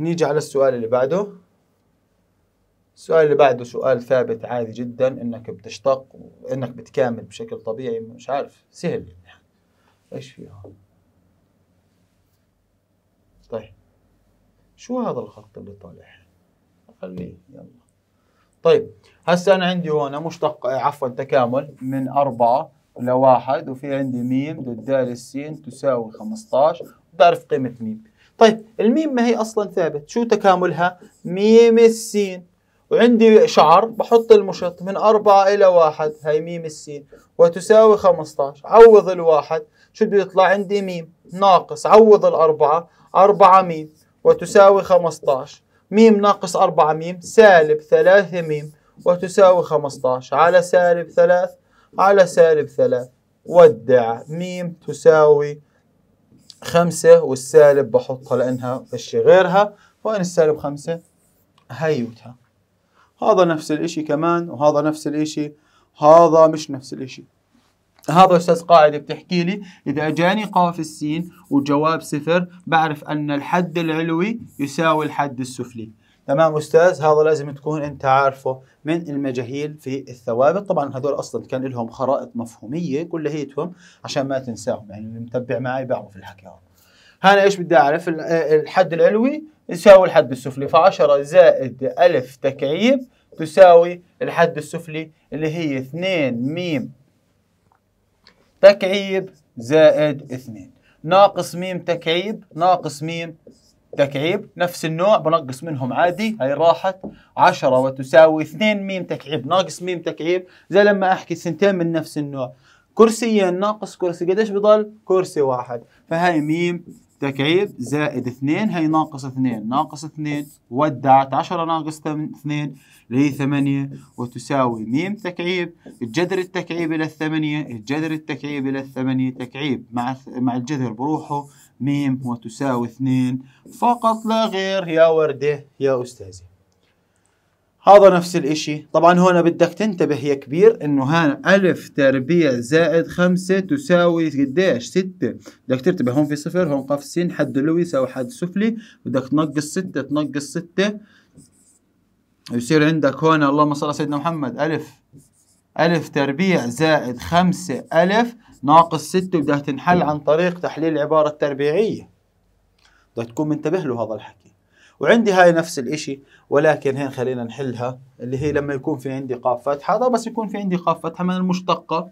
نيجي على السؤال اللي بعده السؤال اللي بعده سؤال ثابت عادي جدا انك بتشتق وانك بتكامل بشكل طبيعي مش عارف سهل يعني ايش فيه طيب شو هذا الخط اللي طالع خليه يلا طيب هسه انا عندي هون مشتق عفوا تكامل من أربعة لواحد وفي عندي م ضد السين تساوي 15 بعرف قيمة م طيب الميم ما هي اصلا ثابت شو تكاملها ميم السين وعندي شعر بحط المشط من أربعة إلى واحد هاي ميم السين وتساوي 15 عوض الواحد شو بده يطلع عندي ميم ناقص عوض الأربعة أربعة ميم وتساوي 15 ميم ناقص أربعة ميم سالب ثلاثة ميم وتساوي 15 على سالب ثلاث على سالب ثلاث ودع ميم تساوي خمسة والسالب بحطها لأنها بشي غيرها وين السالب خمسة هيوتها هذا نفس الإشي كمان وهذا نفس الإشي هذا مش نفس الإشي هذا أستاذ قاعدة بتحكي لي إذا جاني قاف السين وجواب صفر بعرف أن الحد العلوي يساوي الحد السفلي تمام أستاذ هذا لازم تكون أنت عارفه من المجاهيل في الثوابت طبعا هذول أصلا كان لهم خرائط مفهومية كليتهم عشان ما تنساهم يعني اللي متبع معي بيعرف الحكي هذا هنا ايش بدي اعرف الحد العلوي يساوي الحد السفلي ف10 زائد ألف تكعيب تساوي الحد السفلي اللي هي 2 ميم تكعيب زائد 2 ناقص ميم تكعيب ناقص ميم تكعيب نفس النوع بنقص منهم عادي هي راحت 10 وتساوي 2 ميم تكعيب ناقص ميم تكعيب زي لما احكي سنتين من نفس النوع كرسيين ناقص كرسي قديش بضل كرسي واحد فهي ميم تكعيب زائد 2 هي ناقص 2 ناقص 2 ودعت 10 ناقص 2 اللي هي 8 وتساوي ميم تكعيب الجذر التكعيب الى 8 الجذر التكعيب الى 8 تكعيب مع مع الجذر بروحه م وتساوي اثنين فقط لا غير يا وردة يا أستاذي هذا نفس الإشي طبعا هنا بدك تنتبه يا كبير إنه هنا ألف تربيع زائد خمسة تساوي قديش ستة بدك ترتبه هون في صفر هون قاف س حد علوي يساوي حد سفلي بدك تنقص ستة تنقص ستة يصير عندك هون اللهم صل على سيدنا محمد ألف ألف تربيع زائد خمسة ألف ناقص 6 بدها تنحل نعم. عن طريق تحليل العبارة التربيعية بدك تكون منتبه له هذا الحكي وعندي هاي نفس الاشي ولكن هين خلينا نحلها اللي هي نعم. لما يكون في عندي قاف فتحة هذا بس يكون في عندي قاف فتحة من المشتقة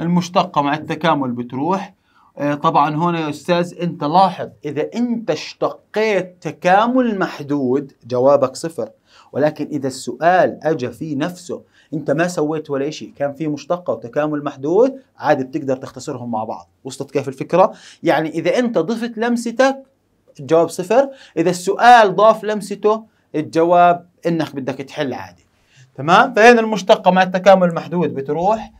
المشتقة مع التكامل بتروح آه، طبعا هنا يا استاذ انت لاحظ اذا انت اشتقيت تكامل محدود جوابك صفر ولكن اذا السؤال اجى في نفسه انت ما سويت ولا شيء كان في مشتقه وتكامل محدود عادي بتقدر تختصرهم مع بعض وصلت كيف الفكره يعني اذا انت ضفت لمستك الجواب صفر اذا السؤال ضاف لمسته الجواب انك بدك تحل عادي تمام فهنا المشتقه مع التكامل محدود بتروح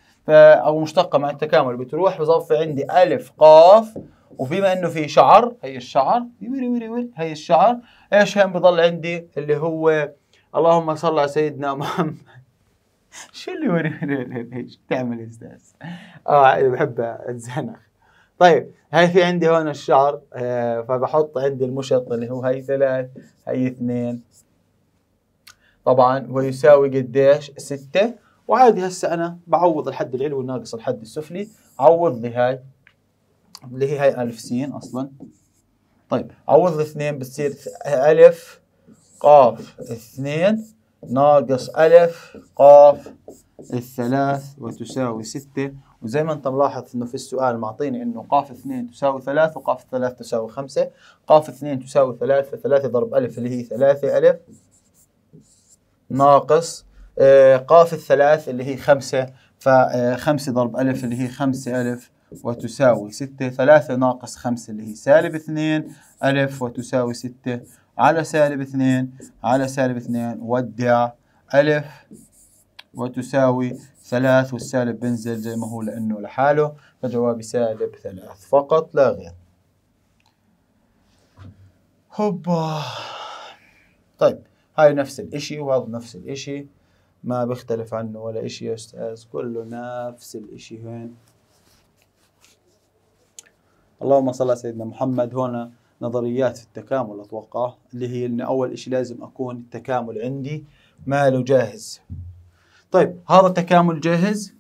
او مشتقه مع التكامل بتروح بضاف عندي الف قاف وبما انه في شعر هي الشعر يوري يوري يوري هي الشعر ايش هم بضل عندي اللي هو اللهم صل على سيدنا محمد شو اللي وريني *laughs* تعمل استاذ؟ اه بحب اتزنخ طيب هاي في عندي هون الشعر آه فبحط عندي المشط اللي هو هاي ثلاث هاي اثنين طبعا ويساوي قديش؟ ستة وعادي هسه انا بعوض الحد العلوي ناقص الحد السفلي عوض لي هاي اللي هي هاي الف س اصلا طيب عوض الاثنين بتصير الف قاف اثنين ناقص ألف قاف الثلاث وتساوي ستة وزي ما انت ملاحظ انه في السؤال معطيني انه قاف اثنين تساوي ثلاث وقاف ثلاث تساوي خمسة قاف اثنين تساوي ثلاث فثلاثة ضرب ألف اللي هي ثلاثة ألف ناقص آه، قاف الثلاث اللي هي خمسة فخمسة آه، ضرب ألف اللي هي خمسة ألف وتساوي ستة ثلاثة ناقص خمسة اللي هي سالب اثنين ألف وتساوي ستة على سالب اثنين على سالب اثنين ودع ألف وتساوي ثلاث والسالب بنزل زي ما هو لأنه لحاله فجوابي سالب ثلاث فقط لا غير هوبا طيب هاي نفس الإشي وهذا نفس الإشي ما بيختلف عنه ولا إشي يا أستاذ كله نفس الإشي هون اللهم صل على سيدنا محمد هنا نظريات التكامل اتوقع اللي هي ان اول شيء لازم اكون التكامل عندي ماله جاهز طيب هذا التكامل جاهز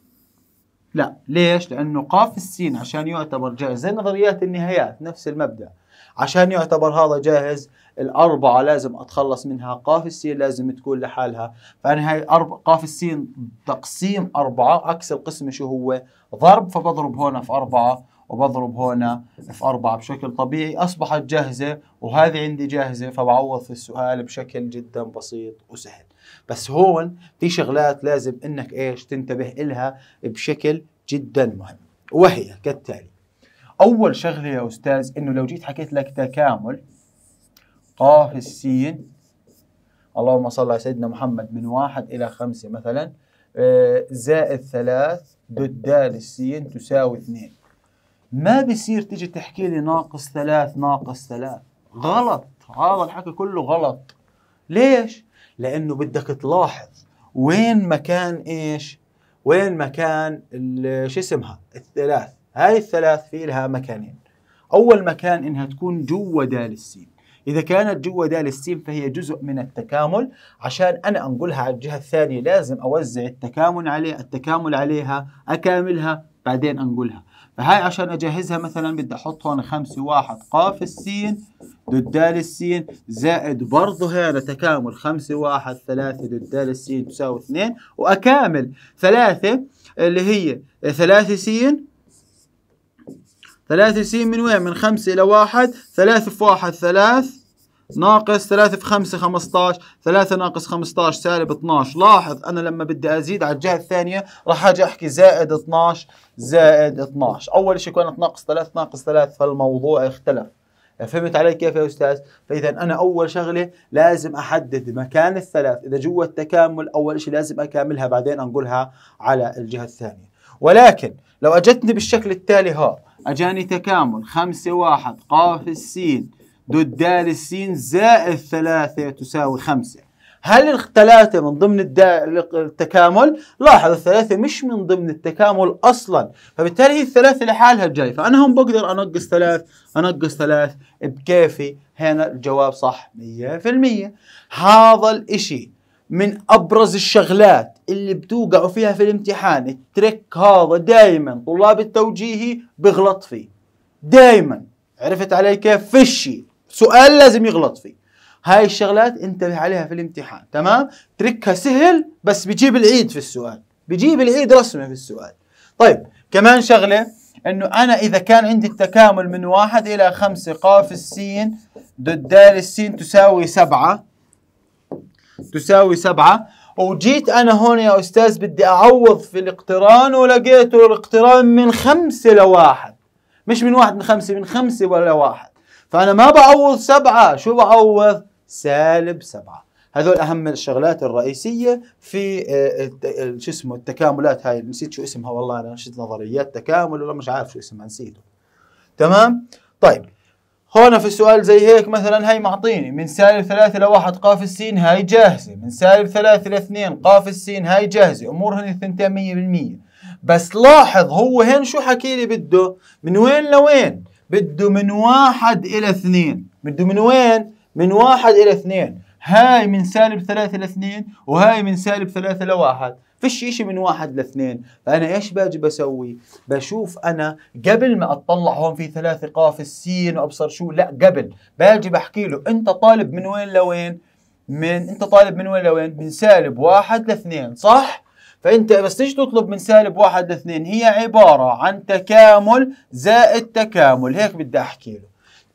لا ليش لانه قاف السين عشان يعتبر جاهز زي نظريات النهايات نفس المبدا عشان يعتبر هذا جاهز الأربعة لازم أتخلص منها قاف السين لازم تكون لحالها فأنا هاي أرب... قاف السين تقسيم أربعة عكس القسم شو هو ضرب فبضرب هنا في أربعة وبضرب هنا في أربعة بشكل طبيعي أصبحت جاهزة وهذه عندي جاهزة فبعوض في السؤال بشكل جدا بسيط وسهل بس هون في شغلات لازم إنك إيش تنتبه لها بشكل جدا مهم وهي كالتالي أول شغلة يا أستاذ إنه لو جيت حكيت لك تكامل قاف السين اللهم صل على سيدنا محمد من واحد إلى خمسة مثلا آه، زائد ثلاث ضد دال السين تساوي اثنين ما بيصير تيجي تحكي لي ناقص ثلاث ناقص ثلاث غلط هذا الحكي كله غلط ليش؟ لأنه بدك تلاحظ وين مكان إيش؟ وين مكان شو اسمها؟ الثلاث هاي الثلاث في لها مكانين أول مكان إنها تكون جوا دال السين إذا كانت جوا دال السين فهي جزء من التكامل عشان أنا أنقلها على الجهة الثانية لازم أوزع التكامل عليه التكامل عليها أكاملها بعدين أنقلها فهاي عشان اجهزها مثلا بدي احط هون 5 1 قاف السين ضد دال السين زائد برضه هذا تكامل 5 1 3 ضد دال السين تساوي 2 واكامل 3 اللي هي 3 سين 3 سين من وين؟ من 5 إلى 1 3 في 1 3 ناقص 3 في 5 15 3 ناقص 15 سالب 12 لاحظ أنا لما بدي أزيد على الجهة الثانية راح أجي أحكي زائد 12 زائد 12 أول شيء كانت ناقص 3 ناقص 3 فالموضوع اختلف فهمت علي كيف يا استاذ؟ فاذا انا اول شغله لازم احدد مكان الثلاث، اذا جوا التكامل اول شيء لازم اكاملها بعدين انقلها على الجهه الثانيه. ولكن لو اجتني بالشكل التالي ها اجاني تكامل 5 1 قاف السين د د السين زائد ثلاثة تساوي خمسة هل الثلاثة من ضمن التكامل؟ لاحظ الثلاثة مش من ضمن التكامل أصلا فبالتالي هي الثلاثة لحالها الجاي فأنا هم بقدر أنقص ثلاث أنقص ثلاث بكيفي هنا الجواب صح 100% هذا الإشي من أبرز الشغلات اللي بتوقعوا فيها في الامتحان التريك هذا دائما طلاب التوجيهي بغلط فيه دائما عرفت علي كيف؟ فشي سؤال لازم يغلط فيه هاي الشغلات انتبه عليها في الامتحان تمام تركها سهل بس بجيب العيد في السؤال بجيب العيد رسمه في السؤال طيب كمان شغلة انه انا اذا كان عندي التكامل من واحد الى خمسة قاف السين ضد دال السين تساوي سبعة تساوي سبعة وجيت انا هون يا استاذ بدي اعوض في الاقتران ولقيته الاقتران من خمسة لواحد مش من واحد من خمسة من خمسة ولا واحد فأنا ما بعوض سبعة شو بعوض سالب سبعة هذول أهم الشغلات الرئيسية في آه، شو اسمه التكاملات هاي نسيت شو اسمها والله أنا نسيت نظريات تكامل ولا مش عارف شو اسمها نسيته تمام طيب هون في السؤال زي هيك مثلا هي معطيني من سالب ثلاثة لواحد قاف السين هاي جاهزة من سالب ثلاثة لاثنين قاف السين هاي جاهزة أمورهن الثنتين مية بالمية بس لاحظ هو هين شو حكي لي بده من وين لوين بده من واحد إلى اثنين بده من وين؟ من واحد إلى اثنين هاي من سالب ثلاثة اثنين وهاي من سالب ثلاثة لواحد فيش إشي من واحد لاثنين فأنا إيش باجي بسوي بشوف أنا قبل ما أطلع هون في ثلاثة قاف السين وأبصر شو لا قبل باجي بحكي له أنت طالب من وين لوين من أنت طالب من وين لوين من سالب واحد لاثنين صح فانت بس تيجي تطلب من سالب واحد لاثنين هي عباره عن تكامل زائد تكامل هيك بدي احكي له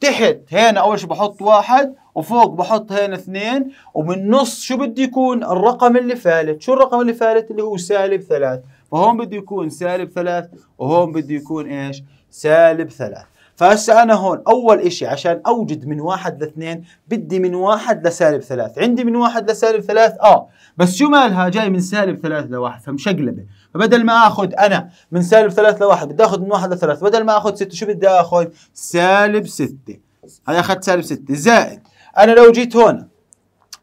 تحت هنا اول شيء بحط واحد وفوق بحط هنا اثنين وبالنص شو بده يكون الرقم اللي فالت شو الرقم اللي فالت اللي هو سالب ثلاث فهون بده يكون سالب ثلاث وهون بده يكون ايش سالب ثلاث فهسه انا هون اول اشي عشان اوجد من واحد لاثنين بدي من واحد لسالب ثلاث عندي من واحد لسالب ثلاث اه بس شو مالها جاي من سالب ثلاث لواحد فمشقلبه فبدل ما اخذ انا من سالب ثلاث لواحد بدي اخذ من واحد لثلاث بدل ما اخذ ستة شو بدي اخذ سالب ستة انا اخذت سالب ستة زائد انا لو جيت هون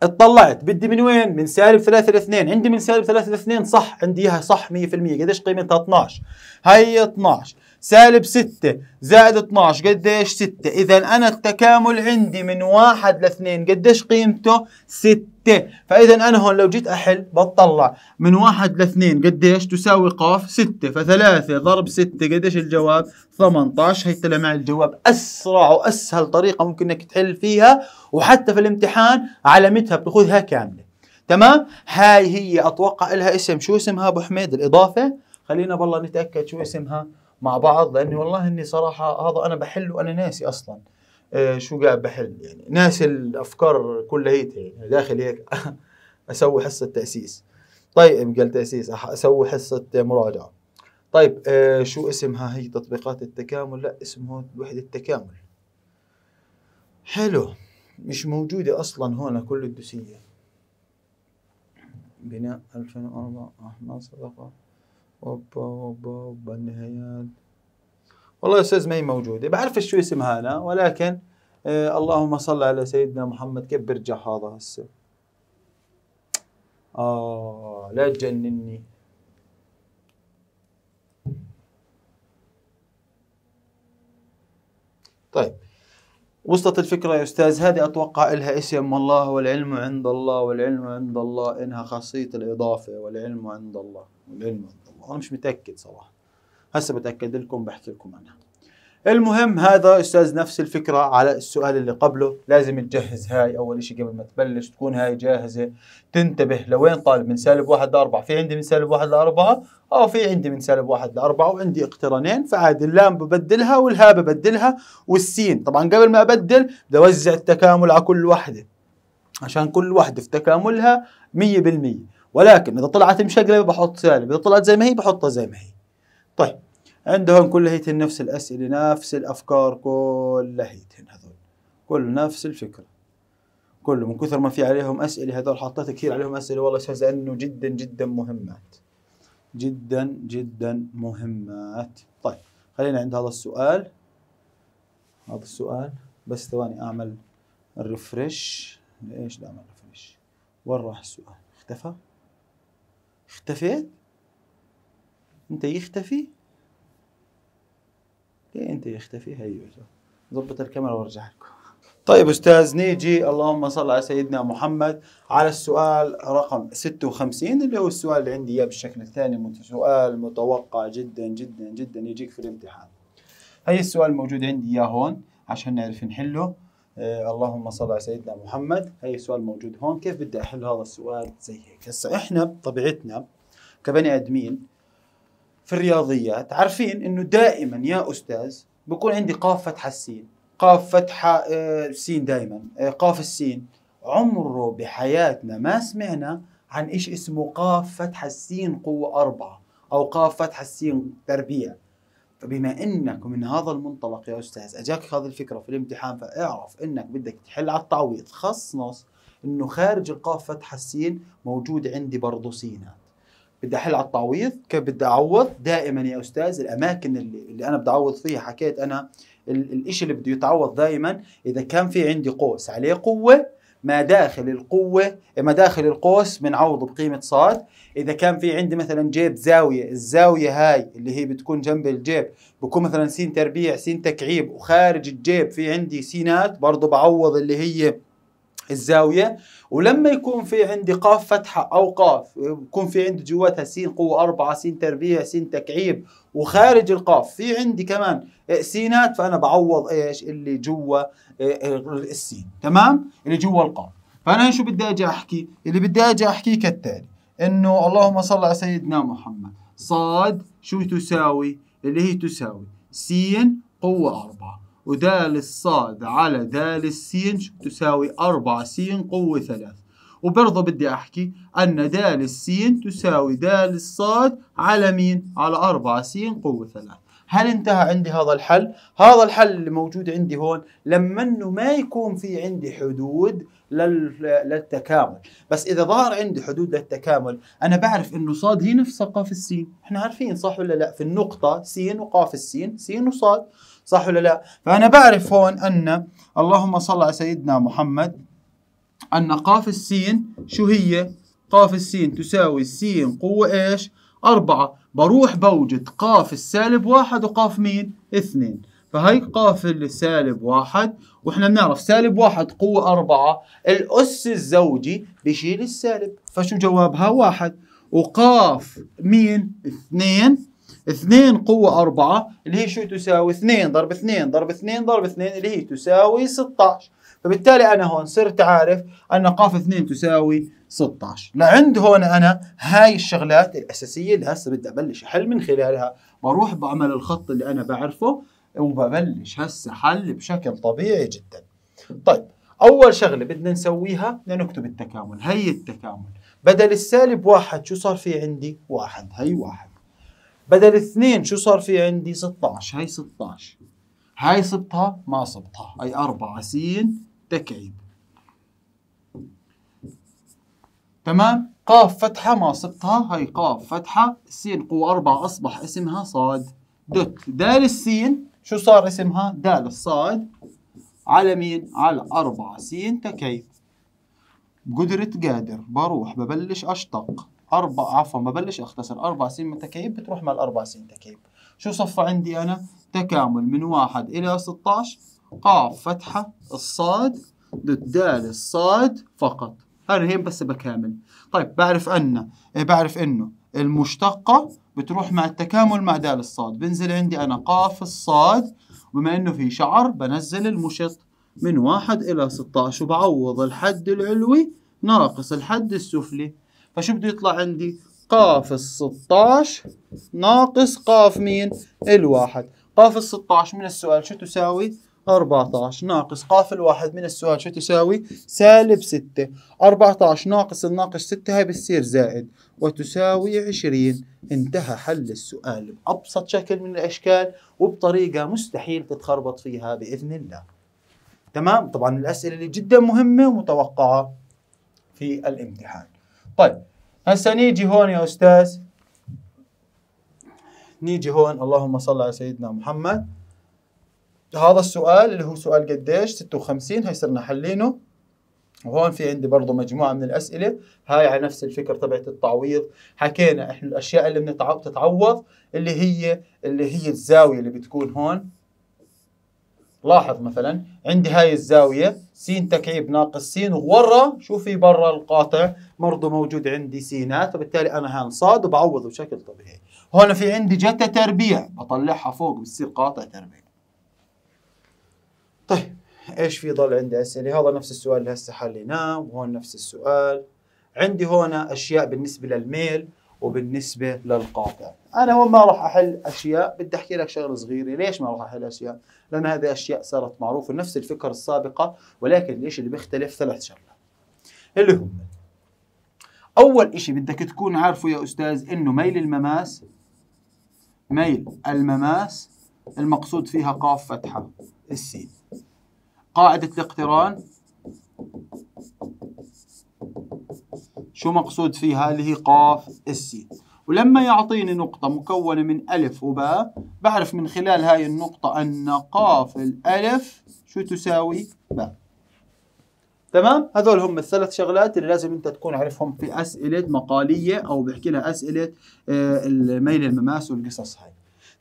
اطلعت بدي من وين؟ من سالب ثلاثة لاثنين، عندي من سالب ثلاثة لاثنين صح عندي اياها صح 100% قديش قيمتها 12 هي 12 سالب 6 زائد 12 قديش 6 إذا أنا التكامل عندي من 1 ل 2 قديش قيمته 6 فإذا أنا هون لو جيت أحل بطلع من 1 ل 2 قديش تساوي قاف 6 ف3 ضرب 6 قديش الجواب 18 هي طلع معي الجواب أسرع وأسهل طريقة ممكن إنك تحل فيها وحتى في الامتحان علامتها بتاخذها كاملة تمام هاي هي أتوقع لها اسم شو اسمها أبو حميد الإضافة خلينا بالله نتأكد شو اسمها مع بعض لاني والله اني صراحه هذا انا بحل وانا ناسي اصلا آه شو قاعد بحل يعني ناسي الافكار كليتها يعني داخل هيك *laughs* اسوي حصه تاسيس طيب قال تاسيس اسوي حصه مراجعه طيب آه شو اسمها هي تطبيقات التكامل لا اسمه وحده التكامل حلو مش موجوده اصلا هون كل الدوسيه بناء 2004 ناصر اوبا اوبا اوبا النهايات والله يا استاذ ما هي موجوده بعرف شو اسمها انا ولكن آه اللهم صل على سيدنا محمد كيف برجع هذا هسه اه لا تجنني طيب وصلت الفكرة يا أستاذ هذه أتوقع إلها اسم الله والعلم عند الله والعلم عند الله إنها خاصية الإضافة والعلم عند الله والعلم عند الله أنا مش متأكد صراحة هسه بتأكد لكم بحكي لكم عنها المهم هذا استاذ نفس الفكره على السؤال اللي قبله لازم تجهز هاي اول شيء قبل ما تبلش تكون هاي جاهزه تنتبه لوين طالب من سالب واحد لاربعه في عندي من سالب واحد لاربعه اه في عندي من سالب واحد لاربعه وعندي اقترانين فعادي اللام ببدلها والها ببدلها والسين طبعا قبل ما ابدل بدي اوزع التكامل على كل وحده عشان كل وحده في تكاملها 100% ولكن اذا طلعت مشقلبه بحط سالب اذا طلعت زي ما هي بحطها زي ما هي طيب عندهم كلهيتهم نفس الأسئلة نفس الأفكار كلهيتهم هذول كل نفس الفكرة كله من كثر ما في عليهم أسئلة هذول حطيت كثير عليهم أسئلة والله شهز أنه جدا جدا مهمات جدا جدا مهمات طيب خلينا عند هذا السؤال هذا السؤال بس ثواني أعمل الريفرش ليش لا أعمل ريفرش وين راح السؤال اختفى اختفيت انت يختفي إيه، انت يختفي هيو ضبط الكاميرا وارجع لكم طيب استاذ نيجي اللهم صل على سيدنا محمد على السؤال رقم 56 اللي هو السؤال اللي عندي اياه بالشكل الثاني سؤال متوقع جدا جدا جدا يجيك في الامتحان هي السؤال موجود عندي اياه هون عشان نعرف نحله آه اللهم صل على سيدنا محمد هي السؤال موجود هون كيف بدي احل هذا السؤال زي هيك هسه احنا بطبيعتنا كبني ادمين في الرياضيات عارفين انه دائما يا استاذ بكون عندي قاف فتحه السين قاف فتحه آه، سين دائما آه، قاف السين عمره بحياتنا ما سمعنا عن ايش اسمه قاف فتحه السين قوه أربعة او قاف فتحه السين تربيع فبما انك من هذا المنطلق يا استاذ اجاك هذه الفكره في الامتحان فاعرف انك بدك تحل على التعويض خصص انه خارج القاف فتحه السين موجود عندي برضه سينات بدي احل على التعويض كيف بدي اعوض دائما يا استاذ الاماكن اللي, اللي انا بدي اعوض فيها حكيت انا الإشي اللي بده يتعوض دائما اذا كان في عندي قوس عليه قوه ما داخل القوة ما داخل القوس بنعوضه بقيمة صاد إذا كان في عندي مثلا جيب زاوية الزاوية هاي اللي هي بتكون جنب الجيب بكون مثلا سين تربيع سين تكعيب وخارج الجيب في عندي سينات برضه بعوض اللي هي الزاويه ولما يكون في عندي قاف فتحه او قاف يكون في عندي جواتها سين قوه أربعة سين تربيع سين تكعيب وخارج القاف في عندي كمان سينات فانا بعوض ايش اللي جوا السين تمام اللي جوا القاف فانا شو بدي اجي احكي اللي بدي اجي احكيه كالتالي انه اللهم صل على سيدنا محمد صاد شو تساوي اللي هي تساوي سين قوه أربعة ودال الصاد على دال السين تساوي 4 سين قوة 3 وبرضه بدي أحكي أن دال السين تساوي دال الصاد على مين؟ على 4 سين قوة 3 هل انتهى عندي هذا الحل؟ هذا الحل اللي موجود عندي هون لما انه ما يكون في عندي حدود للتكامل، بس اذا ظهر عندي حدود للتكامل انا بعرف انه صاد هي نفسها قاف السين، احنا عارفين صح ولا لا؟ في النقطة سين وقاف السين، سين وصاد، صح ولا لا فأنا بعرف هون أن اللهم صل على سيدنا محمد أن قاف السين شو هي قاف السين تساوي السين قوة إيش أربعة بروح بوجد قاف السالب واحد وقاف مين اثنين فهي قاف السالب واحد واحنا بنعرف سالب واحد قوة أربعة الأس الزوجي بشيل السالب فشو جوابها واحد وقاف مين اثنين 2 قوة 4 اللي هي شو تساوي 2 ضرب 2 ضرب 2 ضرب 2 اللي هي تساوي 16 فبالتالي أنا هون صرت عارف أن قاف 2 تساوي 16 لعند هون أنا هاي الشغلات الأساسية اللي هسه بدي أبلش أحل من خلالها بروح بعمل الخط اللي أنا بعرفه وببلش هسه حل بشكل طبيعي جدا طيب أول شغلة بدنا نسويها بدنا نكتب التكامل هي التكامل بدل السالب واحد شو صار في عندي واحد هي واحد بدل اثنين شو صار في عندي 16 هي 16 هاي صبتها ما صبتها هاي 4 س تكعيب تمام قاف فتحة ما صبتها هاي قاف فتحة س قوة 4 أصبح اسمها صاد دوت دال السين شو صار اسمها دال الصاد على مين على 4 س تكعيب قدرة قادر بروح ببلش أشتق اربع عفوا ما بلش اختصر اربع سين من بتروح مع الاربع سين تكايب شو صفى عندي انا تكامل من واحد الى 16 قاف فتحه الصاد ضد دال الصاد فقط انا هين بس بكامل طيب بعرف ان إيه، بعرف انه المشتقه بتروح مع التكامل مع دال الصاد بنزل عندي انا قاف الصاد بما انه في شعر بنزل المشط من واحد الى 16 وبعوض الحد العلوي ناقص الحد السفلي فشو بده يطلع عندي قاف ال 16 ناقص قاف مين الواحد قاف ال 16 من السؤال شو تساوي 14 ناقص قاف الواحد من السؤال شو تساوي سالب 6 14 ناقص الناقص 6 هاي بتصير زائد وتساوي 20 انتهى حل السؤال بأبسط شكل من الأشكال وبطريقة مستحيل تتخربط فيها بإذن الله تمام طبعا الأسئلة اللي جدا مهمة ومتوقعة في الامتحان طيب هسه نيجي هون يا استاذ نيجي هون اللهم صل على سيدنا محمد هذا السؤال اللي هو سؤال قديش 56 هي صرنا حلينه وهون في عندي برضه مجموعه من الاسئله هاي على نفس الفكره تبعت التعويض حكينا احنا الاشياء اللي بتتعوض اللي هي اللي هي الزاويه اللي بتكون هون لاحظ مثلا عندي هاي الزاوية س تكعيب ناقص س شو شوفي برا القاطع برضه موجود عندي سينات وبالتالي أنا هان صاد وبعوض بشكل طبيعي هون في عندي جتا تربيع بطلعها فوق بتصير قاطع تربيع طيب ايش في ضل عندي اسئله هذا نفس السؤال اللي هسه حليناه وهون نفس السؤال عندي هون اشياء بالنسبه للميل وبالنسبه للقاطع انا هون ما راح احل اشياء بدي احكي لك شغله صغيره ليش ما راح احل اشياء لان هذه اشياء صارت معروفه نفس الفكر السابقه ولكن الشيء اللي بيختلف ثلاث شغلات اللي هم اول إشي بدك تكون عارفه يا استاذ انه ميل المماس ميل المماس المقصود فيها قاف فتحه السين قاعده الاقتران شو مقصود فيها اللي هي قاف السين ولما يعطيني نقطة مكونة من ألف وباء بعرف من خلال هاي النقطة أن قاف الألف شو تساوي باء تمام هذول هم الثلاث شغلات اللي لازم انت تكون عارفهم في اسئله مقاليه او بحكي لها اسئله آه، الميل المماس والقصص هاي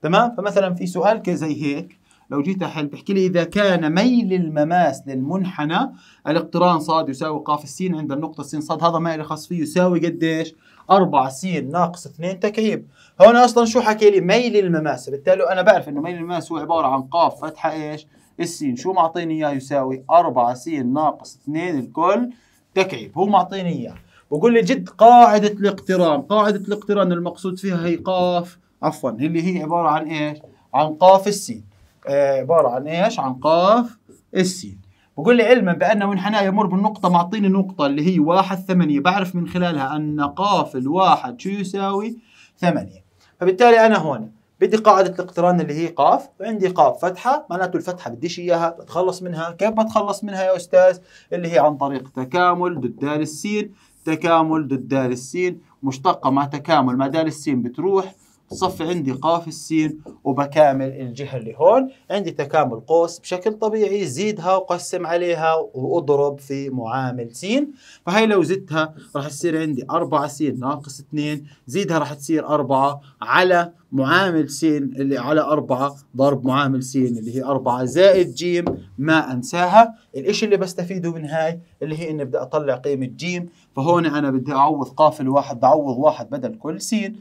تمام فمثلا في سؤال زي هيك لو جيت أحل بحكي لي إذا كان ميل المماس للمنحنى الاقتران صاد يساوي قاف السين عند النقطة السين صاد هذا ما خاص فيه يساوي قديش؟ 4 سين ناقص 2 تكعيب هون أصلا شو حكى لي؟ ميل المماس بالتالي أنا بعرف إنه ميل المماس هو عبارة عن قاف فتحة إيش؟ السين شو معطيني إياه يساوي 4 سين ناقص 2 الكل تكعيب هو معطيني إياه بقول لي جد قاعدة الاقتران قاعدة الاقتران المقصود فيها هي قاف عفوا اللي هي عبارة عن إيش؟ عن قاف السين عباره عن ايش؟ عن قاف السين بقول لي علما بان منحنى يمر بالنقطه معطيني نقطه اللي هي واحد ثمانية بعرف من خلالها ان قاف الواحد شو يساوي؟ ثمانية فبالتالي انا هون بدي قاعدة الاقتران اللي هي قاف وعندي قاف فتحة معناته الفتحة بديش إياها بتخلص منها كيف بتخلص منها يا أستاذ اللي هي عن طريق تكامل ضد دال السين تكامل ضد دال السين مشتقة مع تكامل مع دال السين بتروح صف عندي قاف السين وبكامل الجهة اللي هون عندي تكامل قوس بشكل طبيعي زيدها وقسم عليها واضرب في معامل سين فهي لو زدتها راح تصير عندي 4 سين ناقص 2 زيدها راح تصير 4 على معامل سين اللي على 4 ضرب معامل سين اللي هي 4 زائد جيم ما انساها الاشي اللي بستفيده من هاي اللي هي اني بدي اطلع قيمة جيم فهون انا بدي اعوض قاف الواحد بعوض واحد بدل كل سين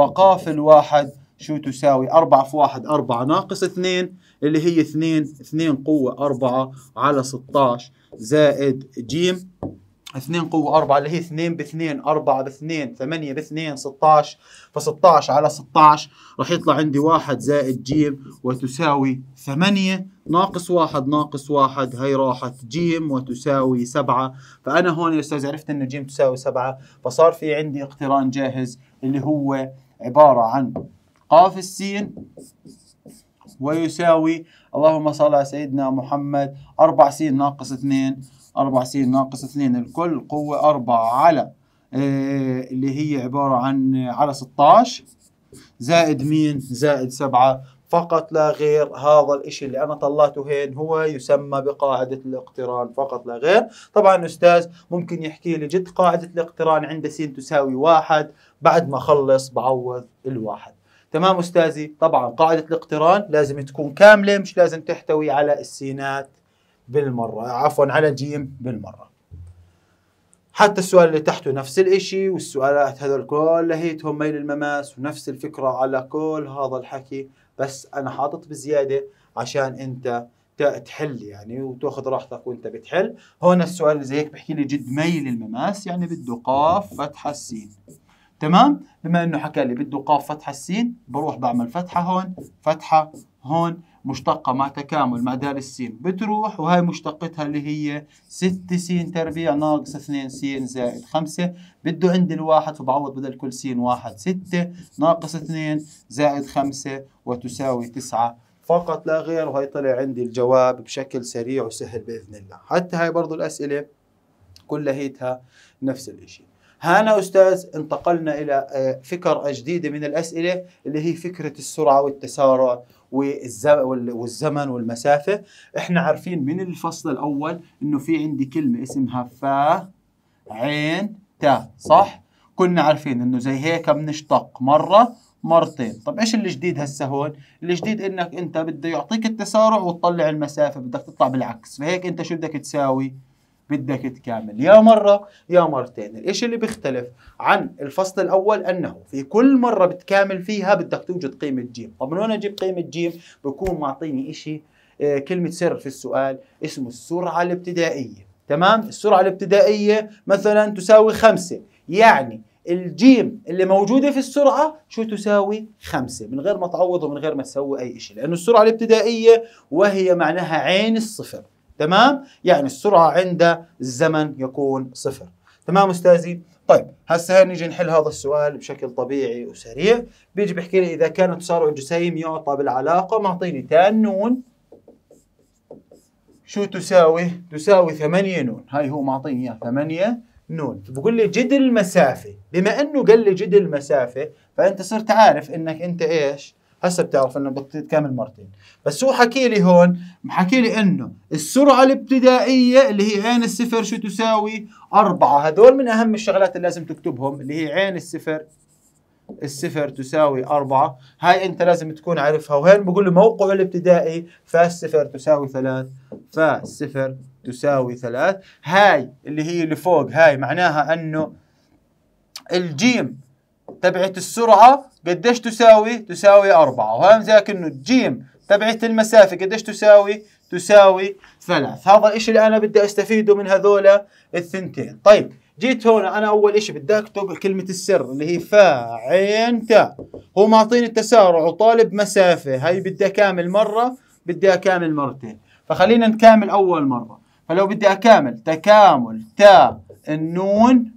فقافل الواحد شو تساوي 4 في 1 4 ناقص 2 اللي هي 2 2 قوة 4 على 16 زائد جيم 2 قوة 4 اللي هي 2 ب 2 4 ب 2 8 ب 2 16 ف 16 على 16 راح يطلع عندي 1 زائد جيم وتساوي 8 ناقص 1 ناقص 1 هي راحت جيم وتساوي 7 فأنا هون يا أستاذ عرفت إنه جيم تساوي 7 فصار في عندي اقتران جاهز اللي هو عبارة عن قاف السين ويساوي اللهم صل على سيدنا محمد 4 س ناقص 2 4 س ناقص 2 الكل قوة 4 على آه، اللي هي عبارة عن على 16 زائد مين زائد 7 فقط لا غير هذا الاشي اللي انا طلعته هين هو يسمى بقاعده الاقتران فقط لا غير طبعا استاذ ممكن يحكي لي جد قاعده الاقتران عند س تساوي واحد بعد ما اخلص بعوض الواحد تمام استاذي طبعا قاعده الاقتران لازم تكون كامله مش لازم تحتوي على السينات بالمره عفوا على جيم بالمره حتى السؤال اللي تحته نفس الإشي والسؤالات هذول كلهيتهم ميل المماس ونفس الفكرة على كل هذا الحكي بس انا حاطط بزياده عشان انت تحل يعني وتاخذ راحتك وانت بتحل هون السؤال اللي زي هيك بحكي لي جد ميل المماس يعني بده قاف فتحه السين تمام بما انه حكى لي بده قاف فتحه السين بروح بعمل فتحه هون فتحه هون مشتقة مع تكامل مع دال السين بتروح وهي مشتقتها اللي هي 6 سين تربيع ناقص 2 سين زائد 5 بده عندي الواحد فبعوض بدل كل سين واحد 6 ناقص 2 زائد 5 وتساوي 9 فقط لا غير وهي طلع عندي الجواب بشكل سريع وسهل بإذن الله حتى هاي برضو الأسئلة كلهيتها نفس الإشي هانا أستاذ انتقلنا إلى آه، فكرة جديدة من الأسئلة اللي هي فكرة السرعة والتسارع والزمن والمسافه احنا عارفين من الفصل الاول انه في عندي كلمه اسمها فا عين تا صح كنا عارفين انه زي هيك بنشتق مره مرتين طب ايش الجديد هسه هون الجديد انك انت بده يعطيك التسارع وتطلع المسافه بدك تطلع بالعكس فهيك انت شو بدك تساوي بدك تكامل يا مرة يا مرتين الإشي اللي بيختلف عن الفصل الأول أنه في كل مرة بتكامل فيها بدك توجد قيمة جيم طب من وين أجيب قيمة جيم بكون معطيني إشي آه، كلمة سر في السؤال اسمه السرعة الابتدائية تمام السرعة الابتدائية مثلا تساوي خمسة يعني الجيم اللي موجودة في السرعة شو تساوي خمسة من غير ما تعوض ومن غير ما تسوي أي شيء لأنه السرعة الابتدائية وهي معناها عين الصفر تمام يعني السرعه عند الزمن يكون صفر تمام استاذي طيب هسه نيجي نحل هذا السؤال بشكل طبيعي وسريع بيجي بيحكي لي اذا كان تسارع الجسيم يعطى بالعلاقه معطيني تان نون شو تساوي؟ تساوي ثمانية نون، هاي هو معطيني اياه ثمانية نون، بقول لي جد المسافة، بما انه قال لي جد المسافة فانت صرت عارف انك انت ايش؟ هسه بتعرف انه بتكمل كامل مرتين بس هو حكي لي هون حكي لي انه السرعه الابتدائيه اللي هي عين الصفر شو تساوي أربعة هذول من اهم الشغلات اللي لازم تكتبهم اللي هي عين الصفر الصفر تساوي أربعة هاي أنت لازم تكون عارفها وهين بقول له موقعه الابتدائي فالصفر تساوي ثلاث فالصفر تساوي ثلاث هاي اللي هي اللي فوق هاي معناها أنه الجيم تبعت السرعة قديش تساوي؟ تساوي أربعة وهم ذاك إنه الجيم تبعت المسافة قديش تساوي؟ تساوي ثلاث هذا الإشي اللي أنا بدي أستفيده من هذول الثنتين طيب جيت هون أنا أول إشي بدي أكتب كلمة السر اللي هي فا عين تا، هو معطيني التسارع وطالب مسافة هاي بدي أكامل مرة بدي أكامل مرتين فخلينا نكامل أول مرة فلو بدي أكامل تكامل تاء النون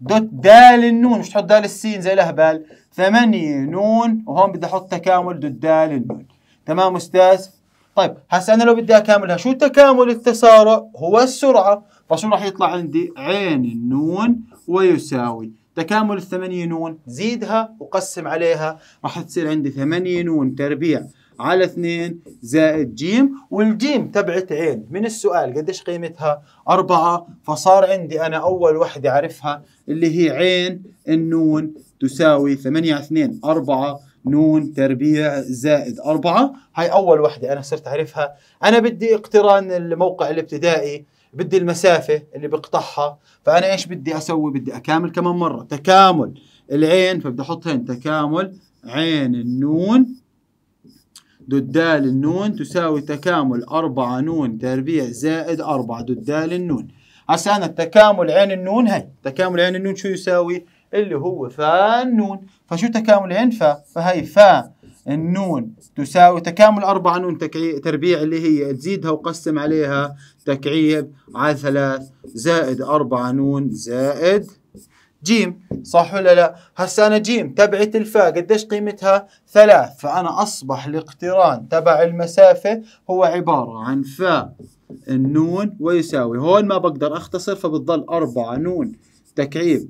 دوت دال النون مش تحط دال السين زي الاهبال ثمانية نون وهون بدي احط تكامل دوت دال النون تمام استاذ طيب هسه انا لو بدي اكاملها شو تكامل التسارع هو السرعه فشو راح يطلع عندي عين النون ويساوي تكامل الثمانية نون زيدها وقسم عليها راح تصير عندي ثمانية نون تربيع على 2 زائد جيم والجيم تبعت عين من السؤال قديش قيمتها 4 فصار عندي أنا أول وحدة أعرفها اللي هي عين النون تساوي 8 على 2 4 نون تربيع زائد أربعة هاي أول وحدة أنا صرت أعرفها أنا بدي اقتران الموقع الابتدائي بدي المسافة اللي بقطعها فأنا إيش بدي أسوي بدي أكامل كمان مرة تكامل العين فبدي أحط هين تكامل عين النون دو الدال النون تساوي تكامل أربعة نون تربيع زائد أربعة دو الدال النون هسه انا التكامل عين النون هي تكامل عين النون شو يساوي؟ اللي هو فا النون فشو تكامل عين فا؟ فهي فا النون تساوي تكامل أربعة نون تربيع اللي هي تزيدها وقسم عليها تكعيب على ثلاث زائد أربعة نون زائد جيم صح ولا لا هسا انا جيم تبعت الفاء قديش قيمتها ثلاث فانا اصبح الاقتران تبع المسافة هو عبارة عن فاء النون ويساوي هون ما بقدر اختصر فبتضل أربعة نون تكعيب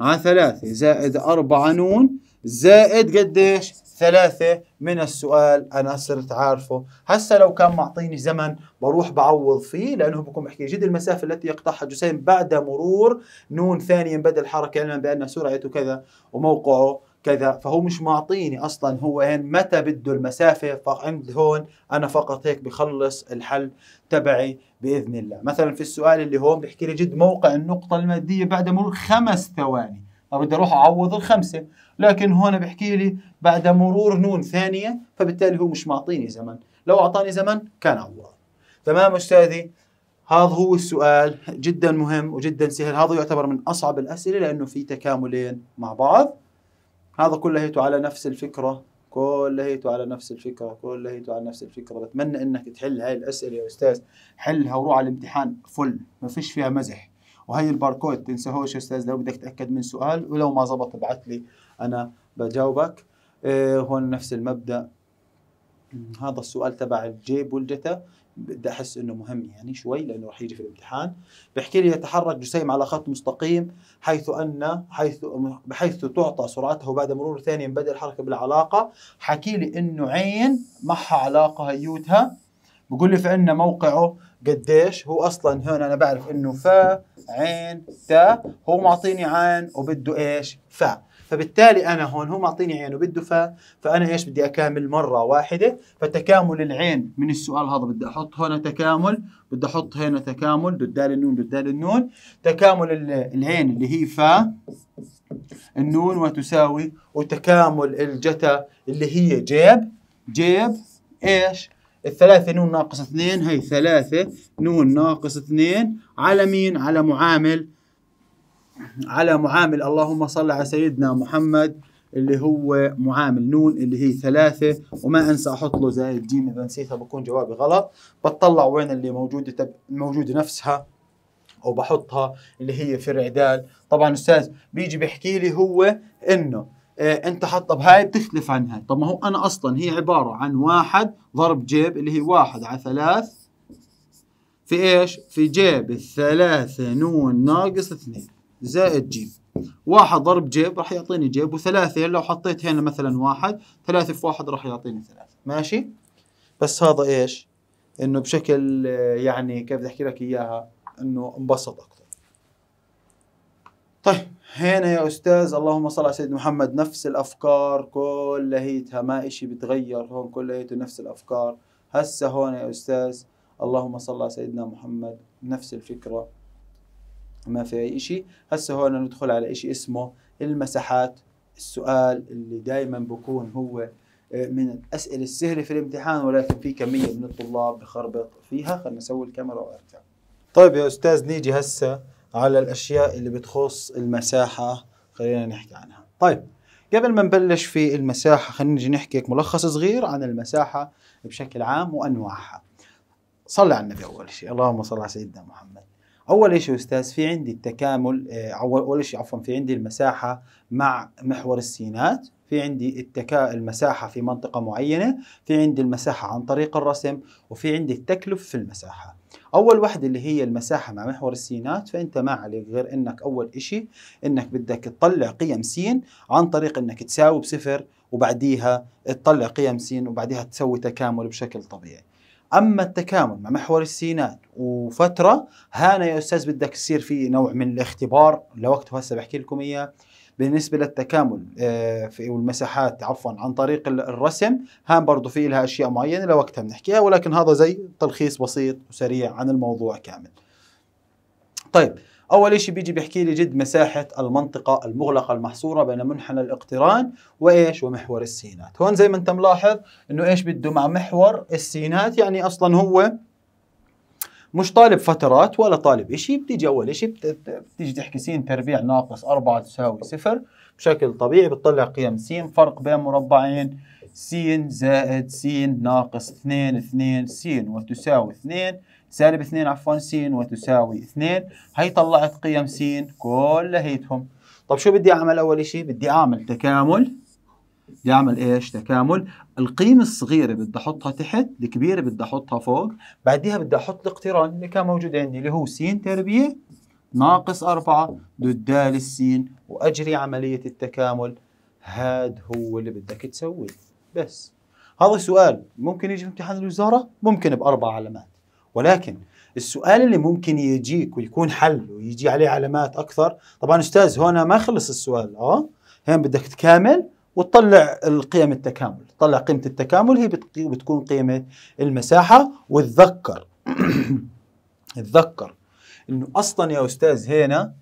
عن ثلاثة زائد أربعة نون زائد قديش ثلاثة من السؤال أنا صرت عارفه هسا لو كان معطيني زمن بروح بعوض فيه لأنه بكون بحكي جد المسافة التي يقطعها جسيم بعد مرور نون ثانيا بدل الحركة علما بأن سرعته كذا وموقعه كذا فهو مش معطيني اصلا هو هين متى بده المسافه فعند هون انا فقط هيك بخلص الحل تبعي باذن الله مثلا في السؤال اللي هون بيحكي لي جد موقع النقطه الماديه بعد مرور خمس ثواني طب بدي اروح اعوض الخمسه لكن هون بحكي لي بعد مرور نون ثانية فبالتالي هو مش معطيني زمن لو أعطاني زمن كان عوض تمام أستاذي هذا هو السؤال جدا مهم وجدا سهل هذا يعتبر من أصعب الأسئلة لأنه في تكاملين مع بعض هذا كلهيته على نفس الفكرة كلهيته على نفس الفكرة كلهيته على نفس الفكرة بتمنى إنك تحل هاي الأسئلة يا أستاذ حلها وروح على الامتحان فل ما فيش فيها مزح وهي الباركود تنساهوش يا أستاذ لو بدك تأكد من سؤال ولو ما زبط ابعث لي انا بجاوبك إيه، هون نفس المبدا هذا السؤال تبع الجيب والجثه بدي احس انه مهم يعني شوي لانه راح يجي في الامتحان بحكي لي يتحرك جسيم على خط مستقيم حيث ان حيث بحيث تعطى سرعته بعد مرور ثانيه من بدء الحركه بالعلاقه حكي لي انه عين معها علاقه هيوتها بقول لي فان موقعه قديش هو اصلا هون انا بعرف انه فا عين تا هو معطيني عين وبده ايش فا فبالتالي انا هون هو معطيني عين وبده فانا ايش بدي اكامل مره واحده فتكامل العين من السؤال هذا بدي احط هنا تكامل بدي احط هنا تكامل دال النون دال النون تكامل العين اللي هي فا النون وتساوي وتكامل الجتا اللي هي جيب جيب ايش الثلاثة نون ناقص اثنين هي ثلاثة نون ناقص اثنين على مين على معامل على معامل اللهم صل على سيدنا محمد اللي هو معامل نون اللي هي ثلاثة وما أنسى أحط له زائد جيم إذا نسيتها بكون جوابي غلط بطلع وين اللي موجودة تب... موجودة نفسها وبحطها اللي هي في الإعدال طبعا أستاذ بيجي بيحكي لي هو إنه إيه انت حطها بهاي بتختلف عن هاي طب ما هو انا اصلا هي عباره عن واحد ضرب جيب اللي هي واحد على ثلاث في ايش في جيب الثلاثة نون ناقص اثنين زائد جيم واحد ضرب جيب راح يعطيني جيب وثلاثة لو حطيت هنا مثلا واحد ثلاثة في واحد راح يعطيني ثلاثة ماشي بس هذا ايش انه بشكل يعني كيف بدي احكي لك اياها انه انبسط اكثر طيب هنا يا استاذ اللهم صل على سيدنا محمد نفس الافكار كلهيتها ما اشي بتغير هون كلهيته نفس الافكار هسه هون يا استاذ اللهم صل على سيدنا محمد نفس الفكره ما في اي شيء هسه هون ندخل على شيء اسمه المساحات السؤال اللي دائما بكون هو آه، من الاسئله السهله في الامتحان ولكن في كميه من الطلاب بخربط فيها خلينا نسوي الكاميرا وارجع طيب يا استاذ نيجي هسه على الاشياء اللي بتخص المساحه خلينا نحكي عنها طيب قبل ما نبلش في المساحه خلينا نجي نحكي ملخص صغير عن المساحه بشكل عام وانواعها صلى على النبي اول شيء اللهم صل على سيدنا محمد اول شيء استاذ في عندي التكامل آه، اول شيء عفوا في عندي المساحه مع محور السينات في عندي التكا المساحة في منطقة معينة في عندي المساحة عن طريق الرسم وفي عندي التكلف في المساحة أول وحده اللي هي المساحة مع محور السينات فأنت ما عليك غير أنك أول إشي أنك بدك تطلع قيم سين عن طريق أنك تساوي بصفر وبعديها تطلع قيم سين وبعديها تسوي تكامل بشكل طبيعي اما التكامل مع محور السينات وفتره هنا يا استاذ بدك تصير في نوع من الاختبار لوقته هسه بحكي لكم اياه بالنسبة للتكامل آه، في والمساحات عفوا عن طريق الرسم هان برضو في لها أشياء معينة لوقتها بنحكيها ولكن هذا زي تلخيص بسيط وسريع عن الموضوع كامل طيب اول شيء بيجي بيحكي لي جد مساحه المنطقه المغلقه المحصوره بين منحنى الاقتران وايش ومحور السينات هون زي ما انت ملاحظ انه ايش بده مع محور السينات يعني اصلا هو مش طالب فترات ولا طالب شيء بتيجي اول شيء بتيجي تحكي س تربيع ناقص 4 تساوي صفر بشكل طبيعي بتطلع قيم س فرق بين مربعين س زائد س ناقص 2 2 س وتساوي 2 سالب 2 عفوا س وتساوي 2 هي طلعت قيم س كلهيتهم طب شو بدي اعمل اول شيء بدي اعمل تكامل بدي اعمل ايش تكامل القيمه الصغيره بدي احطها تحت الكبيره بدي احطها فوق بعديها بدي احط الاقتران اللي كان موجود عندي اللي هو س تربيع ناقص 4 ضد د السين واجري عمليه التكامل هاد هو اللي بدك تسويه بس هذا سؤال ممكن يجي في امتحان الوزاره ممكن باربع علامات ولكن السؤال اللي ممكن يجيك ويكون حل ويجي عليه علامات اكثر طبعا استاذ هنا ما خلص السؤال اه هنا بدك تكامل وتطلع القيم التكامل تطلع قيمة التكامل هي بتكون قيمة المساحة وتذكر تذكر *coughs* انه اصلا يا استاذ هنا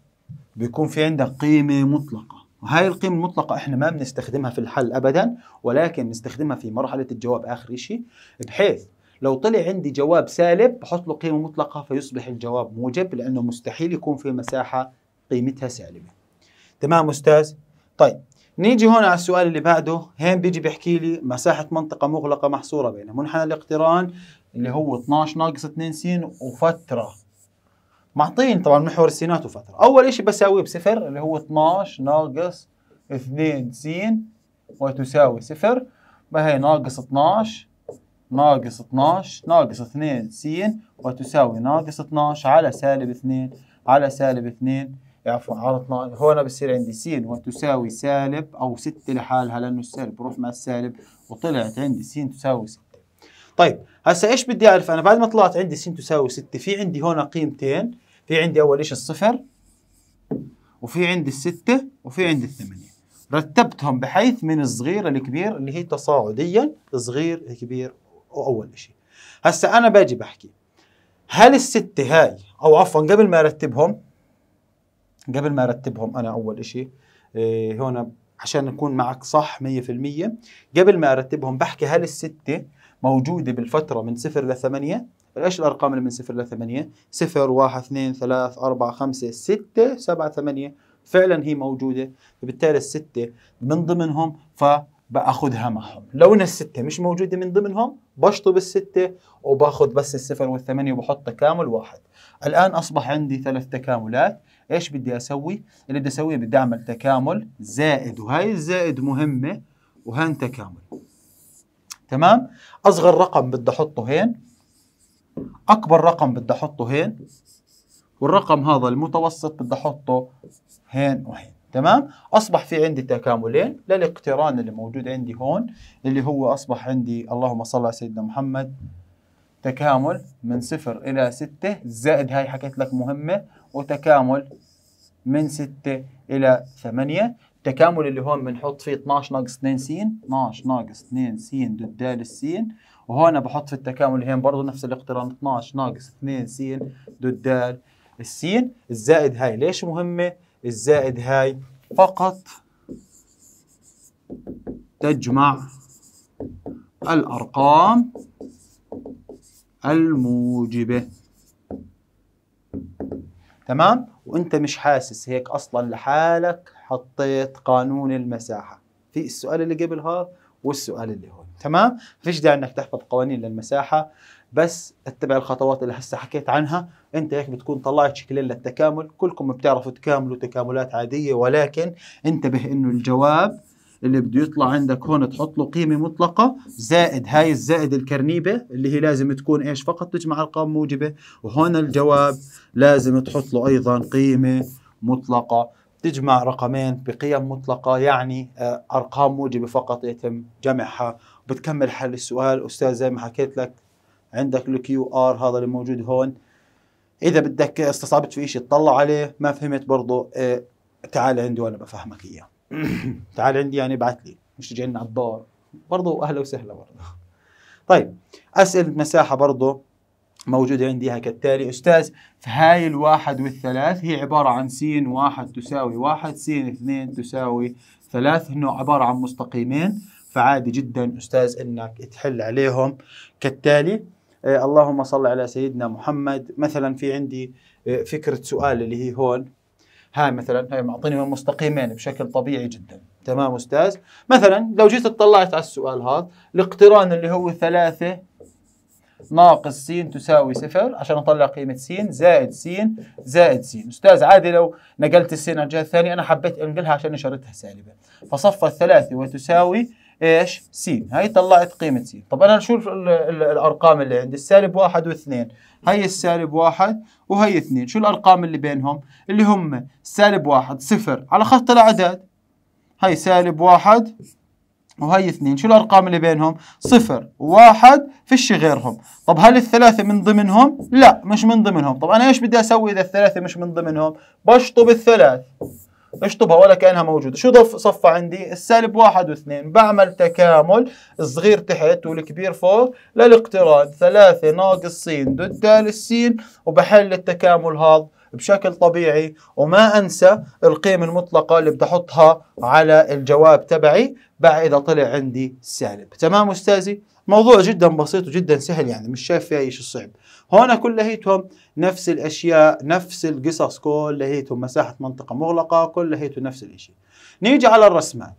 بيكون في عندك قيمة مطلقة وهاي القيمة المطلقة احنا ما بنستخدمها في الحل ابدا ولكن بنستخدمها في مرحلة الجواب اخر شيء بحيث لو طلع عندي جواب سالب بحط له قيمة مطلقة فيصبح الجواب موجب لأنه مستحيل يكون في مساحة قيمتها سالبة تمام أستاذ؟ طيب نيجي هون على السؤال اللي بعده هين بيجي بيحكي لي مساحة منطقة مغلقة محصورة بين منحنى الاقتران اللي هو 12 ناقص 2 س وفترة معطين طبعا محور السينات وفترة أول إشي بساويه بصفر اللي هو 12 ناقص 2 س وتساوي صفر ما ناقص 12 ناقص 12 ناقص 2 س وتساوي ناقص 12 على سالب 2 على سالب 2 عفوا على 12 هون بصير عندي س وتساوي سالب او 6 لحالها لانه السالب بروح مع السالب وطلعت عندي س تساوي 6 طيب هسا ايش بدي اعرف انا بعد ما طلعت عندي س تساوي 6 في عندي هون قيمتين في عندي اول شيء الصفر وفي عندي الستة وفي عندي الثمانية رتبتهم بحيث من الصغير للكبير اللي هي تصاعديا صغير كبير اول شيء هسا انا باجي بحكي هل الستة هاي او عفوا قبل ما ارتبهم قبل ما ارتبهم انا اول شيء إيه هون عشان نكون معك صح 100% قبل ما ارتبهم بحكي هل الستة موجودة بالفترة من صفر لثمانية ايش الارقام اللي من صفر لثمانية صفر واحد اثنين ثلاث اربعة خمسة ستة سبعة ثمانية فعلا هي موجودة فبالتالي الستة من ضمنهم فباخذها معهم لو ان الستة مش موجودة من ضمنهم بشطب الستة وباخذ بس الصفر والثمانية وبحط تكامل واحد الآن أصبح عندي ثلاث تكاملات إيش بدي أسوي؟ اللي بدي أسويه بدي أعمل تكامل زائد وهي الزائد مهمة وهان تكامل تمام؟ أصغر رقم بدي أحطه هين أكبر رقم بدي أحطه هين والرقم هذا المتوسط بدي أحطه هين وهين تمام اصبح في عندي تكاملين للاقتران اللي موجود عندي هون اللي هو اصبح عندي اللهم صل على سيدنا محمد تكامل من صفر الى ستة زائد هاي حكيت لك مهمة وتكامل من ستة الى ثمانية التكامل اللي هون بنحط فيه 12 ناقص 2 س 12 ناقص 2 س ضد د س وهون بحط في التكامل اللي هين برضه نفس الاقتران 12 ناقص 2 س ضد د السين الزائد هاي ليش مهمة؟ الزائد هاي فقط تجمع الأرقام الموجبة تمام وانت مش حاسس هيك اصلا لحالك حطيت قانون المساحة في السؤال اللي قبل هذا والسؤال اللي هون تمام فيش داعي انك تحفظ قوانين للمساحة بس اتبع الخطوات اللي هسه حكيت عنها انت هيك بتكون طلعت شكلين للتكامل كلكم بتعرفوا تكاملوا تكاملات عاديه ولكن انتبه انه الجواب اللي بده يطلع عندك هون تحط له قيمه مطلقه زائد هاي الزائد الكرنيبه اللي هي لازم تكون ايش فقط تجمع ارقام موجبه وهون الجواب لازم تحط له ايضا قيمه مطلقه تجمع رقمين بقيم مطلقه يعني آه، ارقام موجبه فقط يتم جمعها بتكمل حل السؤال استاذ زي ما حكيت لك عندك الكيو ار هذا اللي موجود هون اذا بدك استصعبت في شيء اطلع عليه ما فهمت برضه إيه، تعال عندي وانا بفهمك اياه *laughs* تعال عندي يعني ابعث لي مش تجي لنا على الدار برضه اهلا وسهلا برضه طيب اسئله مساحه برضه موجودة عندي اياها كالتالي أستاذ في هاي الواحد والثلاث هي عبارة عن س واحد تساوي واحد س اثنين تساوي ثلاث هنو عبارة عن مستقيمين فعادي جدا أستاذ إنك تحل عليهم كالتالي إيه، اللهم صل على سيدنا محمد مثلا في عندي إيه، فكره سؤال اللي هي هون هاي مثلا هاي معطيني مستقيمين بشكل طبيعي جدا تمام استاذ مثلا لو جيت اطلعت على السؤال هذا الاقتران اللي هو ثلاثة ناقص س تساوي صفر عشان اطلع قيمة س زائد س زائد س استاذ عادي لو نقلت السين على الجهة الثانية انا حبيت انقلها عشان نشرتها سالبة فصفت ثلاثة وتساوي ايش سين هاي طلعت قيمه سين طب انا شو الارقام اللي عندي السالب واحد واثنين هي السالب واحد وهي اثنين شو الارقام اللي بينهم اللي هم سالب واحد صفر على خط الاعداد هي سالب واحد وهي اثنين شو الارقام اللي بينهم صفر وواحد فيش غيرهم طب هل الثلاثة من ضمنهم لا مش من ضمنهم طب انا ايش بدي اسوي اذا الثلاثة مش من ضمنهم بشطب الثلاث اشطبها ولا كانها موجوده شو ضف صفى عندي السالب واحد واثنين بعمل تكامل الصغير تحت والكبير فوق للاقتران ثلاثة ناقص س ضد د س وبحل التكامل هذا بشكل طبيعي وما انسى القيمة المطلقة اللي بدي احطها على الجواب تبعي بعد اذا طلع عندي سالب تمام استاذي موضوع جدا بسيط وجدا سهل يعني مش شايف فيها شيء صعب هون كلهيتهم نفس الاشياء نفس القصص كلهيتهم مساحه منطقه مغلقه كلهيته نفس الاشي نيجي على الرسمات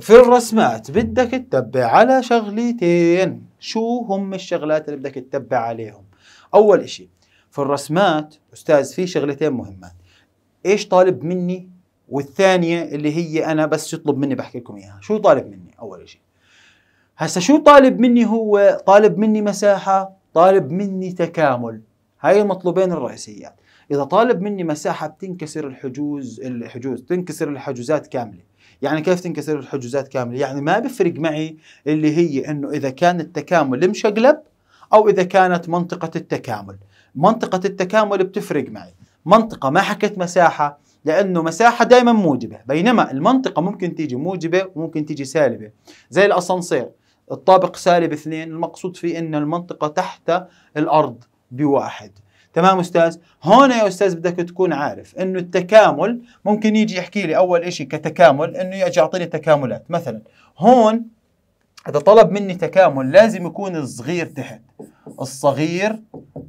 في الرسمات بدك تتبع على شغلتين شو هم الشغلات اللي بدك تتبع عليهم اول اشي في الرسمات استاذ في شغلتين مهمات ايش طالب مني والثانيه اللي هي انا بس يطلب مني بحكي لكم اياها شو طالب مني اول شيء هسه شو طالب مني هو طالب مني مساحة طالب مني تكامل هاي المطلوبين الرئيسيات اذا طالب مني مساحة بتنكسر الحجوز الحجوز تنكسر الحجوزات كاملة يعني كيف تنكسر الحجوزات كاملة يعني ما بفرق معي اللي هي انه اذا كان التكامل مشقلب او اذا كانت منطقة التكامل منطقة التكامل بتفرق معي منطقة ما حكت مساحة لأنه مساحة دائما موجبة بينما المنطقة ممكن تيجي موجبة وممكن تيجي سالبة زي الأسانسير الطابق سالب اثنين المقصود فيه ان المنطقة تحت الارض بواحد تمام استاذ هون يا استاذ بدك تكون عارف انه التكامل ممكن يجي يحكي لي اول شيء كتكامل انه يجي يعطيني تكاملات مثلا هون اذا طلب مني تكامل لازم يكون الصغير تحت الصغير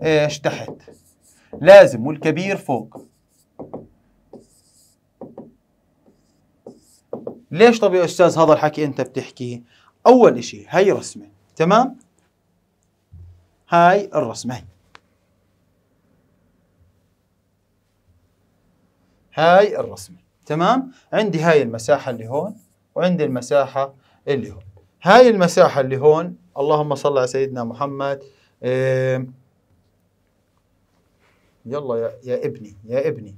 ايش تحت لازم والكبير فوق ليش طب يا استاذ هذا الحكي انت بتحكيه اول شيء هاي رسمه تمام هاي الرسمه هاي الرسمه تمام عندي هاي المساحه اللي هون وعندي المساحه اللي هون هاي المساحه اللي هون اللهم صل على سيدنا محمد يلا يا, يا ابني يا ابني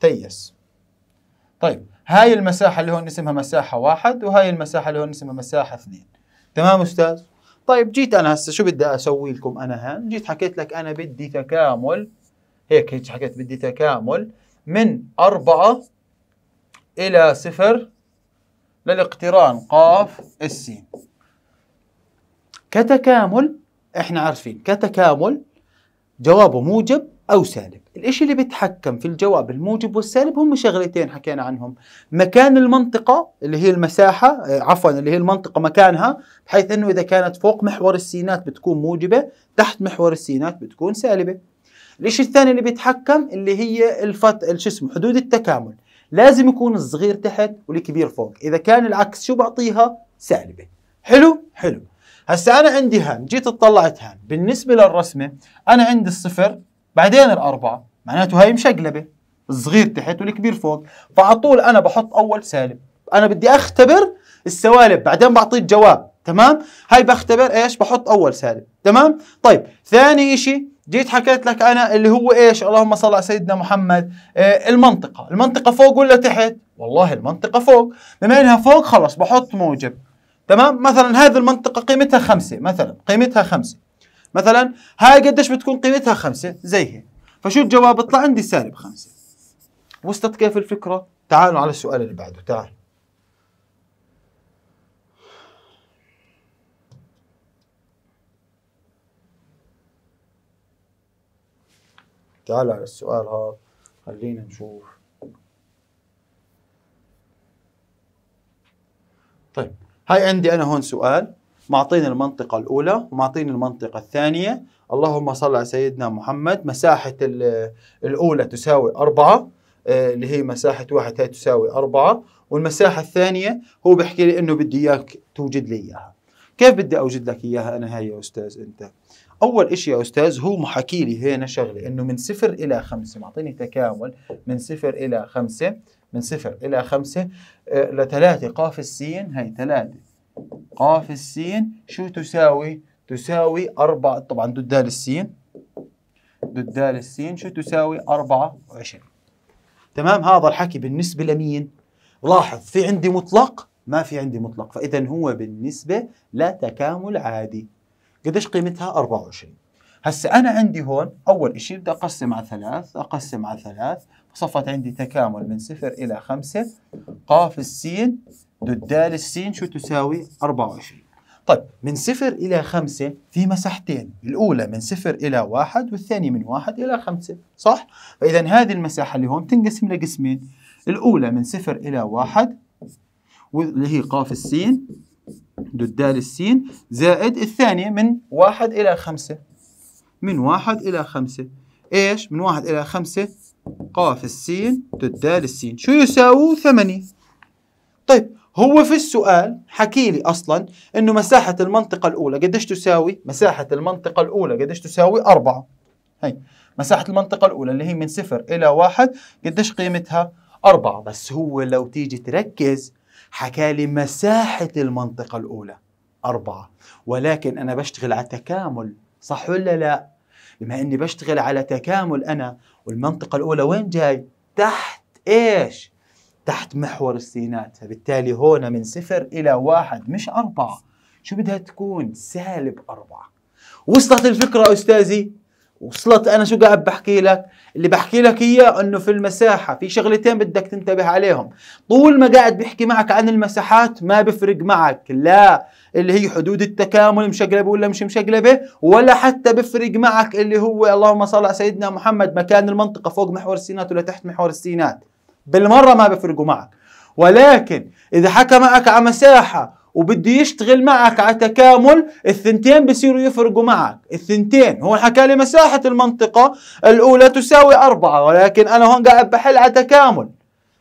تيس طيب هاي المساحة اللي هون اسمها مساحة واحد وهاي المساحة اللي هون اسمها مساحة اثنين تمام أستاذ؟ طيب جيت أنا هسا شو بدي أسوي لكم أنا هان؟ جيت حكيت لك أنا بدي تكامل هيك هيك حكيت بدي تكامل من أربعة إلى صفر للاقتران قاف السين كتكامل احنا عارفين كتكامل جوابه موجب أو سالب الإشي اللي بيتحكم في الجواب الموجب والسالب هم شغلتين حكينا عنهم مكان المنطقة اللي هي المساحة آه، عفوا اللي هي المنطقة مكانها بحيث أنه إذا كانت فوق محور السينات بتكون موجبة تحت محور السينات بتكون سالبة الإشي الثاني اللي بيتحكم اللي هي الفت شو اسمه حدود التكامل لازم يكون الصغير تحت والكبير فوق إذا كان العكس شو بعطيها سالبة حلو حلو هسا أنا عندي هان جيت اطلعت هان بالنسبة للرسمة أنا عندي الصفر بعدين الأربعة معناته هاي مشقلبة الصغير تحت والكبير فوق فعلى طول أنا بحط أول سالب أنا بدي أختبر السوالب بعدين بعطيه جواب تمام هاي بختبر إيش بحط أول سالب تمام طيب ثاني إشي جيت حكيت لك أنا اللي هو إيش اللهم صل على سيدنا محمد آه المنطقة المنطقة فوق ولا تحت والله المنطقة فوق بما إنها فوق خلص بحط موجب تمام مثلا هذه المنطقة قيمتها خمسة مثلا قيمتها خمسة مثلا هاي قديش بتكون قيمتها خمسة هيك فشو الجواب بطلع عندي سالب خمسة وصلت كيف الفكرة تعالوا على السؤال اللي بعده تعال تعال على السؤال هذا خلينا نشوف طيب هاي عندي انا هون سؤال معطيني المنطقة الأولى ومعطيني المنطقة الثانية اللهم صل على سيدنا محمد مساحة الأولى تساوي أربعة آه، اللي هي مساحة واحد هاي تساوي أربعة والمساحة الثانية هو بيحكي لي إنه بدي إياك توجد لي إياها كيف بدي أوجد لك إياها أنا هاي يا أستاذ أنت أول إشي يا أستاذ هو محكي لي هنا شغلة إنه من صفر إلى خمسة معطيني تكامل من صفر إلى خمسة من صفر إلى خمسة آه، لثلاثة قاف السين هاي ثلاثة قاف السين شو تساوي؟ تساوي أربعة طبعا ضد دال السين ضد دال السين شو تساوي 24 تمام هذا الحكي بالنسبة لمين؟ لاحظ في عندي مطلق ما في عندي مطلق فإذا هو بالنسبة لتكامل عادي قديش قيمتها 24 هسا أنا عندي هون أول إشي بدي أقسم على ثلاث أقسم على ثلاث صفت عندي تكامل من صفر إلى خمسة قاف السين دو الدال السين شو تساوي 24 طيب من صفر إلى خمسة في مساحتين الأولى من صفر إلى واحد والثانية من واحد إلى خمسة صح؟ فإذا هذه المساحة اللي هون تنقسم لقسمين الأولى من صفر إلى واحد واللي هي قاف السين دو الدال السين زائد الثانية من واحد إلى خمسة من واحد إلى خمسة إيش؟ من واحد إلى خمسة قاف السين دو الدال السين شو يساوي ثمانية طيب هو في السؤال حكي لي اصلا انه مساحه المنطقه الاولى قديش تساوي مساحه المنطقه الاولى قديش تساوي أربعة. هي مساحه المنطقه الاولى اللي هي من صفر الى واحد قديش قيمتها أربعة، بس هو لو تيجي تركز حكى لي مساحه المنطقه الاولى أربعة، ولكن انا بشتغل على تكامل صح ولا لا بما اني بشتغل على تكامل انا والمنطقه الاولى وين جاي تحت ايش تحت محور السينات فبالتالي هنا من صفر إلى واحد مش أربعة شو بدها تكون سالب أربعة وصلت الفكرة أستاذي وصلت أنا شو قاعد بحكي لك اللي بحكي لك إياه أنه في المساحة في شغلتين بدك تنتبه عليهم طول ما قاعد بحكي معك عن المساحات ما بفرق معك لا اللي هي حدود التكامل مشقلبة ولا مش مشقلبة ولا حتى بفرق معك اللي هو اللهم صل على سيدنا محمد مكان المنطقة فوق محور السينات ولا تحت محور السينات بالمره ما بفرقوا معك ولكن اذا حكى معك على مساحه وبده يشتغل معك على تكامل الثنتين بصيروا يفرقوا معك الثنتين هو حكى لي مساحة المنطقة الأولى تساوي أربعة ولكن أنا هون قاعد بحل على تكامل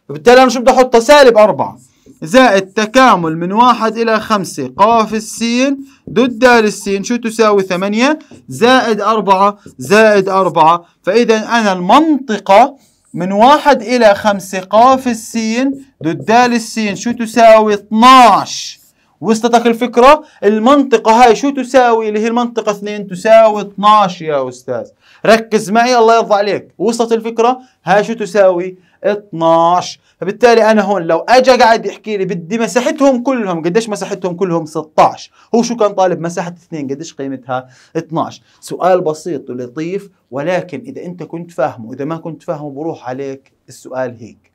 فبالتالي أنا شو بدي أحطها سالب أربعة زائد تكامل من واحد إلى خمسة قاف السين ضد دال السين شو تساوي ثمانية زائد أربعة زائد أربعة فإذا أنا المنطقة من واحد إلى خمسة قاف السين ذو الدال السين شو تساوي 12 وصلتك الفكرة المنطقة هاي شو تساوي اللي هي المنطقة 2 تساوي 12 يا أستاذ ركز معي الله يرضى عليك وصلت الفكرة هاي شو تساوي 12 فبالتالي انا هون لو اجى قاعد يحكي لي بدي مساحتهم كلهم قديش مساحتهم كلهم 16 هو شو كان طالب مساحه 2 قديش قيمتها 12 سؤال بسيط ولطيف ولكن اذا انت كنت فاهمه اذا ما كنت فاهمه بروح عليك السؤال هيك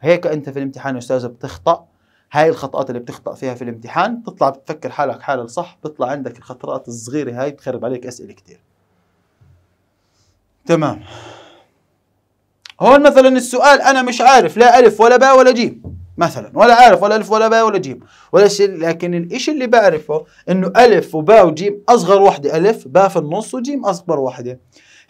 هيك انت في الامتحان يا استاذ بتخطأ هاي الخطأات اللي بتخطأ فيها في الامتحان بتطلع بتفكر حالك حال الصح بتطلع عندك الخطرات الصغيرة هاي بتخرب عليك أسئلة كتير تمام هون مثلا السؤال أنا مش عارف لا ألف ولا باء ولا جيم مثلا ولا عارف ولا ألف ولا باء ولا جيم ولا شيء لكن الشيء اللي بعرفه إنه ألف وباء وجيم أصغر وحدة ألف باء في النص وجيم أكبر وحدة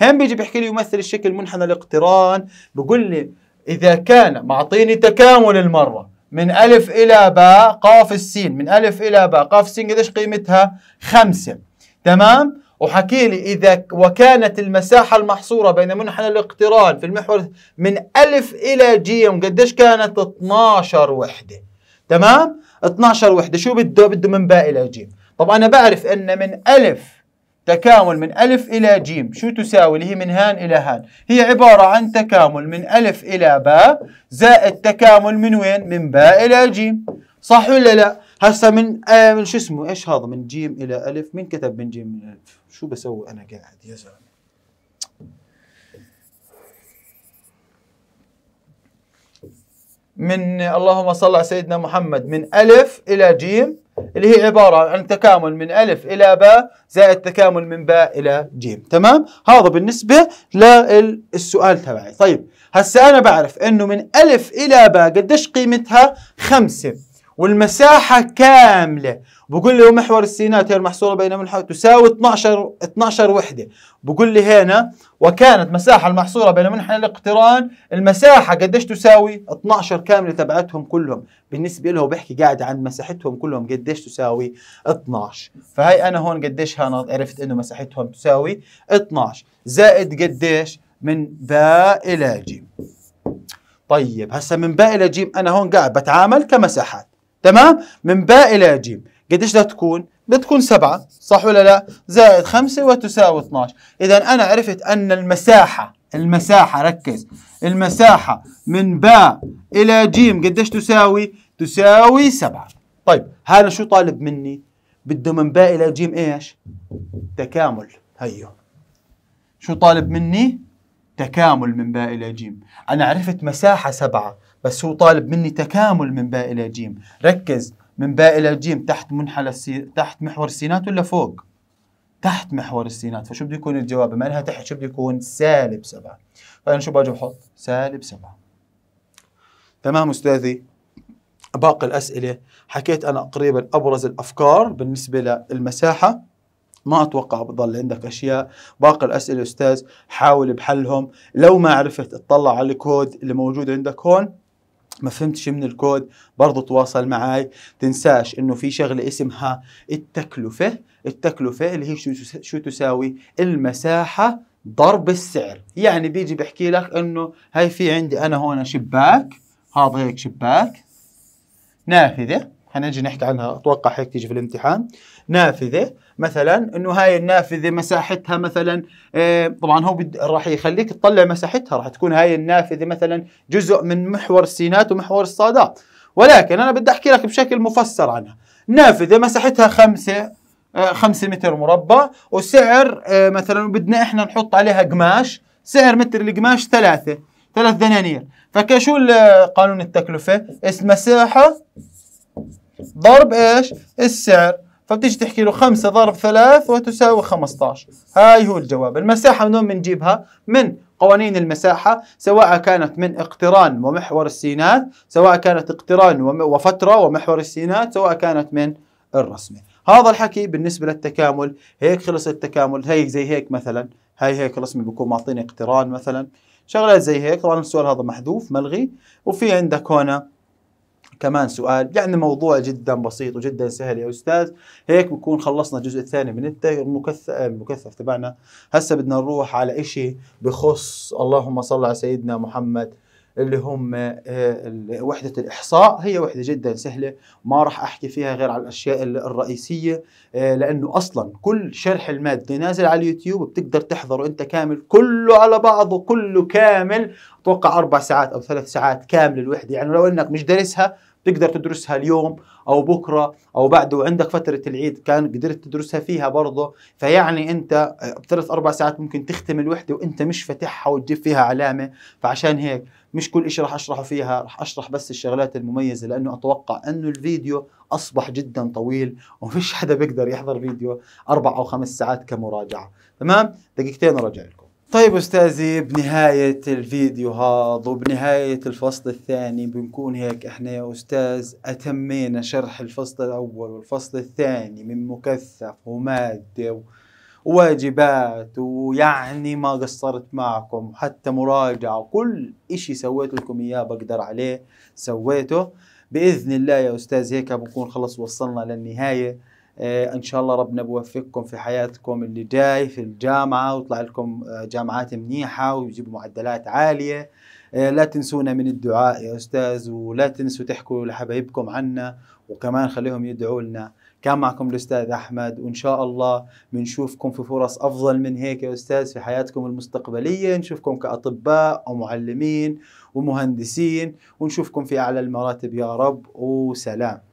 هم بيجي بيحكي لي يمثل الشكل منحنى الاقتران بقول لي إذا كان معطيني تكامل المرة من ألف إلى باء قاف السين من ألف إلى باء قاف السين قديش قيمتها؟ خمسة تمام؟ وحكي لي إذا وكانت المساحة المحصورة بين منحنى الاقتران في المحور من ألف إلى جيم قديش كانت 12 وحدة تمام 12 وحدة شو بده بده من باء إلى جيم طب أنا بعرف أن من ألف تكامل من ألف إلى جيم شو تساوي اللي هي من هان إلى هان هي عبارة عن تكامل من ألف إلى باء زائد تكامل من وين من باء إلى جيم صح ولا لا هسه من آه من شو اسمه ايش هذا من جيم إلى ألف مين كتب من جيم إلى ألف شو بسوي انا قاعد يا زلمه من اللهم صل على سيدنا محمد من ألف إلى جيم اللي هي عبارة عن تكامل من ألف إلى باء زائد تكامل من باء إلى جيم تمام هذا بالنسبة للسؤال تبعي طيب هسا أنا بعرف أنه من ألف إلى باء قديش قيمتها خمسة والمساحة كاملة بقول لي ومحور السينات هي المحصورة بين منحوت تساوي 12 12 وحدة بقول لي هنا وكانت مساحة المحصورة بين منحنى الاقتران المساحة قديش تساوي 12 كاملة تبعتهم كلهم بالنسبة له بحكي قاعد عن مساحتهم كلهم قديش تساوي 12 فهي أنا هون قديش هنا عرفت إنه مساحتهم تساوي 12 زائد قديش من باء إلى جيم طيب هسا من باء إلى جيم أنا هون قاعد بتعامل كمساحات تمام من باء إلى جيم قديش بدها تكون؟ بتكون سبعة صح ولا لا؟ زائد خمسة وتساوي 12 إذا أنا عرفت أن المساحة المساحة ركز المساحة من باء إلى جيم قديش تساوي؟ تساوي سبعة طيب هذا شو طالب مني؟ بده من باء إلى جيم إيش؟ تكامل هيو شو طالب مني؟ تكامل من باء إلى جيم أنا عرفت مساحة سبعة بس هو طالب مني تكامل من باء إلى جيم ركز من باء إلى جيم تحت منحنى السي... تحت محور السينات ولا فوق؟ تحت محور السينات فشو بده يكون الجواب بما انها تحت شو بده يكون سالب سبعة فانا شو باجي بحط سالب سبعة تمام استاذي باقي الاسئله حكيت انا قريبا ابرز الافكار بالنسبه للمساحه ما اتوقع بضل عندك اشياء باقي الاسئله استاذ حاول بحلهم لو ما عرفت اطلع على الكود اللي موجود عندك هون ما فهمتش من الكود برضه تواصل معي تنساش انه في شغله اسمها التكلفه التكلفه اللي هي شو, تساوي المساحه ضرب السعر يعني بيجي بحكي لك انه هاي في عندي انا هون شباك هذا هيك شباك نافذه حنجي نحكي عنها اتوقع هيك تيجي في الامتحان نافذه مثلا انه هاي النافذه مساحتها مثلا آه، طبعا هو راح يخليك تطلع مساحتها راح تكون هاي النافذه مثلا جزء من محور السينات ومحور الصادات ولكن انا بدي احكي لك بشكل مفسر عنها نافذه مساحتها خمسة 5 آه، خمسة متر مربع وسعر آه، مثلا بدنا احنا نحط عليها قماش سعر متر القماش ثلاثة ثلاث دنانير فكشو قانون التكلفة؟ مساحة ضرب ايش؟ السعر فبتيجي تحكي له 5 ضرب 3 وتساوي 15 هاي هو الجواب المساحة من وين بنجيبها من قوانين المساحة سواء كانت من اقتران ومحور السينات سواء كانت اقتران وفترة ومحور السينات سواء كانت من الرسمة هذا الحكي بالنسبة للتكامل هيك خلص التكامل هي زي هيك مثلا هاي هيك الرسمة بيكون معطيني اقتران مثلا شغلات زي هيك طبعا السؤال هذا محذوف ملغي وفي عندك هنا كمان سؤال يعني موضوع جدا بسيط وجدا سهل يا أستاذ هيك بكون خلصنا الجزء الثاني من المكثف المكثف تبعنا هسه بدنا نروح على إشي بخص اللهم صل على سيدنا محمد اللي هم آه، وحدة الإحصاء هي وحدة جدا سهلة ما راح أحكي فيها غير على الأشياء الرئيسية آه، لأنه أصلا كل شرح المادة نازل على اليوتيوب بتقدر تحضره أنت كامل كله على بعضه كله كامل أتوقع أربع ساعات أو ثلاث ساعات كامل الوحدة يعني لو أنك مش دارسها تقدر تدرسها اليوم او بكره او بعده وعندك فتره العيد كان قدرت تدرسها فيها برضه فيعني انت آه، بثلاث اربع ساعات ممكن تختم الوحده وانت مش فاتحها وتجيب فيها علامه فعشان هيك مش كل شيء راح اشرحه فيها راح اشرح بس الشغلات المميزه لانه اتوقع انه الفيديو اصبح جدا طويل ومفيش حدا بيقدر يحضر فيديو اربع او خمس ساعات كمراجعه تمام دقيقتين وراجع لكم طيب استاذي بنهاية الفيديو هذا وبنهاية الفصل الثاني بنكون هيك احنا يا استاذ اتمينا شرح الفصل الاول والفصل الثاني من مكثف ومادة و... واجبات ويعني ما قصرت معكم حتى مراجعة كل إشي سويت لكم إياه بقدر عليه سويته بإذن الله يا أستاذ هيك بنكون خلص وصلنا للنهاية آه، إن شاء الله ربنا بوفقكم في حياتكم اللي جاي في الجامعة وطلع لكم آه، جامعات منيحة ويجيب معدلات عالية آه، لا تنسونا من الدعاء يا أستاذ ولا تنسوا تحكوا لحبايبكم عنا وكمان خليهم يدعوا لنا كان معكم الأستاذ أحمد وإن شاء الله بنشوفكم في فرص أفضل من هيك يا أستاذ في حياتكم المستقبلية نشوفكم كأطباء ومعلمين ومهندسين ونشوفكم في أعلى المراتب يا رب وسلام